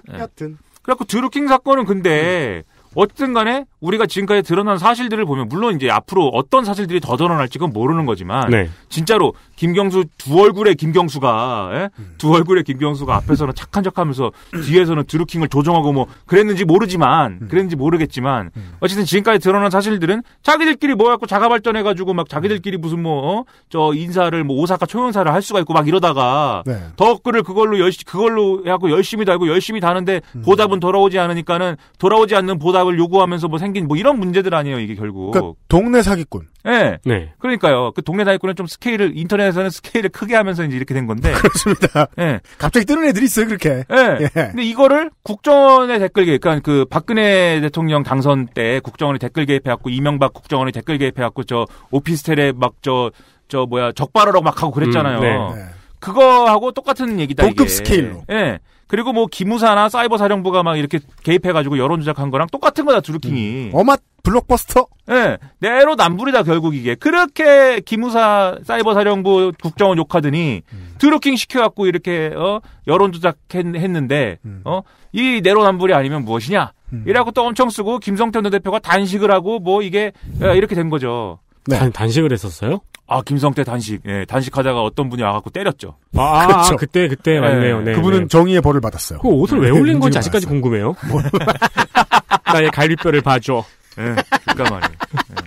하 여튼. 그래갖고 드루킹 사건은 근데 음. 어쨌든 간에 우리가 지금까지 드러난 사실들을 보면 물론 이제 앞으로 어떤 사실들이 더 드러날지 그건 모르는 거지만 네. 진짜로 김경수 두 얼굴의 김경수가 예? 음. 두 얼굴의 김경수가 앞에서는 착한 척하면서 뒤에서는 드루킹을 조종하고 뭐 그랬는지 모르지만 음. 그랬는지 모르겠지만 음. 어쨌든 지금까지 드러난 사실들은 자기들끼리 뭐여갖고 자가 발전해가지고 막 자기들끼리 무슨 뭐저 어? 인사를 뭐 오사카 초연사를 할 수가 있고 막 이러다가 네. 덕글을 그걸로 열시 그걸로 해갖고 열심히 달고 열심히 다는데 보답은 돌아오지 않으니까는 돌아오지 않는 보답을 요구하면서 뭐생 생긴 뭐 이런 문제들 아니에요 이게 결국. 그러니까 동네 사기꾼. 네. 네. 그러니까요. 그 동네 사기꾼은 좀 스케일을 인터넷에서는 스케일을 크게 하면서 이제 이렇게 된 건데. 그렇습니다. 네. 갑자기 뜨는 애들이 있어요 그렇게. 네. 예. 근데 이거를 국정원의 댓글 개입, 그러니까 그 박근혜 대통령 당선 때 국정원이 댓글 개입해갖고 이명박 국정원이 댓글 개입해갖고 저 오피스텔에 막 저 저 뭐야 적발하라고 막 하고 그랬잖아요. 음, 네. 네. 그거하고 똑같은 얘기다. 동급 스케일로. 예. 네. 그리고 뭐 기무사나 사이버 사령부가 막 이렇게 개입해가지고 여론 조작한 거랑 똑같은 거다 드루킹이. 음. 어맛 블록버스터. 예, 네, 내로 남불이다 결국 이게. 그렇게 기무사 사이버 사령부 국정원 욕하더니 음. 드루킹 시켜갖고 이렇게 어 여론 조작했는데 음. 어이 내로 남불이 아니면 무엇이냐? 음. 이라고 또 엄청 쓰고 김성태 원내대표가 단식을 하고 뭐 이게 어, 이렇게 된 거죠. 네. 단식을 했었어요? 아 김성태 단식, 예, 단식하다가 어떤 분이 와갖고 때렸죠. 아, 아 그렇 그때 그때 네. 맞네요. 네, 그분은 네. 정의의 벌을 받았어요. 그 옷을 네. 왜 올린 건지 아직까지 궁금해요. 뭐. 나의 갈비뼈를 봐줘. 예, 그니까 말이에요. 예.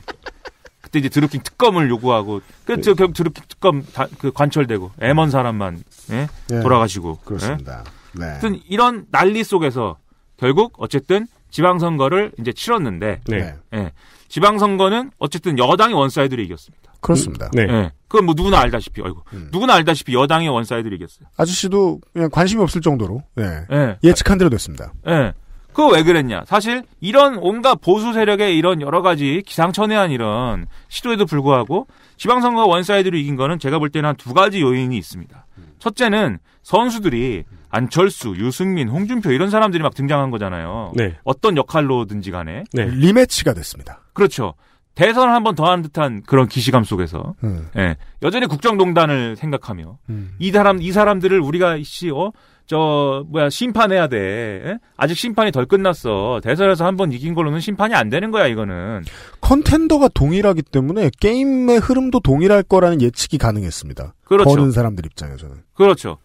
그때 이제 드루킹 특검을 요구하고 그래서 결국 드루킹 특검 다, 그 관철되고 애먼 사람만 예? 예, 돌아가시고 예. 그렇습니다. 예? 네. 하여튼 이런 난리 속에서 결국 어쨌든 지방선거를 이제 치렀는데 네. 네. 예. 지방선거는 어쨌든 여당이 원사이드로 이겼습니다. 그렇습니다. 네. 네. 그건 뭐 누구나 알다시피, 아이고. 음. 누구나 알다시피 여당의 원사이드 이겼어요. 아저씨도 그냥 관심이 없을 정도로, 네. 네. 예측한 대로 됐습니다. 네. 그거 왜 그랬냐. 사실 이런 온갖 보수 세력의 이런 여러 가지 기상천외한 이런 시도에도 불구하고 지방선거 원사이드로 이긴 거는 제가 볼 때는 한 두 가지 요인이 있습니다. 첫째는 선수들이 안철수, 유승민, 홍준표 이런 사람들이 막 등장한 거잖아요. 네. 어떤 역할로든지 간에. 네. 리매치가 됐습니다. 그렇죠. 대선을 한 번 더 한 듯한 그런 기시감 속에서 음. 예, 여전히 국정농단을 생각하며 음. 이 사람 이 사람들을 우리가 씨어 저 뭐야 심판해야 돼 예? 아직 심판이 덜 끝났어 대선에서 한 번 이긴 걸로는 심판이 안 되는 거야 이거는 컨텐더가 동일하기 때문에 게임의 흐름도 동일할 거라는 예측이 가능했습니다 그렇죠. 버는 사람들 입장에서는 그렇죠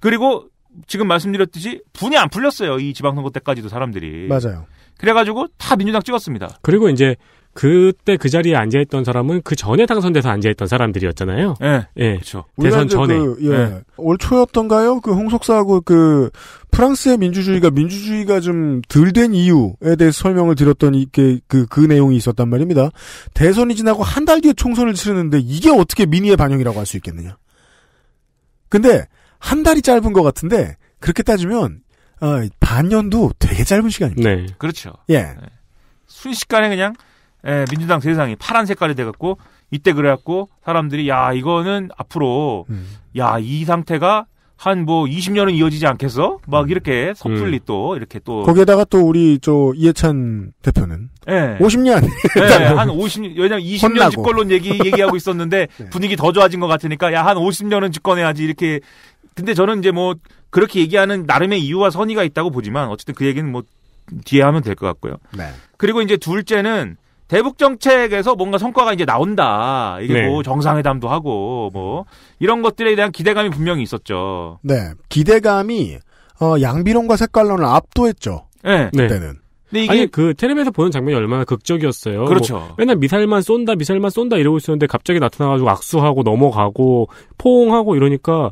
그리고 지금 말씀드렸듯이 분이 안 풀렸어요 이 지방선거 때까지도 사람들이 맞아요 그래가지고 다 민주당 찍었습니다 그리고 이제 그때 그 자리에 앉아있던 사람은 그 전에 당선돼서 앉아있던 사람들이었잖아요. 예. 예. 그렇죠. 대선 전에. 그, 예. 예. 올 초였던가요? 그 홍석사하고 그 프랑스의 민주주의가 민주주의가 좀 덜 된 이유에 대해 서 설명을 드렸던 이게 그, 그, 그 내용이 있었단 말입니다. 대선이 지나고 한 달 뒤에 총선을 치르는데 이게 어떻게 민의의 반영이라고 할 수 있겠느냐. 근데 한 달이 짧은 것 같은데 그렇게 따지면 어, 반년도 되게 짧은 시간입니다. 네. 그렇죠. 예. 네. 순식간에 그냥 예, 민주당 세상이 파란 색깔이 돼갖고 이때 그래갖고 사람들이 야 이거는 앞으로 음. 야이 상태가 한 뭐 20년은 이어지지 않겠어? 막 음. 이렇게 섣불리 음. 또 이렇게 또 거기에다가 또 우리 저 이해찬 대표는 예. 50년 예, 한 50년 왜냐면 20년 혼 집권론 얘기 얘기하고 있었는데 네. 분위기 더 좋아진 것 같으니까 야한 50년은 집권해야지 이렇게 근데 저는 이제 뭐 그렇게 얘기하는 나름의 이유와 선의가 있다고 보지만 어쨌든 그 얘기는 뭐 뒤에 하면 될 것 같고요. 네. 그리고 이제 둘째는 대북 정책에서 뭔가 성과가 이제 나온다. 이게 네. 뭐 정상회담도 하고 뭐 이런 것들에 대한 기대감이 분명히 있었죠. 네, 기대감이 어, 양비론과 색깔론을 압도했죠. 네. 그때는. 근데 이게 아니, 그 테레비에서 보는 장면이 얼마나 극적이었어요. 뭐 그렇죠. 뭐 맨날 미사일만 쏜다, 미사일만 쏜다 이러고 있었는데 갑자기 나타나가지고 악수하고 넘어가고 포옹하고 이러니까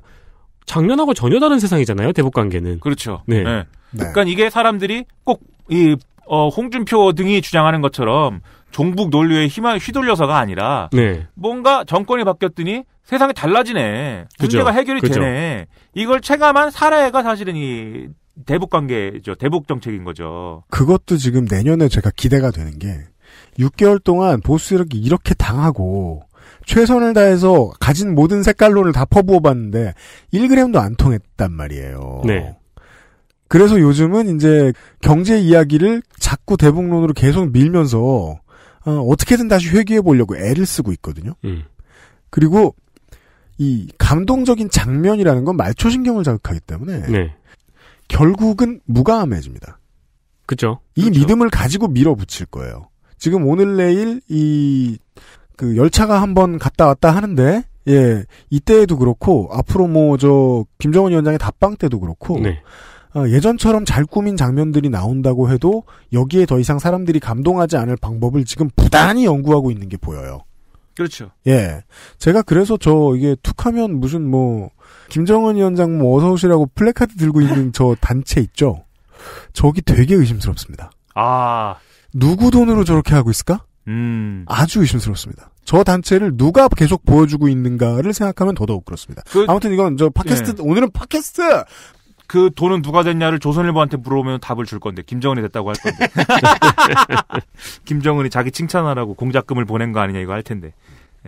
작년하고 전혀 다른 세상이잖아요. 대북 관계는. 그렇죠. 네. 네. 네. 그러니까 이게 사람들이 꼭이 어, 홍준표 등이 주장하는 것처럼 종북 논리에 희망 이 휘둘려서가 아니라 네. 뭔가 정권이 바뀌었더니 세상이 달라지네. 그죠. 문제가 해결이 그죠. 되네. 이걸 체감한 사례가 사실은 이 대북 관계죠. 대북 정책인 거죠. 그것도 지금 내년에 제가 기대가 되는 게 6개월 동안 보수 이렇게 이렇게 당하고 최선을 다해서 가진 모든 색깔론을 다 퍼부어 봤는데 1그램도 안 통했단 말이에요. 네. 그래서 요즘은 이제 경제 이야기를 자꾸 대북론으로 계속 밀면서 어, 떻게든 다시 회귀해 보려고 애를 쓰고 있거든요. 음. 그리고 이 감동적인 장면이라는 건 말초신경을 자극하기 때문에 네. 결국은 무감해집니다. 그죠. 이 그쵸. 믿음을 가지고 밀어붙일 거예요. 지금 오늘 내일 이 그 열차가 한 번 갔다 왔다 하는데 예 이때에도 그렇고 앞으로 뭐 저 김정은 위원장의 답방 때도 그렇고 네. 어, 예전처럼 잘 꾸민 장면들이 나온다고 해도 여기에 더 이상 사람들이 감동하지 않을 방법을 지금 부단히 연구하고 있는 게 보여요. 그렇죠. 예. 제가 그래서 저 이게 툭하면 무슨 뭐 김정은 위원장 뭐 어서 오시라고 플래카드 들고 있는 저 단체 있죠. 저기 되게 의심스럽습니다. 아. 누구 돈으로 저렇게 하고 있을까? 음. 아주 의심스럽습니다. 저 단체를 누가 계속 보여주고 있는가를 생각하면 더더욱 그렇습니다. 그, 아무튼 이건 저 팟캐스트 예. 오늘은 팟캐스트 그 돈은 누가 됐냐를 조선일보한테 물어보면 답을 줄 건데 김정은이 됐다고 할 건데 김정은이 자기 칭찬하라고 공작금을 보낸 거 아니냐 이거 할 텐데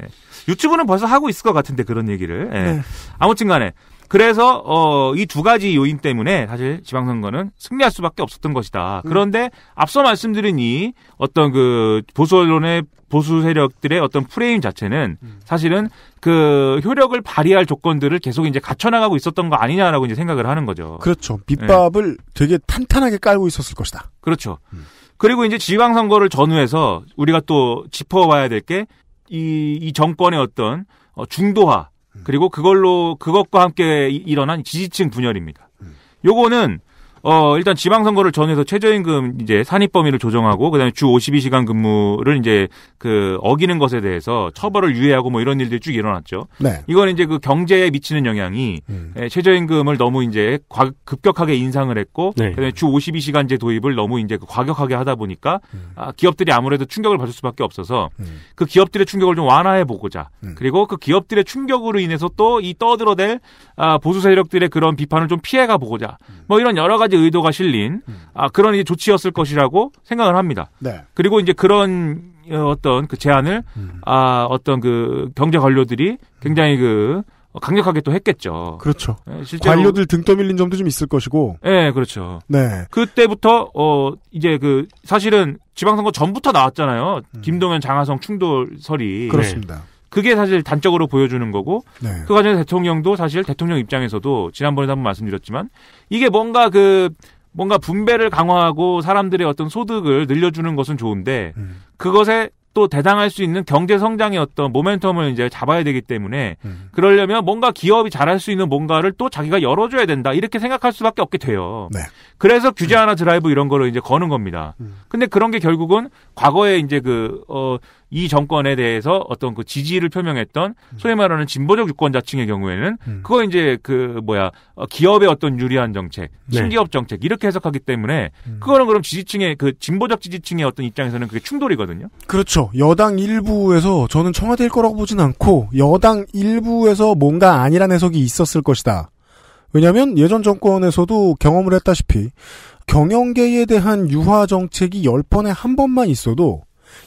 예. 유튜브는 벌써 하고 있을 것 같은데 그런 얘기를 예. 네. 아무튼간에 그래서 어, 이 두 가지 요인 때문에 사실 지방선거는 승리할 수밖에 없었던 것이다. 음. 그런데 앞서 말씀드린 이 어떤 그 보수 언론의 보수 세력들의 어떤 프레임 자체는 음. 사실은 그 효력을 발휘할 조건들을 계속 이제 갖춰나가고 있었던 거 아니냐라고 이제 생각을 하는 거죠. 그렇죠. 밑밥을 네. 되게 탄탄하게 깔고 있었을 것이다. 그렇죠. 음. 그리고 이제 지방선거를 전후해서 우리가 또 짚어봐야 될 게 이, 이 정권의 어떤 어, 중도화 음. 그리고 그걸로 그것과 함께 일어난 지지층 분열입니다. 음. 요거는 어, 일단 지방선거를 전해서 최저임금 이제 산입 범위를 조정하고, 그 다음에 주 52시간 근무를 이제 그 어기는 것에 대해서 처벌을 유예하고 뭐 이런 일들이 쭉 일어났죠. 네. 이건 이제 그 경제에 미치는 영향이 음. 예, 최저임금을 너무 이제 과, 급격하게 인상을 했고, 네. 그 다음에 주 52시간제 도입을 너무 이제 과격하게 하다 보니까 음. 아, 기업들이 아무래도 충격을 받을 수밖에 없어서 음. 그 기업들의 충격을 좀 완화해 보고자 음. 그리고 그 기업들의 충격으로 인해서 또 이떠들어낼 아, 보수 세력들의 그런 비판을 좀 피해가 보고자 음. 뭐 이런 여러 가지 가지 의도가 실린 음. 아, 그런 이제 조치였을 것이라고 생각을 합니다. 네. 그리고 이제 그런 어, 어떤 그 제안을 음. 아, 어떤 그 경제 관료들이 굉장히 그 강력하게 또 했겠죠. 그렇죠. 예, 실제 관료들 등 떠밀린 점도 좀 있을 것이고. 네, 그렇죠. 네. 그때부터 어 이제 그 사실은 지방선거 전부터 나왔잖아요. 음. 김동연 장하성 충돌설이. 그렇습니다. 그게 사실 단적으로 보여주는 거고 네. 그 과정에 대통령도 사실 대통령 입장에서도 지난번에도 한 번 말씀드렸지만 이게 뭔가 그 뭔가 분배를 강화하고 사람들의 어떤 소득을 늘려주는 것은 좋은데 음. 그것에 또대당할수 있는 경제 성장의 어떤 모멘텀을 이제 잡아야 되기 때문에 음. 그러려면 뭔가 기업이 잘할 수 있는 뭔가를 또 자기가 열어줘야 된다 이렇게 생각할 수밖에 없게 돼요. 네. 그래서 규제 하나 드라이브 이런 거를 이제 거는 겁니다. 음. 근데 그런 게 결국은 과거에 이제 그어 이 정권에 대해서 어떤 그 지지를 표명했던 음. 소위 말하는 진보적 유권자층의 경우에는 음. 그거 이제 그 뭐야 어, 기업의 어떤 유리한 정책, 네. 신기업 정책 이렇게 해석하기 때문에 음. 그거는 그럼 지지층의 그 진보적 지지층의 어떤 입장에서는 그게 충돌이거든요. 그렇죠. 여당 일부에서 저는 청와대일 거라고 보진 않고 여당 일부에서 뭔가 아니란 해석이 있었을 것이다. 왜냐하면 예전 정권에서도 경험을 했다시피 경영계에 대한 유화 정책이 열번에한 번만 있어도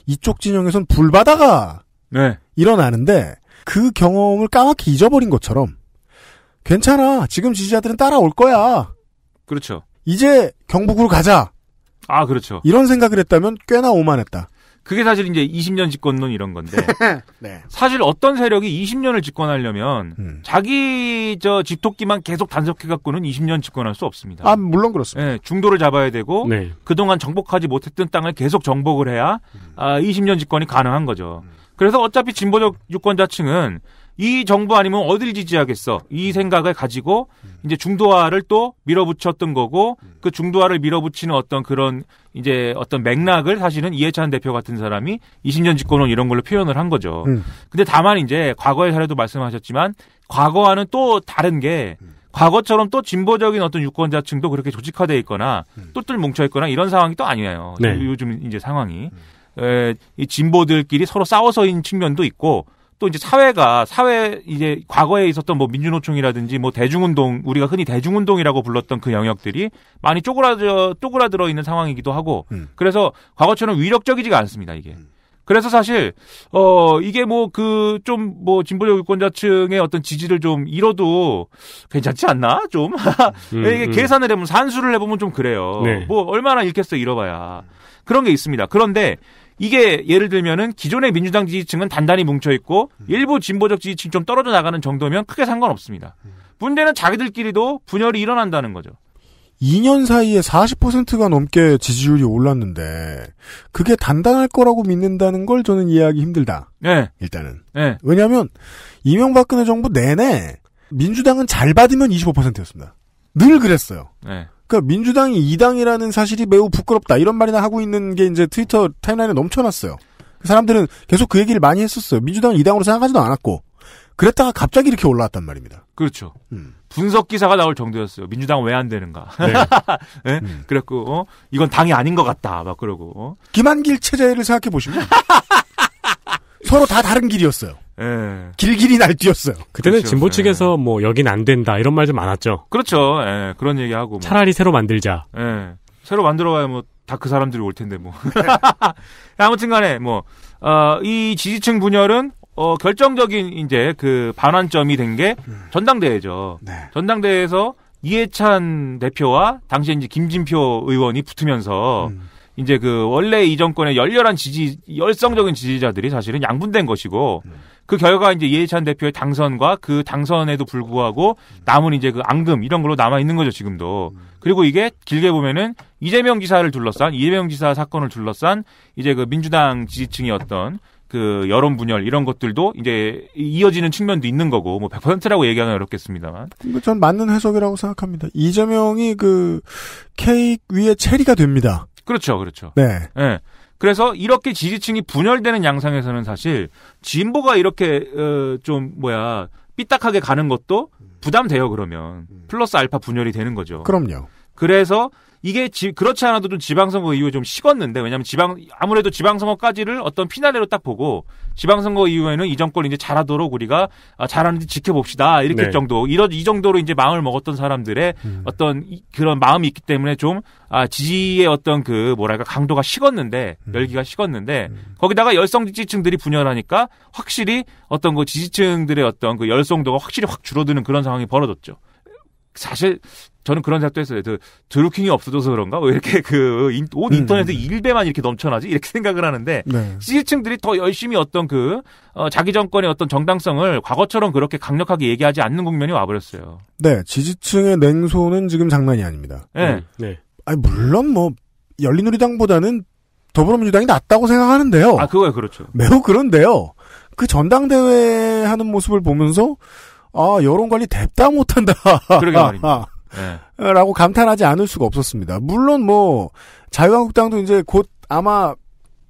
이쪽 진영에선 불바다가 네. 일어나는데 그 경험을 까맣게 잊어버린 것처럼 괜찮아 지금 지지자들은 따라올 거야. 그렇죠. 이제 경북으로 가자. 아 그렇죠. 이런 생각을 했다면 꽤나 오만했다. 그게 사실 이제 20년 집권론 이런 건데 네. 사실 어떤 세력이 20년을 집권하려면 음. 자기 저 집토끼만 계속 단속해 갖고는 20년 집권할 수 없습니다. 아 물론 그렇습니다. 네, 중도를 잡아야 되고 네. 그동안 정복하지 못했던 땅을 계속 정복을 해야 음. 아, 20년 집권이 가능한 거죠. 음. 그래서 어차피 진보적 유권자층은 이 정부 아니면 어딜 지지하겠어 이 음. 생각을 가지고 음. 이제 중도화를 또 밀어붙였던 거고 음. 그 중도화를 밀어붙이는 어떤 그런 이제 어떤 맥락을 사실은 이해찬 대표 같은 사람이 20년 집권론 이런 걸로 표현을 한 거죠. 음. 근데 다만 이제 과거의 사례도 말씀하셨지만 과거와는 또 다른 게 과거처럼 또 진보적인 어떤 유권자층도 그렇게 조직화돼 있거나 또뜰 뭉쳐 있거나 이런 상황이 또 아니에요. 네. 요즘 이제 상황이 에, 이 진보들끼리 서로 싸워서인 측면도 있고 또 이제 사회가 사회 이제 과거에 있었던 뭐 민주노총이라든지 뭐 대중운동 우리가 흔히 대중운동이라고 불렀던 그 영역들이 많이 쪼그라져 쪼그라들어 있는 상황이기도 하고 음. 그래서 과거처럼 위력적이지가 않습니다 이게. 음. 그래서 사실 어 이게 뭐 그 좀뭐 그 뭐 진보적 유권자층의 어떤 지지를 좀 잃어도 괜찮지 않나 좀 음, 음, 이게 계산을 해보면 산수를 해보면 좀 그래요. 네. 뭐 얼마나 잃겠어 잃어봐야 그런 게 있습니다. 그런데 이게 예를 들면은 기존의 민주당 지지층은 단단히 뭉쳐 있고 음. 일부 진보적 지지층 좀 떨어져 나가는 정도면 크게 상관없습니다. 음. 문제는 자기들끼리도 분열이 일어난다는 거죠. 2년 사이에 40%가 넘게 지지율이 올랐는데 그게 단단할 거라고 믿는다는 걸 저는 이해하기 힘들다. 네. 일단은. 네. 왜냐하면 이명박근혜 정부 내내 민주당은 잘 받으면 25%였습니다. 늘 그랬어요. 네. 그러니까 민주당이 이당이라는 사실이 매우 부끄럽다 이런 말이나 하고 있는 게 이제 트위터 타임라인에 넘쳐났어요. 그 사람들은 계속 그 얘기를 많이 했었어요. 민주당은 이당으로 생각하지도 않았고 그랬다가 갑자기 이렇게 올라왔단 말입니다. 그렇죠. 음. 분석 기사가 나올 정도였어요. 민주당 왜 안 되는가. 네. 네? 음. 그랬고 어? 이건 당이 아닌 것 같다. 막 그러고 어? 김한길 체제를 생각해 보시면 서로 다 다른 길이었어요. 예. 길길이 날뛰었어요. 그때는 그렇죠. 진보 측에서 예. 뭐 여긴 안 된다 이런 말 좀 많았죠. 그렇죠. 예. 그런 얘기하고 뭐. 차라리 새로 만들자. 예. 새로 만들어봐야 뭐 다 그 사람들이 올 텐데 뭐. 예, 아무튼간에 뭐이 어, 지지층 분열은 어, 결정적인 이제 그 반환점이 된게 음. 전당대회죠. 네. 전당대회에서 이해찬 대표와 당시 이제 김진표 의원이 붙으면서 음. 이제 그 원래 이 정권의 열렬한 지지 열성적인 지지자들이 사실은 양분된 것이고 음. 그 결과 이제 이해찬 대표의 당선과 그 당선에도 불구하고 남은 이제 그 앙금 이런 걸로 남아 있는 거죠 지금도 음. 그리고 이게 길게 보면은 이재명 지사를 둘러싼 이재명 지사 사건을 둘러싼 이제 그 민주당 지지층이었던 그 여론 분열 이런 것들도 이제 이어지는 측면도 있는 거고 뭐 100%라고 얘기하는 어렵겠습니다만. 뭐 전 맞는 해석이라고 생각합니다. 이재명이 그 케이크 위에 체리가 됩니다. 그렇죠, 그렇죠. 네. 네. 그래서 이렇게 지지층이 분열되는 양상에서는 사실 진보가 이렇게 어, 좀 뭐야 삐딱하게 가는 것도 부담돼요 그러면 음. 플러스 알파 분열이 되는 거죠. 그럼요. 그래서 이게 지, 그렇지 않아도 좀 지방선거 이후에 좀 식었는데 왜냐하면 지방 아무래도 지방선거까지를 어떤 피날레로 딱 보고 지방선거 이후에는 이 정권 이제 잘하도록 우리가 아, 잘하는지 지켜봅시다 이렇게 네. 정도 이런 이 정도로 이제 마음을 먹었던 사람들의 음. 어떤 이, 그런 마음이 있기 때문에 좀 아, 지지의 어떤 그 뭐랄까 강도가 식었는데 음. 열기가 식었는데 음. 거기다가 열성 지지층들이 분열하니까 확실히 어떤 그 지지층들의 어떤 그 열성도가 확실히 확 줄어드는 그런 상황이 벌어졌죠. 사실 저는 그런 생각도 했어요. 그 드루킹이 없어져서 그런가? 왜 이렇게 그온 음. 인터넷에 1배만 이렇게 넘쳐나지? 이렇게 생각을 하는데 시지층들이더 네. 열심히 어떤 그 어, 자기 정권의 어떤 정당성을 과거처럼 그렇게 강력하게 얘기하지 않는 국면이 와버렸어요. 네, 지지층의 냉소는 지금 장난이 아닙니다. 네, 음. 네. 아니 물론 뭐 열린우리당보다는 더불어민주당이 낫다고 생각하는데요. 아, 그거야 그렇죠. 매우 그런데요. 그 전당대회 하는 모습을 보면서 아 여론관리 대다 못한다. 그러게 말입니다. 네. 라고 감탄하지 않을 수가 없었습니다. 물론 뭐 자유한국당도 이제 곧 아마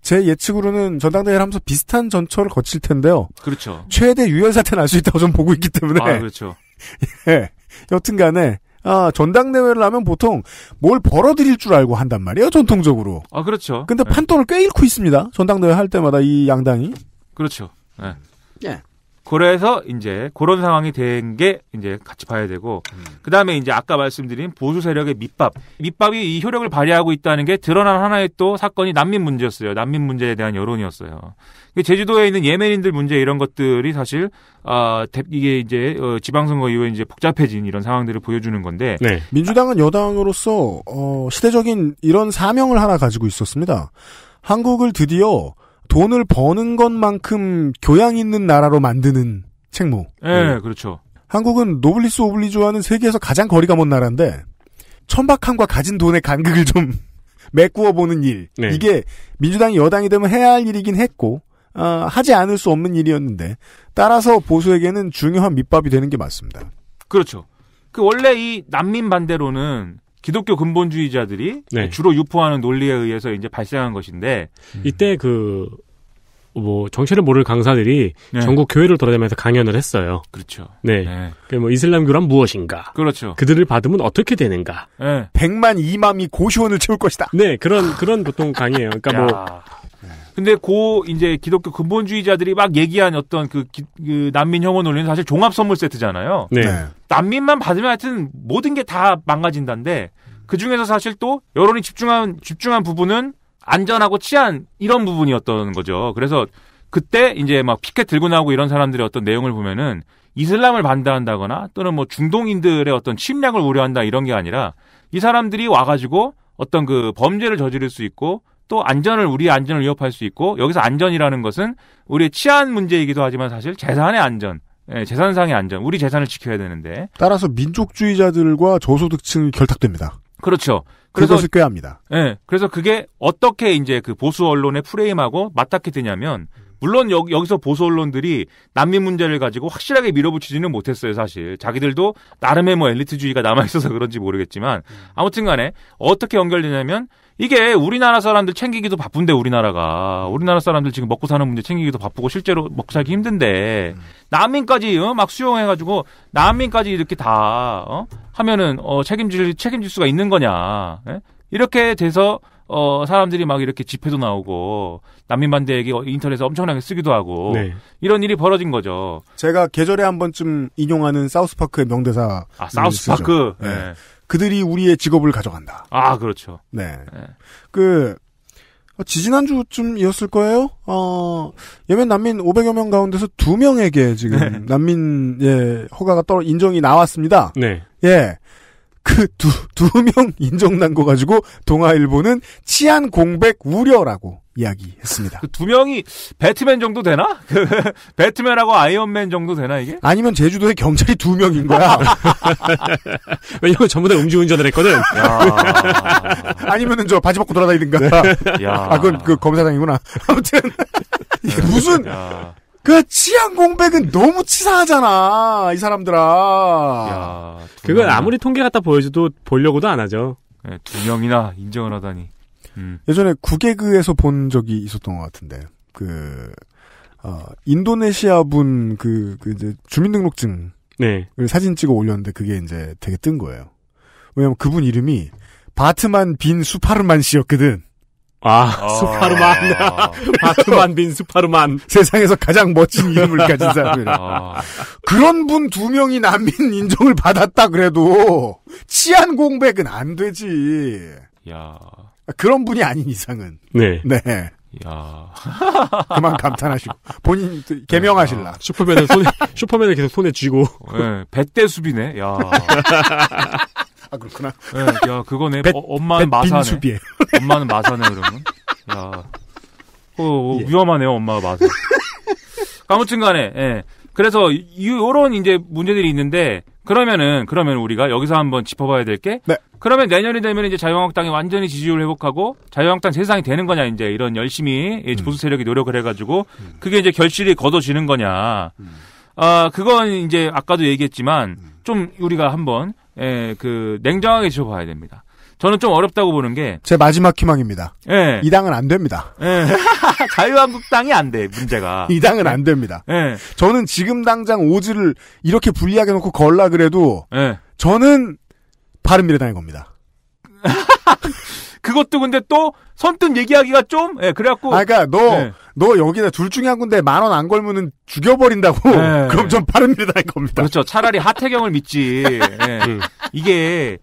제 예측으로는 전당대회를 하면서 비슷한 전철을 거칠 텐데요. 그렇죠. 최대 유혈 사태 날 수 있다고 좀 보고 있기 때문에. 아, 그렇죠. 예. 여튼간에 아, 전당대회를 하면 보통 뭘 벌어들일 줄 알고 한단 말이에요, 전통적으로. 아, 그렇죠. 근데 예. 판돈을 꽤 잃고 있습니다. 전당대회 할 때마다 이 양당이. 그렇죠. 예. 네. 그래서 이제 그런 상황이 된 게 이제 같이 봐야 되고 음. 그다음에 이제 아까 말씀드린 보수 세력의 밑밥 밑밥이 이 효력을 발휘하고 있다는 게 드러난 하나의 또 사건이 난민 문제였어요 난민 문제에 대한 여론이었어요 그 제주도에 있는 예매인들 문제 이런 것들이 사실 아 이게 이제 어, 지방선거 이후에 이제 복잡해진 이런 상황들을 보여주는 건데 네. 민주당은 여당으로서 어, 시대적인 이런 사명을 하나 가지고 있었습니다 한국을 드디어 돈을 버는 것만큼 교양 있는 나라로 만드는 책무. 예, 네, 그렇죠. 한국은 노블리스 오블리주와는 세계에서 가장 거리가 먼 나라인데 천박함과 가진 돈의 간극을 좀 메꾸어 보는 일. 네. 이게 민주당이 여당이 되면 해야 할 일이긴 했고 어, 하지 않을 수 없는 일이었는데 따라서 보수에게는 중요한 밑밥이 되는 게 맞습니다. 그렇죠. 그 원래 이 난민 반대로는 기독교 근본주의자들이 네. 주로 유포하는 논리에 의해서 이제 발생한 것인데 음. 이때 그 뭐 정체를 모를 강사들이 네. 전국 교회를 돌아다니면서 강연을 했어요. 그렇죠. 네. 네. 그뭐 이슬람교란 무엇인가? 그렇죠. 그들을 받으면 어떻게 되는가? 네. 100만 이맘이 고시원을 채울 것이다. 네, 그런 그런 보통 강의예요. 그러니까 뭐 근데 고 이제 기독교 근본주의자들이 막 얘기한 어떤 그, 기, 그 난민 혐오 논리는 사실 종합 선물 세트잖아요. 네. 네. 난민만 받으면 하여튼 모든 게 다 망가진다는데 그 중에서 사실 또 여론이 집중한 집중한 부분은 안전하고 치안 이런 부분이었던 거죠. 그래서 그때 이제 막 피켓 들고 나오고 이런 사람들의 어떤 내용을 보면은 이슬람을 반대한다거나 또는 뭐 중동인들의 어떤 침략을 우려한다 이런 게 아니라 이 사람들이 와가지고 어떤 그 범죄를 저지를 수 있고 또 안전을 우리의 안전을 위협할 수 있고 여기서 안전이라는 것은 우리의 치안 문제이기도 하지만 사실 재산의 안전 예, 재산상의 안전, 우리 재산을 지켜야 되는데. 따라서 민족주의자들과 저소득층이 결탁됩니다. 그렇죠. 그래서 그것합니다 예. 그래서 그게 어떻게 이제 그 보수 언론의 프레임하고 맞닿게 되냐면 물론 여, 여기서 보수 언론들이 난민 문제를 가지고 확실하게 밀어붙이지는 못했어요, 사실. 자기들도 나름의 뭐 엘리트주의가 남아 있어서 그런지 모르겠지만 아무튼 간에 어떻게 연결되냐면 이게 우리나라 사람들 챙기기도 바쁜데 우리나라가 우리나라 사람들 지금 먹고 사는 문제 챙기기도 바쁘고 실제로 먹고 살기 힘든데 난민까지 어? 막 수용해가지고 난민까지 이렇게 다 어? 하면은 어, 책임질 책임질 수가 있는 거냐 에? 예? 이렇게 돼서 어, 사람들이 막 이렇게 집회도 나오고, 난민반대 얘기 인터넷에 엄청나게 쓰기도 하고, 네. 이런 일이 벌어진 거죠. 제가 계절에 한 번쯤 인용하는 사우스파크의 명대사. 아, 사우스파크? 네. 네. 그들이 우리의 직업을 가져간다. 아, 그렇죠. 네. 네. 그, 어, 지지난주쯤이었을 거예요? 어, 예멘 난민 500여 명 가운데서 2명에게 지금 네. 난민, 예, 허가가 떨어, 인정이 나왔습니다. 네. 예. 그 두, 두 명 인정난 거 가지고 동아일보는 치안 공백 우려라고. 이야기했습니다. 그두 명이 배트맨 정도 되나? 배트맨하고 아이언맨 정도 되나 이게? 아니면 제주도에 경찰이 두 명인 거야. 왜냐면 전부 다 음주운전을 했거든. 아니면은 저 바지 벗고 돌아다니든가. 네. 아 그건 그 검사장이구나. 아무튼 무슨 야. 그 치안 공백은 너무 치사하잖아 이 사람들아. 야, 그건 아무리 통계 갖다 보여줘도 보려고도 안 하죠. 네, 두 명이나 인정을 하다니. 음. 예전에 국외그에서본 적이 있었던 것 같은데 그 어, 인도네시아 분그그 그 이제 주민등록증을 네. 사진 찍어 올렸는데 그게 이제 되게 뜬 거예요. 왜냐면 그분 이름이 바트만 빈 수파르만 씨였거든. 아, 아. 수파르만. 아, 바트만 빈 수파르만. 세상에서 가장 멋진 이름을 가진 사람이라. 아. 그런 분 두 명이 난민 인정을 받았다 그래도 치안 공백은 안 되지. 야. 그런 분이 아닌 이상은. 네. 네. 야 그만 감탄하시고 본인 개명하실라. 야. 슈퍼맨을 손에 슈퍼맨을 계속 손에 쥐고. 네, 예, 배대 수비네. 야. 아 그렇구나. 네, 야 그거네. 배, 어, 엄마는 마사네. 수비에. 엄마는 마사네 그러면. 야. 어, 어 예. 위험하네요 엄마가 마사. 아무튼간에. 예. 그래서 요런 이제 문제들이 있는데 그러면은 그러면 우리가 여기서 한번 짚어봐야 될게 네. 그러면 내년이 되면 이제 자유한국당이 완전히 지지율 회복하고 자유한국당 세상이 되는 거냐 이제 이런 열심히 음. 보수 세력이 노력을 해가지고 음. 그게 이제 결실이 거둬지는 거냐. 음. 아 그건 이제 아까도 얘기했지만 좀 우리가 한번 예, 그 냉정하게 지켜봐야 됩니다. 저는 좀 어렵다고 보는 게 제 마지막 희망입니다. 예. 이 당은 안 됩니다. 예. 자유한국당이 안 돼 문제가 이 당은 안 됩니다. 예. 저는 지금 당장 오즈를 이렇게 불리하게 놓고 걸라 그래도 예. 저는 바른미래당인 겁니다. 그것도 근데 또 선뜻 얘기하기가 좀 예, 그래갖고 아 그러니까 너너 네. 예. 너 여기다 둘 중에 한 군데 만 원 안 걸면은 죽여버린다고 네. 그럼 좀 바른미래당인 겁니다. 그렇죠. 차라리 하태경을 믿지. 예. 음. 이게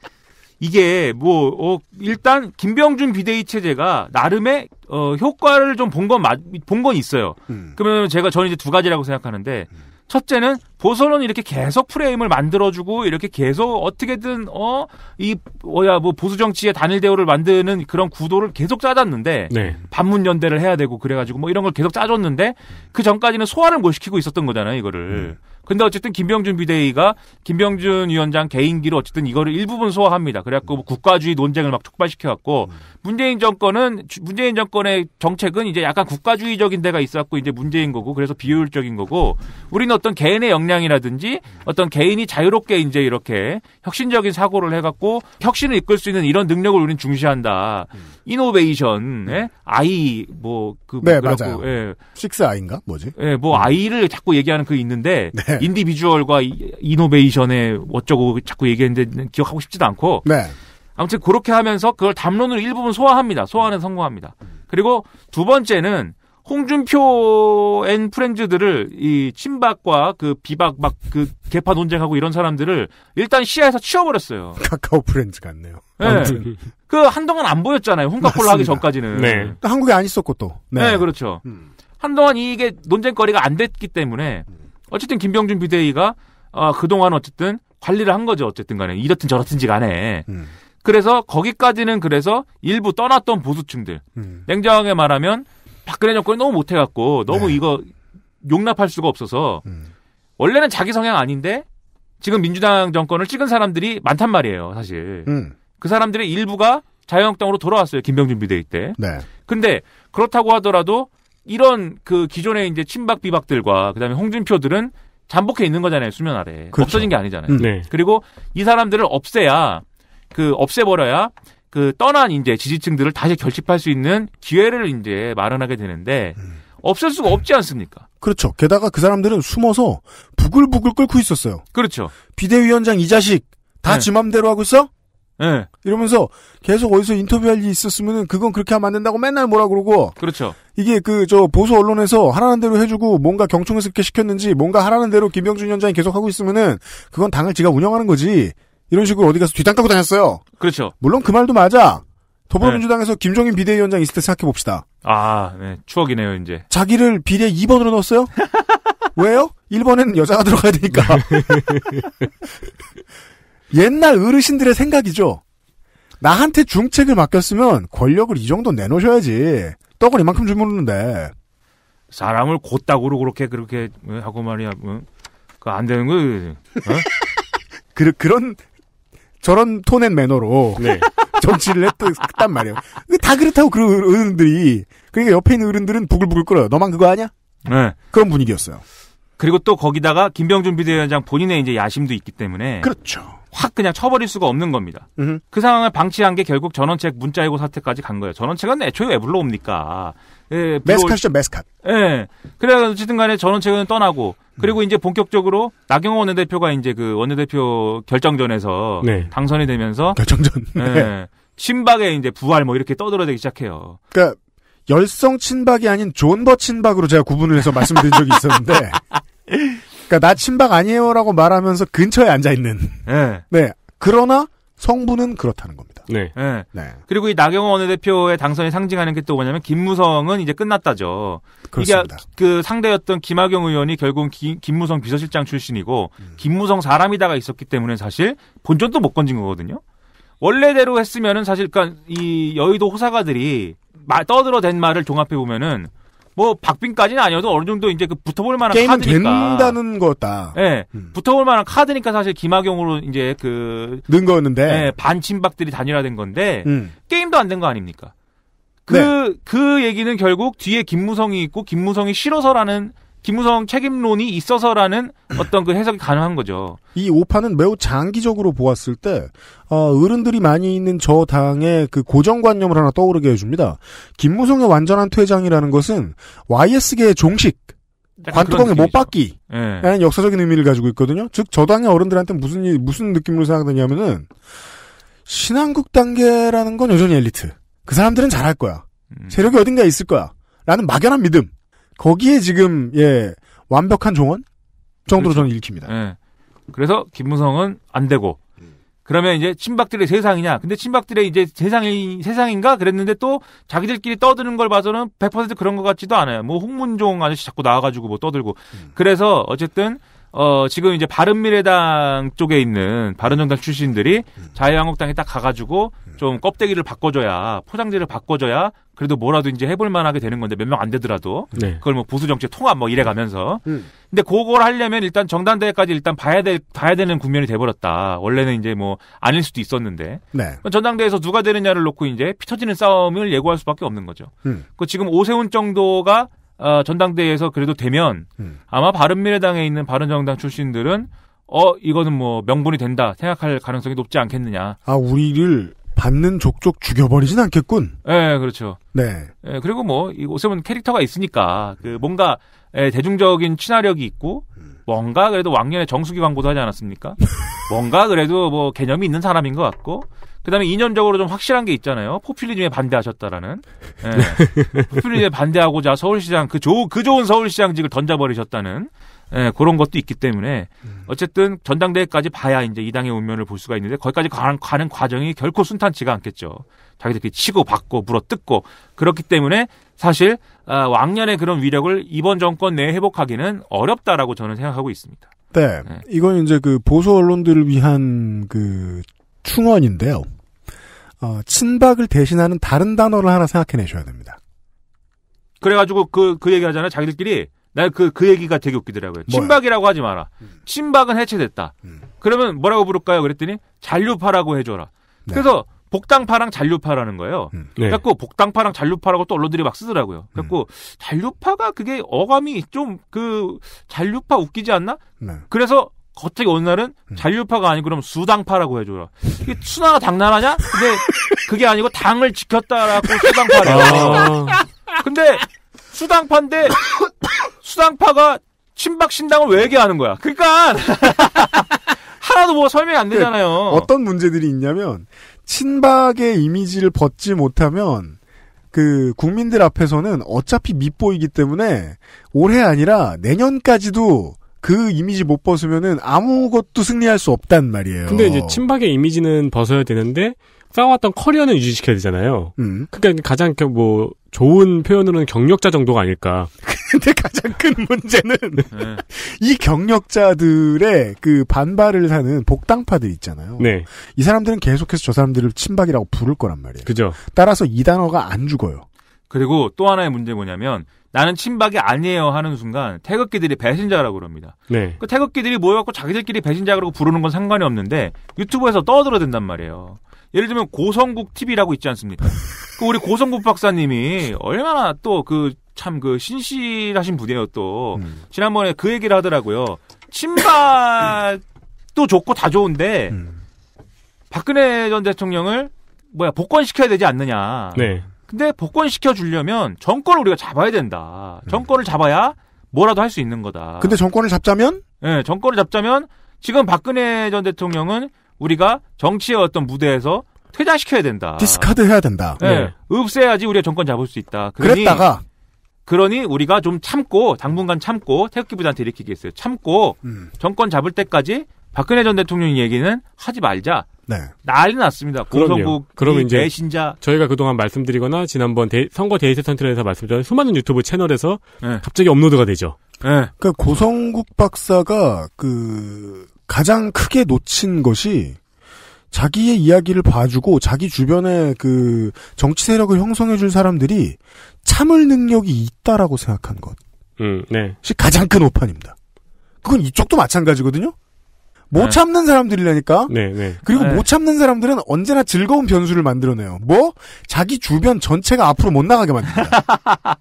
이게 뭐 어, 일단 김병준 비대위 체제가 나름의 어, 효과를 좀 본 건 본건 본건 있어요. 음. 그러면 제가 저는 이제 두 가지라고 생각하는데 음. 첫째는 보선은 이렇게 계속 프레임을 만들어주고 이렇게 계속 어떻게든 어 이 뭐야 뭐 보수 정치의 단일 대우를 만드는 그런 구도를 계속 짜졌는데 네. 반문 연대를 해야 되고 그래가지고 뭐 이런 걸 계속 짜줬는데 그 전까지는 소화를 못 시키고 있었던 거잖아요 이거를 음. 근데 어쨌든 김병준 비대위가 김병준 위원장 개인기로 어쨌든 이거를 일부분 소화합니다. 그래갖고 뭐 국가주의 논쟁을 막 촉발시켜갖고 음. 문재인 정권은 문재인 정권의 정책은 이제 약간 국가주의적인 데가 있었고 이제 문재인 거고 그래서 비효율적인 거고 우리는 어떤 개인의 역량이라든지 어떤 개인이 자유롭게 이제 이렇게 혁신적인 사고를 해갖고 혁신을 이끌 수 있는 이런 능력을 우리는 중시한다. 음. 이노베이션, 예? 음. 아이 뭐 그 뭐 그 네, 뭐 맞아요. 예. 식스 아인가 뭐지? 예, 뭐 음. 아이를 자꾸 얘기하는 그 있는데 네. 인디비주얼과 이노베이션의 어쩌고 자꾸 얘기했는데 기억하고 싶지도 않고 네. 아무튼 그렇게 하면서 그걸 담론으로 일부분 소화합니다. 소화는 성공합니다. 그리고 두 번째는 홍준표 앤 프렌즈들을 이 친박과 그 비박 막 그 개파 논쟁하고 이런 사람들을 일단 시야에서 치워버렸어요. 카카오 프렌즈 같네요. 네. 그 한동안 안 보였잖아요. 홍카콜라 하기 전까지는. 네. 한국에 안 있었고 또. 네, 네 그렇죠. 음. 한동안 이게 논쟁거리가 안 됐기 때문에 음. 어쨌든 김병준 비대위가 어, 그동안 어쨌든 관리를 한 거죠. 어쨌든 간에. 이렇든 저렇든지 간에. 음. 그래서 거기까지는 그래서 일부 떠났던 보수층들. 음. 냉정하게 말하면 박근혜 정권이 너무 못해갖고 너무 네. 이거 용납할 수가 없어서 음. 원래는 자기 성향 아닌데 지금 민주당 정권을 찍은 사람들이 많단 말이에요. 사실. 음. 그 사람들의 일부가 자유한국당으로 돌아왔어요. 김병준 비대위 때. 네. 근데 그렇다고 하더라도 이런 그 기존의 이제 친박 비박들과 그다음에 홍준표들은 잠복해 있는 거잖아요 수면 아래 그렇죠. 없어진 게 아니잖아요. 음. 네. 그리고 이 사람들을 없애야 그 없애버려야 그 떠난 이제 지지층들을 다시 결집할 수 있는 기회를 이제 마련하게 되는데 음. 없앨 수가 없지 않습니까? 그렇죠. 게다가 그 사람들은 숨어서 부글부글 끓고 있었어요. 그렇죠. 비대위원장 이 자식 다지 네. 맘대로 하고 있어? 네. 이러면서 계속 어디서 인터뷰할 일이 있었으면은 그건 그렇게 하면 안 된다고 맨날 뭐라 그러고. 그렇죠. 이게 그 저 보수 언론에서 하라는 대로 해주고 뭔가 경청해서 이렇게 시켰는지 뭔가 하라는 대로 김병준 위원장이 계속 하고 있으면은 그건 당을 지가 운영하는 거지. 이런 식으로 어디 가서 뒤땅 까고 다녔어요. 그렇죠. 물론 그 말도 맞아. 더불어민주당에서 네. 김종인 비대위원장 있을 때 생각해 봅시다. 아, 네. 추억이네요, 이제. 자기를 비례 2번으로 넣었어요? 왜요? 1번엔 여자가 들어가야 되니까. 옛날 어르신들의 생각이죠. 나한테 중책을 맡겼으면 권력을 이 정도 내놓으셔야지. 떡을 이만큼 주무르는데. 사람을 곧다구로 그렇게 그렇게 하고 말이야. 그 안 되는 거예요. 어? 그, 런 저런 톤앤 매너로 네. 정치를 했단 말이에요. 그 다 그렇다고 그 어른들이 그러니까 옆에 있는 어른들은 부글부글 끓어요. 너만 그거 아냐? 네. 그런 분위기였어요. 그리고 또 거기다가 김병준 비대위원장 본인의 이제 야심도 있기 때문에 그렇죠. 확 그냥 쳐버릴 수가 없는 겁니다. 으흠. 그 상황을 방치한 게 결국 전원책 문자해고 사태까지 간 거예요. 전원책은 애초에 왜 불러옵니까? 예, 메스카시죠, 메스카 예. 그래, 어쨌든 간에 전원책은 떠나고, 그리고 음. 이제 본격적으로 나경원 원내대표가 이제 그 원내대표 결정전에서 네. 당선이 되면서. 결정전. 예. 네. 예. 친박의 이제 부활 뭐 이렇게 떠들어대기 시작해요. 그니까, 열성 친박이 아닌 존버 친박으로 제가 구분을 해서 말씀드린 적이 있었는데. 그러니까 나 친박 아니에요라고 말하면서 근처에 앉아 있는. 네. 네. 그러나 성분은 그렇다는 겁니다. 네. 네. 네. 그리고 이 나경원 원내대표의 당선이 상징하는 게 또 뭐냐면 김무성은 이제 끝났다죠. 그렇습니다. 이게 그 상대였던 김학영 의원이 결국은 기, 김무성 비서실장 출신이고 음. 김무성 사람이다가 있었기 때문에 사실 본전도 못 건진 거거든요. 원래대로 했으면은 사실 그니까이 여의도 호사가들이 떠들어댄 말을 종합해 보면은 뭐 박빙까지는 아니어도 어느 정도 이제 그 붙어볼 만한 게임 카드니까 된다는 거다. 예, 네, 음. 붙어볼 만한 카드니까 사실 김학용으로 이제 그는 거였는데 네, 반친박들이 단일화된 건데 음. 게임도 안 된 거 아닙니까? 그그 네. 그 얘기는 결국 뒤에 김무성이 있고 김무성이 싫어서라는 김무성 책임론이 있어서라는 어떤 그 해석이 가능한 거죠. 이 오판은 매우 장기적으로 보았을 때 어, 어 른들이 많이 있는 저 당의 그 고정관념을 하나 떠오르게 해줍니다. 김무성의 완전한 퇴장이라는 것은 YS계의 종식, 그러니까 관통에못받기라는 네. 역사적인 의미를 가지고 있거든요. 즉 저 당의 어른들한테 무슨 무슨 느낌으로 생각되냐면은 신한국 단계라는 건 여전히 엘리트. 그 사람들은 잘할 거야. 음. 세력이 어딘가 에 있을 거야. 라는 막연한 믿음. 거기에 지금 예 완벽한 종언 정도로 그렇죠. 저는 읽힙니다. 예. 그래서 김무성은 안 되고 그러면 이제 친박들의 세상이냐? 근데 친박들의 이제 세상이 세상인가 그랬는데 또 자기들끼리 떠드는 걸 봐서는 100% 그런 것 같지도 않아요. 뭐 홍문종 아저씨 자꾸 나와가지고 뭐 떠들고 음. 그래서 어쨌든 어, 지금 이제 바른미래당 쪽에 있는 바른정당 출신들이 자유한국당에 딱 가가지고 좀 껍데기를 바꿔줘야 포장지를 바꿔줘야 그래도 뭐라도 이제 해볼 만하게 되는 건데 몇 명 안 되더라도 네. 그걸 뭐 보수 정책 통합 뭐 이래 가면서 음. 음. 근데 그걸 하려면 일단 정당대회까지 일단 봐야 될 봐야 되는 국면이 돼버렸다 원래는 이제 뭐 아닐 수도 있었는데 네. 전당대회에서 누가 되느냐를 놓고 이제 피터지는 싸움을 예고할 수밖에 없는 거죠. 음. 그 지금 오세훈 정도가 어, 전당대회에서 그래도 되면 음. 아마 바른미래당에 있는 바른정당 출신들은 어 이거는 뭐 명분이 된다 생각할 가능성이 높지 않겠느냐. 아 우리를 받는 족족 죽여버리진 않겠군. 네, 그렇죠. 네. 네 그리고 뭐이 오세훈 캐릭터가 있으니까 그 뭔가 에, 예, 대중적인 친화력이 있고 뭔가 그래도 왕년에 정수기 광고도 하지 않았습니까? 뭔가 그래도 뭐 개념이 있는 사람인 것 같고 그다음에 이념적으로 좀 확실한 게 있잖아요. 포퓰리즘에 반대하셨다라는. 예. 포퓰리즘에 반대하고자 서울시장 그 좋은 그 좋은 서울시장직을 던져버리셨다는 예, 그런 것도 있기 때문에 음. 어쨌든 전당대회까지 봐야 이제 이 당의 운명을 볼 수가 있는데 거기까지 가는, 가는 과정이 결코 순탄치가 않겠죠. 자기들끼리 치고 받고 물어뜯고 그렇기 때문에 사실 아, 왕년의 그런 위력을 이번 정권 내에 회복하기는 어렵다라고 저는 생각하고 있습니다. 네. 네. 이건 이제 그 보수 언론들을 위한 그 충언인데요. 어, 친박을 대신하는 다른 단어를 하나 생각해내셔야 됩니다. 그래가지고 그, 그 얘기 하잖아요. 자기들끼리. 날 그, 그 얘기가 되게 웃기더라고요. 친박이라고 하지 마라. 음. 친박은 해체됐다. 음. 그러면 뭐라고 부를까요? 그랬더니 잔류파라고 해줘라. 네. 그래서 복당파랑 잔류파라는 거예요. 음. 네. 그래갖 복당파랑 잔류파라고 또 언론들이 막 쓰더라고요. 그래갖고 음. 잔류파가 그게 어감이 좀 그 잔류파 웃기지 않나? 네. 그래서 겉에 어느 날은 음. 잔류파가 아니고 그럼 수당파라고 해줘라. 이게 수나가 당나라냐? 근데 그게 아니고 당을 지켰다라고 수당파래요. 아. 근데 수당파인데 수당파가 친박 신당을 왜 얘기하는 거야? 그러니까 하나도 뭐 설명이 안 되잖아요. 네, 어떤 문제들이 있냐면 친박의 이미지를 벗지 못하면 그 국민들 앞에서는 어차피 밑보이기 때문에 올해 아니라 내년까지도 그 이미지 못 벗으면은 아무것도 승리할 수 없단 말이에요. 근데 이제 친박의 이미지는 벗어야 되는데 싸아왔던 커리어는 유지시켜야 되잖아요. 음. 그러니까 가장 그 뭐 좋은 표현으로는 경력자 정도가 아닐까. 근데 가장 큰 문제는 네. 이 경력자들의 그 반발을 사는 복당파들 있잖아요. 네. 이 사람들은 계속해서 저 사람들을 친박이라고 부를 거란 말이에요. 그죠. 따라서 이 단어가 안 죽어요. 그리고 또 하나의 문제 뭐냐면 나는 친박이 아니에요 하는 순간 태극기들이 배신자라고 그럽니다. 네. 그 태극기들이 모여갖고 자기들끼리 배신자라고 부르는 건 상관이 없는데 유튜브에서 떠들어댄단 말이에요. 예를 들면 고성국 TV라고 있지 않습니까? 그 우리 고성국 박사님이 얼마나 또 그 참그 그 신실하신 분이에요 또 음. 지난번에 그 얘기를 하더라고요. 친박도 좋고 다 좋은데 음. 박근혜 전 대통령을 뭐야 복권시켜야 되지 않느냐. 네. 근데 복권시켜 주려면 정권을 우리가 잡아야 된다. 음. 정권을 잡아야 뭐라도 할 수 있는 거다. 근데 정권을 잡자면? 예, 네, 정권을 잡자면 지금 박근혜 전 대통령은 우리가 정치의 어떤 무대에서 퇴장시켜야 된다. 디스카드 해야 된다. 예, 네, 없애야지 우리가 정권 잡을 수 있다. 그랬다가 그러니 우리가 좀 참고 당분간 참고 태극기 부단한테 일으키겠어요. 참고 음. 정권 잡을 때까지 박근혜 전 대통령 얘기는 하지 말자. 네. 난리 났습니다. 고성국 그러면 이제 신자 저희가 그동안 말씀드리거나 지난번 데, 선거 데이터 센터에서 말씀드린 수많은 유튜브 채널에서 네. 갑자기 업로드가 되죠. 네. 그러니까 고성국 박사가 그 가장 크게 놓친 것이 자기의 이야기를 봐주고 자기 주변에 그 정치 세력을 형성해줄 사람들이 참을 능력이 있다라고 생각한 것. 음, 네. 가장 큰 오판입니다. 그건 이쪽도 마찬가지거든요. 못 네. 참는 사람들이라니까. 네, 네. 그리고 네. 못 참는 사람들은 언제나 즐거운 변수를 만들어내요. 뭐 자기 주변 전체가 앞으로 못 나가게 만듭니다.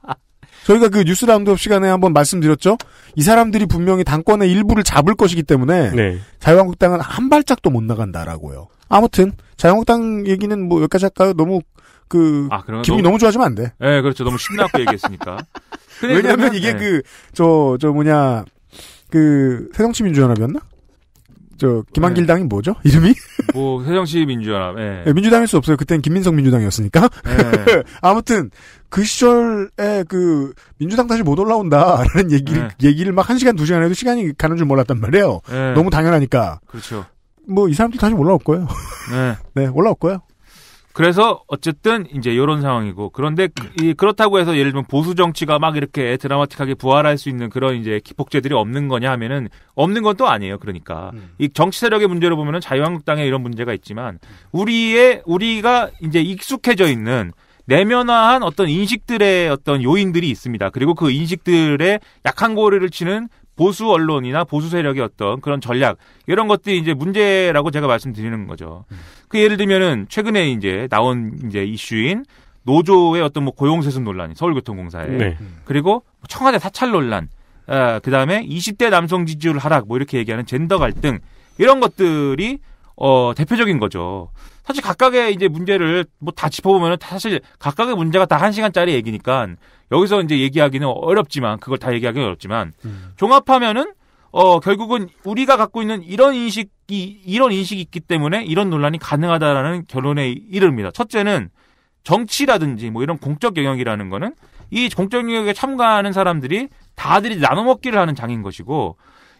저희가 그 뉴스 라운드업 시간에 한번 말씀드렸죠. 이 사람들이 분명히 당권의 일부를 잡을 것이기 때문에 네. 자유한국당은 한 발짝도 못 나간다라고요. 아무튼 자유한국당 얘기는 뭐 여기까지 할까요? 너무 그 아, 기분이 너무, 너무, 좋아지면 안 돼. 네, 그렇죠. 너무 신나고 얘기했으니까. 왜냐하면 이게 네. 그저저 저 뭐냐 그 새정치민주연합이었나? 저 김한길 당이 네. 뭐죠? 이름이? 뭐 새정치 민주연합. 예. 네, 민주당일 수 없어요. 그땐 김민석 민주당이었으니까. 예. 아무튼 그 시절에 그 민주당 다시 못 올라온다라는 얘기를 예. 얘기를 막 한 시간 두 시간 해도 시간이 가는 줄 몰랐단 말이에요. 예. 너무 당연하니까. 그렇죠. 뭐 이 사람들 다시 올라올 거예요. 네. 네, 올라올 거예요. 그래서 어쨌든 이제 이런 상황이고 그런데 그, 이 그렇다고 해서 예를 들면 보수 정치가 막 이렇게 드라마틱하게 부활할 수 있는 그런 이제 기폭제들이 없는 거냐 하면은 없는 건 또 아니에요. 그러니까 음. 이 정치 세력의 문제로 보면은 자유한국당에 이런 문제가 있지만 우리의 우리가 이제 익숙해져 있는 내면화한 어떤 인식들의 어떤 요인들이 있습니다. 그리고 그 인식들의 약한 고리를 치는 보수 언론이나 보수 세력의 어떤 그런 전략 이런 것들이 이제 문제라고 제가 말씀드리는 거죠. 그 예를 들면은 최근에 이제 나온 이제 이슈인 노조의 어떤 뭐 고용세습 논란이 서울교통공사에 네. 그리고 청와대 사찰 논란 아, 그다음에 20대 남성 지지율 하락 뭐 이렇게 얘기하는 젠더 갈등 이런 것들이 어 대표적인 거죠. 사실 각각의 이제 문제를 뭐 다 짚어보면 사실 각각의 문제가 다 한 시간짜리 얘기니까 여기서 이제 얘기하기는 어렵지만 그걸 다 얘기하기는 어렵지만 음. 종합하면은 어 결국은 우리가 갖고 있는 이런 인식이 이런 인식이 있기 때문에 이런 논란이 가능하다라는 결론에 이릅니다. 첫째는 정치라든지 뭐 이런 공적 영역이라는 거는 이 공적 영역에 참가하는 사람들이 다들이 나눠 먹기를 하는 장인 것이고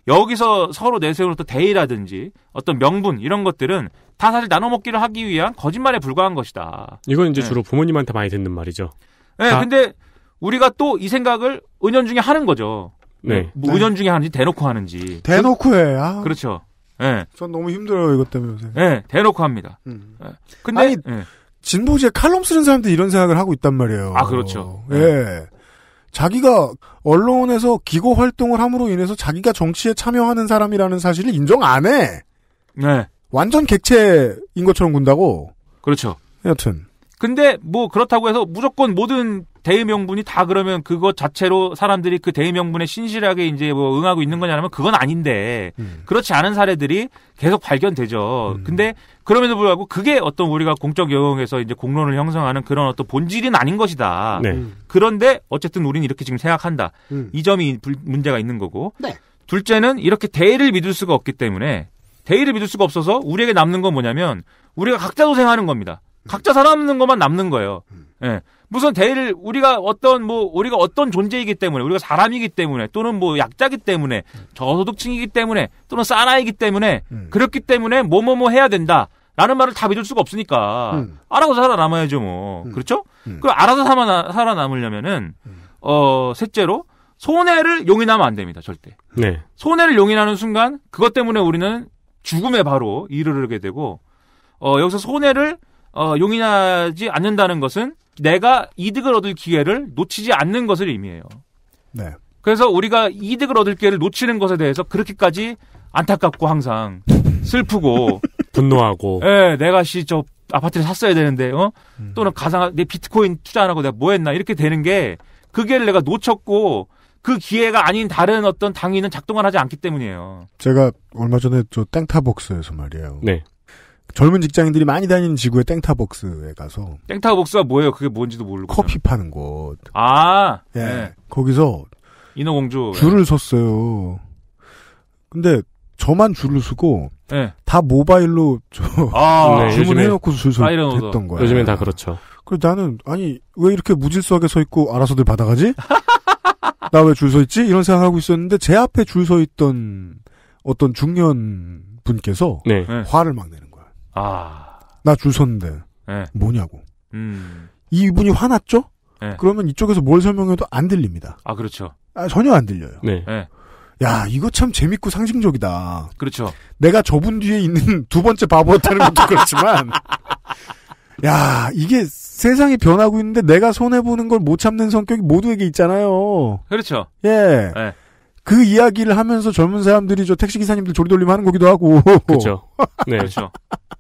여기서 서로 내세우는 또 대의라든지 어떤 명분 이런 것들은 다 사실 나눠먹기를 하기 위한 거짓말에 불과한 것이다. 이건 이제 네. 주로 부모님한테 많이 듣는 말이죠. 네, 다. 근데 우리가 또 이 생각을 은연중에 하는 거죠. 네. 뭐 네. 은연중에 하는지 대놓고 하는지. 대놓고 해. 아. 그렇죠. 예. 네. 전 너무 힘들어요 이것 때문에 요새. 네, 대놓고 합니다. 음. 예. 근데 아니, 예. 진보지에 칼럼 쓰는 사람들 이런 생각을 하고 있단 말이에요. 아 그렇죠. 예. 자기가 언론에서 기고 활동을 함으로 인해서 자기가 정치에 참여하는 사람이라는 사실을 인정 안 해. 네. 완전 객체인 것처럼 군다고. 그렇죠. 여튼. 근데 뭐 그렇다고 해서 무조건 모든 대의 명분이 다 그러면 그것 자체로 사람들이 그 대의 명분에 신실하게 이제 뭐 응하고 있는 거냐면 그건 아닌데 음. 그렇지 않은 사례들이 계속 발견되죠. 음. 근데 그럼에도 불구하고 그게 어떤 우리가 공적 영역에서 이제 공론을 형성하는 그런 어떤 본질은 아닌 것이다. 네. 음. 그런데 어쨌든 우리는 이렇게 지금 생각한다. 음. 이 점이 문제가 있는 거고. 네. 둘째는 이렇게 대의를 믿을 수가 없기 때문에 대의를 믿을 수가 없어서 우리에게 남는 건 뭐냐면 우리가 각자 도생하는 겁니다. 각자 살아남는 것만 남는 거예요. 음. 예. 네. 무슨 대를 우리가 어떤 뭐 우리가 어떤 존재이기 때문에 우리가 사람이기 때문에 또는 뭐 약자기 때문에 저소득층이기 때문에 또는 싸나이기 때문에 음. 그렇기 때문에 뭐 뭐 뭐 해야 된다. 라는 말을 다 믿을 수가 없으니까 음. 알아서 살아남아야죠 뭐 음. 그렇죠? 그 알아서 살아 살아남으려면은 음. 어 셋째로 손해를 용인하면 안 됩니다 절대. 네. 손해를 용인하는 순간 그것 때문에 우리는 죽음에 바로 이르르게 되고 어 여기서 손해를 어 용인하지 않는다는 것은 내가 이득을 얻을 기회를 놓치지 않는 것을 의미해요. 네. 그래서 우리가 이득을 얻을 기회를 놓치는 것에 대해서 그렇게까지 안타깝고 항상 슬프고 분노하고 예, 내가 씨저 아파트를 샀어야 되는데 어? 음. 또는 가상 내 비트코인 투자 안 하고 내가 뭐 했나 이렇게 되는 게그게를 내가 놓쳤고 그 기회가 아닌 다른 어떤 당위는 작동을 하지 않기 때문이에요. 제가 얼마 전에 저 땡타복스에서 말이에요. 네. 젊은 직장인들이 많이 다니는 지구의 땡타벅스에 가서 땡타벅스가 뭐예요? 그게 뭔지도 모르고 커피 파는 곳. 아, 예. 네. 거기서 인어공주 줄을 섰어요. 근데 저만 줄을 서고 네. 다 모바일로 저 아, 네. 주문해놓고 줄 서했던 거야. 요즘엔 다 그렇죠. 그래서 나는 아니 왜 이렇게 무질서하게 서 있고 알아서들 받아가지? 나 왜 줄 서 있지? 이런 생각하고 있었는데 제 앞에 줄 서 있던 어떤 중년 분께서 네. 네. 화를 막 내는. 아. 나 줄 섰는데. 네. 뭐냐고. 음. 이분이 화났죠? 네. 그러면 이쪽에서 뭘 설명해도 안 들립니다. 아, 그렇죠. 아, 전혀 안 들려요. 네. 네. 야, 이거 참 재밌고 상징적이다. 그렇죠. 내가 저분 뒤에 있는 두 번째 바보였다는 것도 그렇지만, 야, 이게 세상이 변하고 있는데 내가 손해보는 걸 못 참는 성격이 모두에게 있잖아요. 그렇죠. 예. 네. 그 이야기를 하면서 젊은 사람들이 저 택시 기사님들 조리돌림 하는 거기도 하고. 그렇죠. 네, 그렇죠.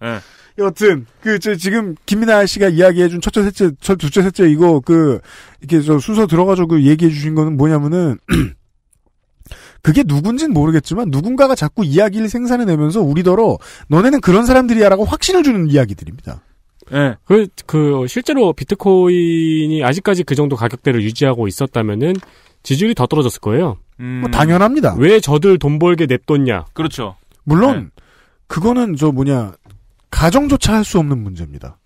네. 여튼 그저 지금 김민아 씨가 이야기해준 첫째, 셋째, 첫 둘째, 셋째 이거 그 이렇게 저 순서 들어가지고 그 얘기해주신 거는 뭐냐면은 그게 누군진 모르겠지만 누군가가 자꾸 이야기를 생산해내면서 우리더러 너네는 그런 사람들이야라고 확신을 주는 이야기들입니다. 예. 네. 그, 그, 실제로 비트코인이 아직까지 그 정도 가격대를 유지하고 있었다면은 지지율이 더 떨어졌을 거예요. 음... 뭐 당연합니다. 왜 저들 돈 벌게 냅뒀냐? 그렇죠. 물론 네. 그거는 저 뭐냐 가정조차 할 수 없는 문제입니다.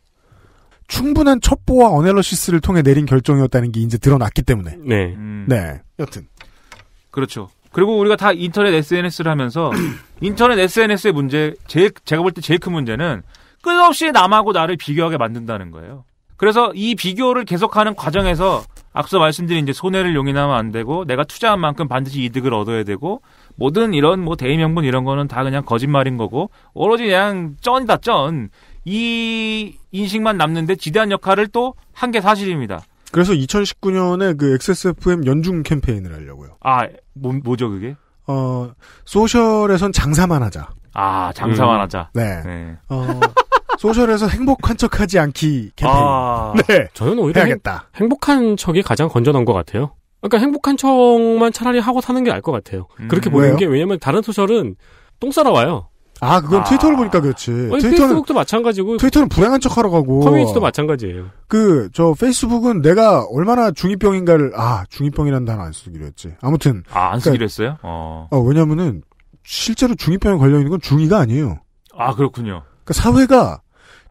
충분한 첩보와 어넬러시스를 통해 내린 결정이었다는 게 이제 드러났기 때문에. 네. 음... 네. 여튼 그렇죠. 그리고 우리가 다 인터넷 SNS를 하면서 인터넷 SNS의 문제 제 제가 볼 때 제일 큰 문제는 끝없이 남하고 나를 비교하게 만든다는 거예요. 그래서 이 비교를 계속하는 과정에서 앞서 말씀드린 이제 손해를 용인하면 안 되고 내가 투자한 만큼 반드시 이득을 얻어야 되고 모든 이런 뭐 대의 명분 이런 거는 다 그냥 거짓말인 거고 오로지 그냥 쩐이다 쩐. 이 인식만 남는데 지대한 역할을 또 한 게 사실입니다. 그래서 2019년에 그 XSFM 연중 캠페인을 하려고요. 아, 뭐, 뭐죠 그게? 어, 소셜에선 장사만 하자. 아, 장사만 음. 하자. 네. 네. 어, 소셜에서 행복한 척하지 않기 캠페인. 아, 네. 저는 오히려 해야겠다. 행, 복한 척이 가장 건전한 것 같아요. 그러니까 행복한 척만 차라리 하고 사는 게 나을 것 같아요. 음, 그렇게 보는 왜요? 게 왜냐면 다른 소셜은 똥 싸러 와요. 아, 그건 아. 트위터를 보니까 그렇지. 아니, 트위터는, 페이스북도 마찬가지고. 트위터는 불행한 척 하러 가고. 커뮤니티도 마찬가지예요. 그, 저, 페이스북은 내가 얼마나 중2병인가를, 아, 중2병이라는 단어 안 쓰기로 했지. 아무튼. 아, 안 그러니까 쓰기로 그러니까, 했어요? 어. 어, 왜냐면은, 실제로 중2병에 걸려있는 건 중2가 아니에요. 아, 그렇군요. 그러니까 사회가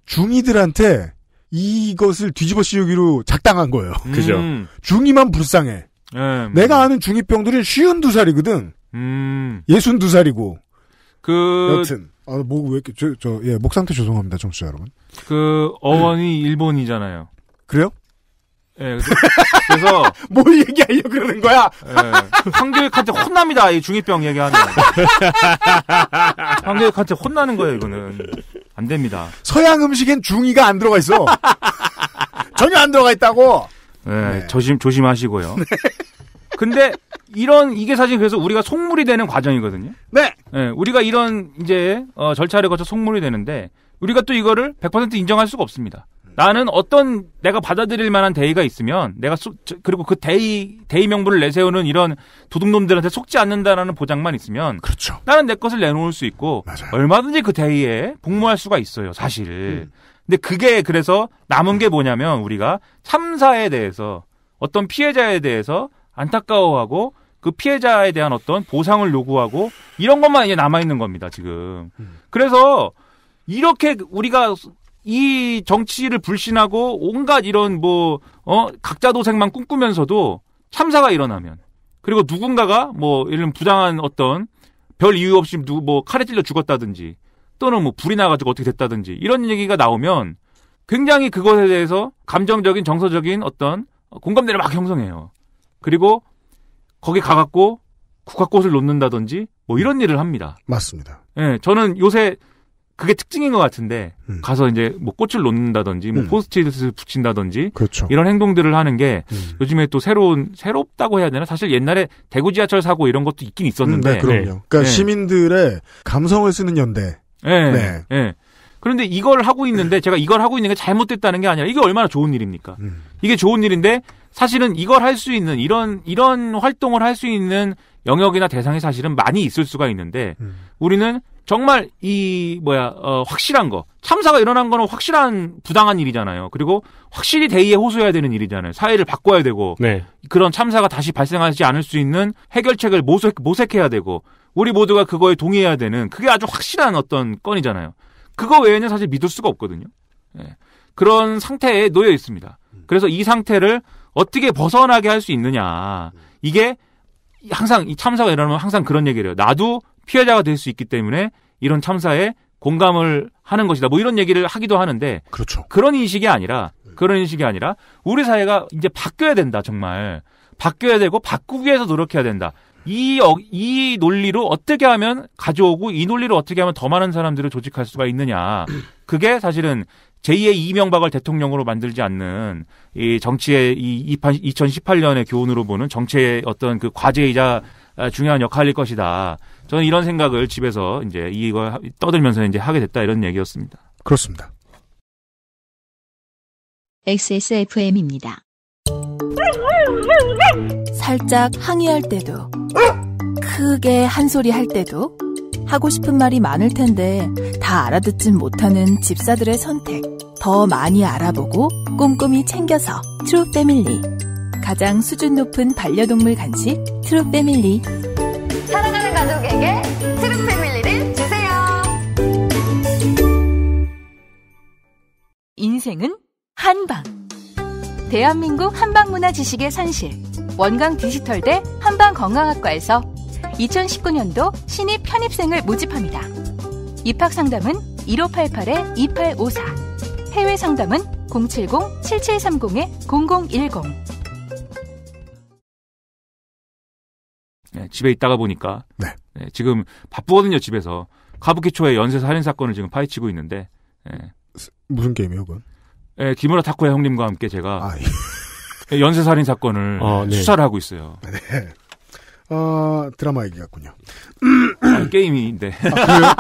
중이들한테 이것을 뒤집어 씌우기로 작당한 거예요. 음. 그죠. 음. 중이만 불쌍해. 음. 내가 아는 중이병들은 쉬운 두 살이거든. 음. 예순 두 살이고. 그. 여튼. 아, 뭐, 왜 이렇게, 저, 저, 예, 목 상태 죄송합니다, 청취자 여러분. 그, 어원이 일본이잖아요. 그래요? 예, 그래서, 그래서 뭘 얘기하려고 그러는 거야? 예, 황교익한테 혼납니다. 이 중이병 얘기하면. 황교익한테 혼나는 거예요, 이거는. 안 됩니다. 서양 음식엔 중이가 안 들어가 있어. 전혀 안 들어가 있다고. 예, 네. 조심 조심하시고요. 네. 근데 이런 이게 사실 그래서 우리가 속물이 되는 과정이거든요. 네. 예, 우리가 이런 이제 어, 절차를 거쳐 속물이 되는데 우리가 또 이거를 100% 인정할 수가 없습니다. 나는 어떤 내가 받아들일 만한 대의가 있으면 내가 소, 그리고 그 대의 대의 명분을 내세우는 이런 도둑놈들한테 속지 않는다라는 보장만 있으면 그렇죠. 나는 내 것을 내놓을 수 있고 맞아요. 얼마든지 그 대의에 복무할 수가 있어요 사실 음. 근데 그게 그래서 남은 게 뭐냐면 우리가 참사에 대해서 어떤 피해자에 대해서 안타까워하고 그 피해자에 대한 어떤 보상을 요구하고 이런 것만 이제 남아 있는 겁니다 지금 음. 그래서 이렇게 우리가 이 정치를 불신하고 온갖 이런 뭐, 어, 각자 도생만 꿈꾸면서도 참사가 일어나면 그리고 누군가가 뭐 이런 부당한 어떤 별 이유 없이 누뭐 칼에 찔려 죽었다든지 또는 뭐 불이 나가지고 어떻게 됐다든지 이런 얘기가 나오면 굉장히 그것에 대해서 감정적인 정서적인 어떤 공감대를 막 형성해요. 그리고 거기 가갖고 국화꽃을 놓는다든지 뭐 이런 일을 합니다. 맞습니다. 예, 저는 요새 그게 특징인 것 같은데 음. 가서 이제 뭐 꽃을 놓는다든지 뭐 음. 포스트잇을 붙인다든지 그렇죠. 이런 행동들을 하는 게 음. 요즘에 또 새로운 새롭다고 해야 되나 사실 옛날에 대구 지하철 사고 이런 것도 있긴 있었는데 음, 네, 그럼요. 네. 그러니까 네. 시민들의 감성을 쓰는 연대. 네. 네. 네. 그런데 이걸 하고 있는데 제가 이걸 하고 있는 게 잘못됐다는 게 아니라 이게 얼마나 좋은 일입니까? 음. 이게 좋은 일인데 사실은 이걸 할 수 있는 이런 이런 활동을 할 수 있는 영역이나 대상이 사실은 많이 있을 수가 있는데 음. 우리는 정말 이 뭐야 어, 확실한 거 참사가 일어난 거는 확실한 부당한 일이잖아요. 그리고 확실히 대의에 호소해야 되는 일이잖아요. 사회를 바꿔야 되고 네. 그런 참사가 다시 발생하지 않을 수 있는 해결책을 모색 모색해야 되고 우리 모두가 그거에 동의해야 되는 그게 아주 확실한 어떤 건이잖아요. 그거 외에는 사실 믿을 수가 없거든요. 예. 그런 상태에 놓여 있습니다. 그래서 이 상태를 어떻게 벗어나게 할 수 있느냐 이게 항상 이 참사가 일어나면 항상 그런 얘기를 해요. 나도 피해자가 될 수 있기 때문에 이런 참사에 공감을 하는 것이다. 뭐 이런 얘기를 하기도 하는데 그렇죠. 그런 인식이 아니라 그런 인식이 아니라 우리 사회가 이제 바뀌어야 된다. 정말 바뀌어야 되고 바꾸기 위해서 노력해야 된다. 이, 어, 이 논리로 어떻게 하면 가져오고 이 논리로 어떻게 하면 더 많은 사람들을 조직할 수가 있느냐. 그게 사실은 제2의 이명박을 대통령으로 만들지 않는 이 정치의 이 2018년의 교훈으로 보는 정치의 어떤 그 과제이자 아, 중요한 역할일 것이다. 저는 이런 생각을 집에서 이제 이걸 떠들면서 이제 하게 됐다 이런 얘기였습니다. 그렇습니다. XSFM입니다. 살짝 항의할 때도 크게 한 소리 할 때도 하고 싶은 말이 많을 텐데 다 알아듣진 못하는 집사들의 선택 더 많이 알아보고 꼼꼼히 챙겨서 트루 패밀리 가장 수준 높은 반려동물 간식 트루 패밀리. 사랑하는 가족에게 트루 패밀리를 주세요. 인생은 한방. 대한민국 한방문화 지식의 산실. 원광 디지털대 한방건강학과에서 2019년도 신입 편입생을 모집합니다. 입학 상담은 1588-2854. 해외 상담은 070-7730-0010. 네, 집에 있다가 보니까 네. 네, 지금 바쁘거든요 집에서 가부키초의 연쇄 살인 사건을 지금 파헤치고 있는데 네. 무슨 게임이에요 그건? 네, 기무라 타코의 형님과 함께 제가 아, 예. 연쇄 살인 사건을 아, 네. 수사를 하고 있어요. 네. 어, 드라마 얘기 같군요. 아, 게임인데. 아,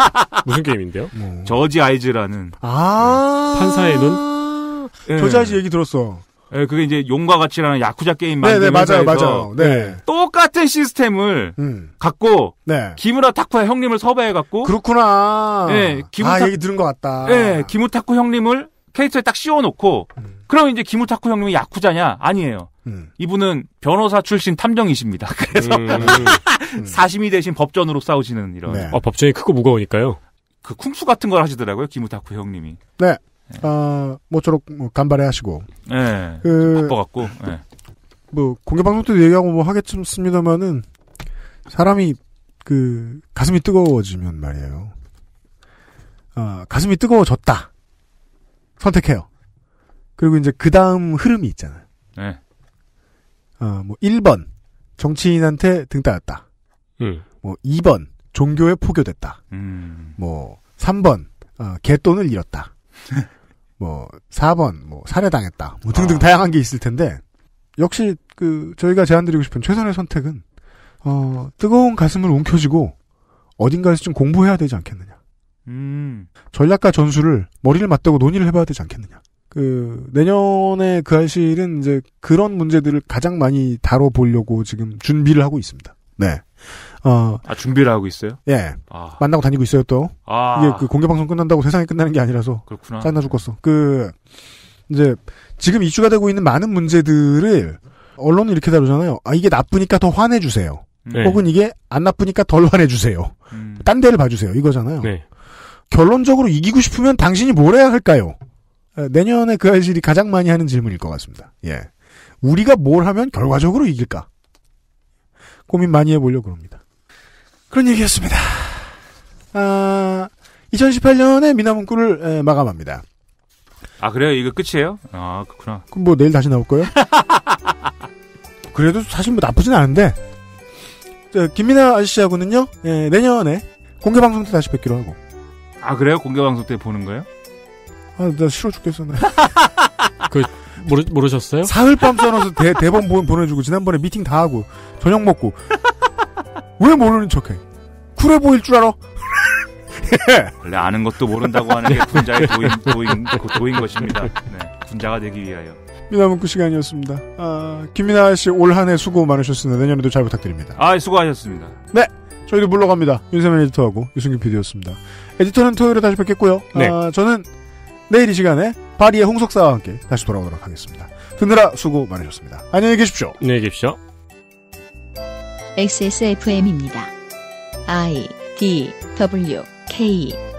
무슨 게임인데요? 뭐. 저지 아이즈라는 아~ 판사의 눈. 네. 저지 아이즈 얘기 들었어. 예, 그게 이제 용과 같이라는 야쿠자 게임 네, 네, 만드는 네네, 맞아요, 맞아요. 네. 예, 똑같은 시스템을 음. 갖고 네. 기무라 타쿠의 형님을 섭외해 갖고 그렇구나. 예, 기무 아, 타... 얘기 들은 것 같다. 예, 기무 타쿠 형님을 캐릭터에 딱 씌워 놓고 음. 그럼 이제 기무 타쿠 형님이 야쿠자냐? 아니에요. 음. 이분은 변호사 출신 탐정이십니다. 그래서 음. 음. 사심이 대신 법전으로 싸우시는 이런. 네. 아, 법전이 크고 무거우니까요. 그 쿵푸 같은 걸 하시더라고요, 기무 타쿠 형님이. 네. 아 모쪼록 뭐간발해 하시고. 예. 그 바빠갖고. 예. 뭐 공개 방송 때도 얘기하고 뭐 하겠습니다만은 사람이 그 가슴이 뜨거워지면 말이에요. 아 가슴이 뜨거워졌다. 선택해요. 그리고 이제 그 다음 흐름이 있잖아요. 네. 아, 뭐 1번 정치인한테 등 따였다. 음. 예. 뭐 2번 종교에 포교됐다. 음. 뭐 3번 아, 개돈을 잃었다. 뭐 4번 뭐 살해당했다. 뭐 등등 아. 다양한 게 있을 텐데 역시 그 저희가 제안드리고 싶은 최선의 선택은 어, 뜨거운 가슴을 움켜쥐고 어딘가에서 좀 공부해야 되지 않겠느냐. 음. 전략과 전술을 머리를 맞대고 논의를 해봐야 되지 않겠느냐. 그 내년에 그 알실은 이제 그런 문제들을 가장 많이 다뤄보려고 지금 준비를 하고 있습니다. 네. 어. 아, 준비를 하고 있어요? 예. 아. 만나고 다니고 있어요, 또. 아. 이게 그 공개방송 끝난다고 세상이 끝나는 게 아니라서. 그렇구나. 짜증나 죽겠어. 그, 이제, 지금 이슈가 되고 있는 많은 문제들을 언론은 이렇게 다루잖아요. 아, 이게 나쁘니까 더 화내주세요. 음. 네. 혹은 이게 안 나쁘니까 덜 화내주세요. 음. 딴 데를 봐주세요. 이거잖아요. 네. 결론적으로 이기고 싶으면 당신이 뭘 해야 할까요? 아, 내년에 그 아이들이 가장 많이 하는 질문일 것 같습니다. 예. 우리가 뭘 하면 결과적으로 이길까? 고민 많이 해보려고 합니다. 그런 얘기였습니다. 아, 2018년에 미나문구를 마감합니다. 아 그래요? 이거 끝이에요? 아 그렇구나. 그럼 뭐 내일 다시 나올 거예요? 그래도 사실 뭐 나쁘진 않은데 저, 김민아 아저씨하고는요 예, 내년에 공개 방송 때 다시 뵙기로 하고. 아 그래요? 공개 방송 때 보는 거예요? 아 나 싫어 죽겠었네그 모르 모르셨어요? 사흘밤 써놔서 대, 대본 보내주고 지난번에 미팅 다 하고 저녁 먹고 왜 모르는 척해? 쿨해 보일 줄 알아? 원래 아는 것도 모른다고 하는 게 군자의 도인, 도인, 도인 것입니다. 네. 군자가 되기 위하여. 미나문구 그 시간이었습니다. 아, 김민아 씨 올 한 해 수고 많으셨습니다. 내년에도 잘 부탁드립니다. 아, 수고하셨습니다. 네. 저희도 물러갑니다. 윤세민 에디터하고 유승규 PD였습니다. 에디터는 토요일에 다시 뵙겠고요. 아, 네. 아, 저는 내일 이 시간에 파리의 홍석사와 함께 다시 돌아오도록 하겠습니다. 듣느라 수고 많으셨습니다. 안녕히 계십시오. 안녕히 계십시오. XSFM입니다. I D W K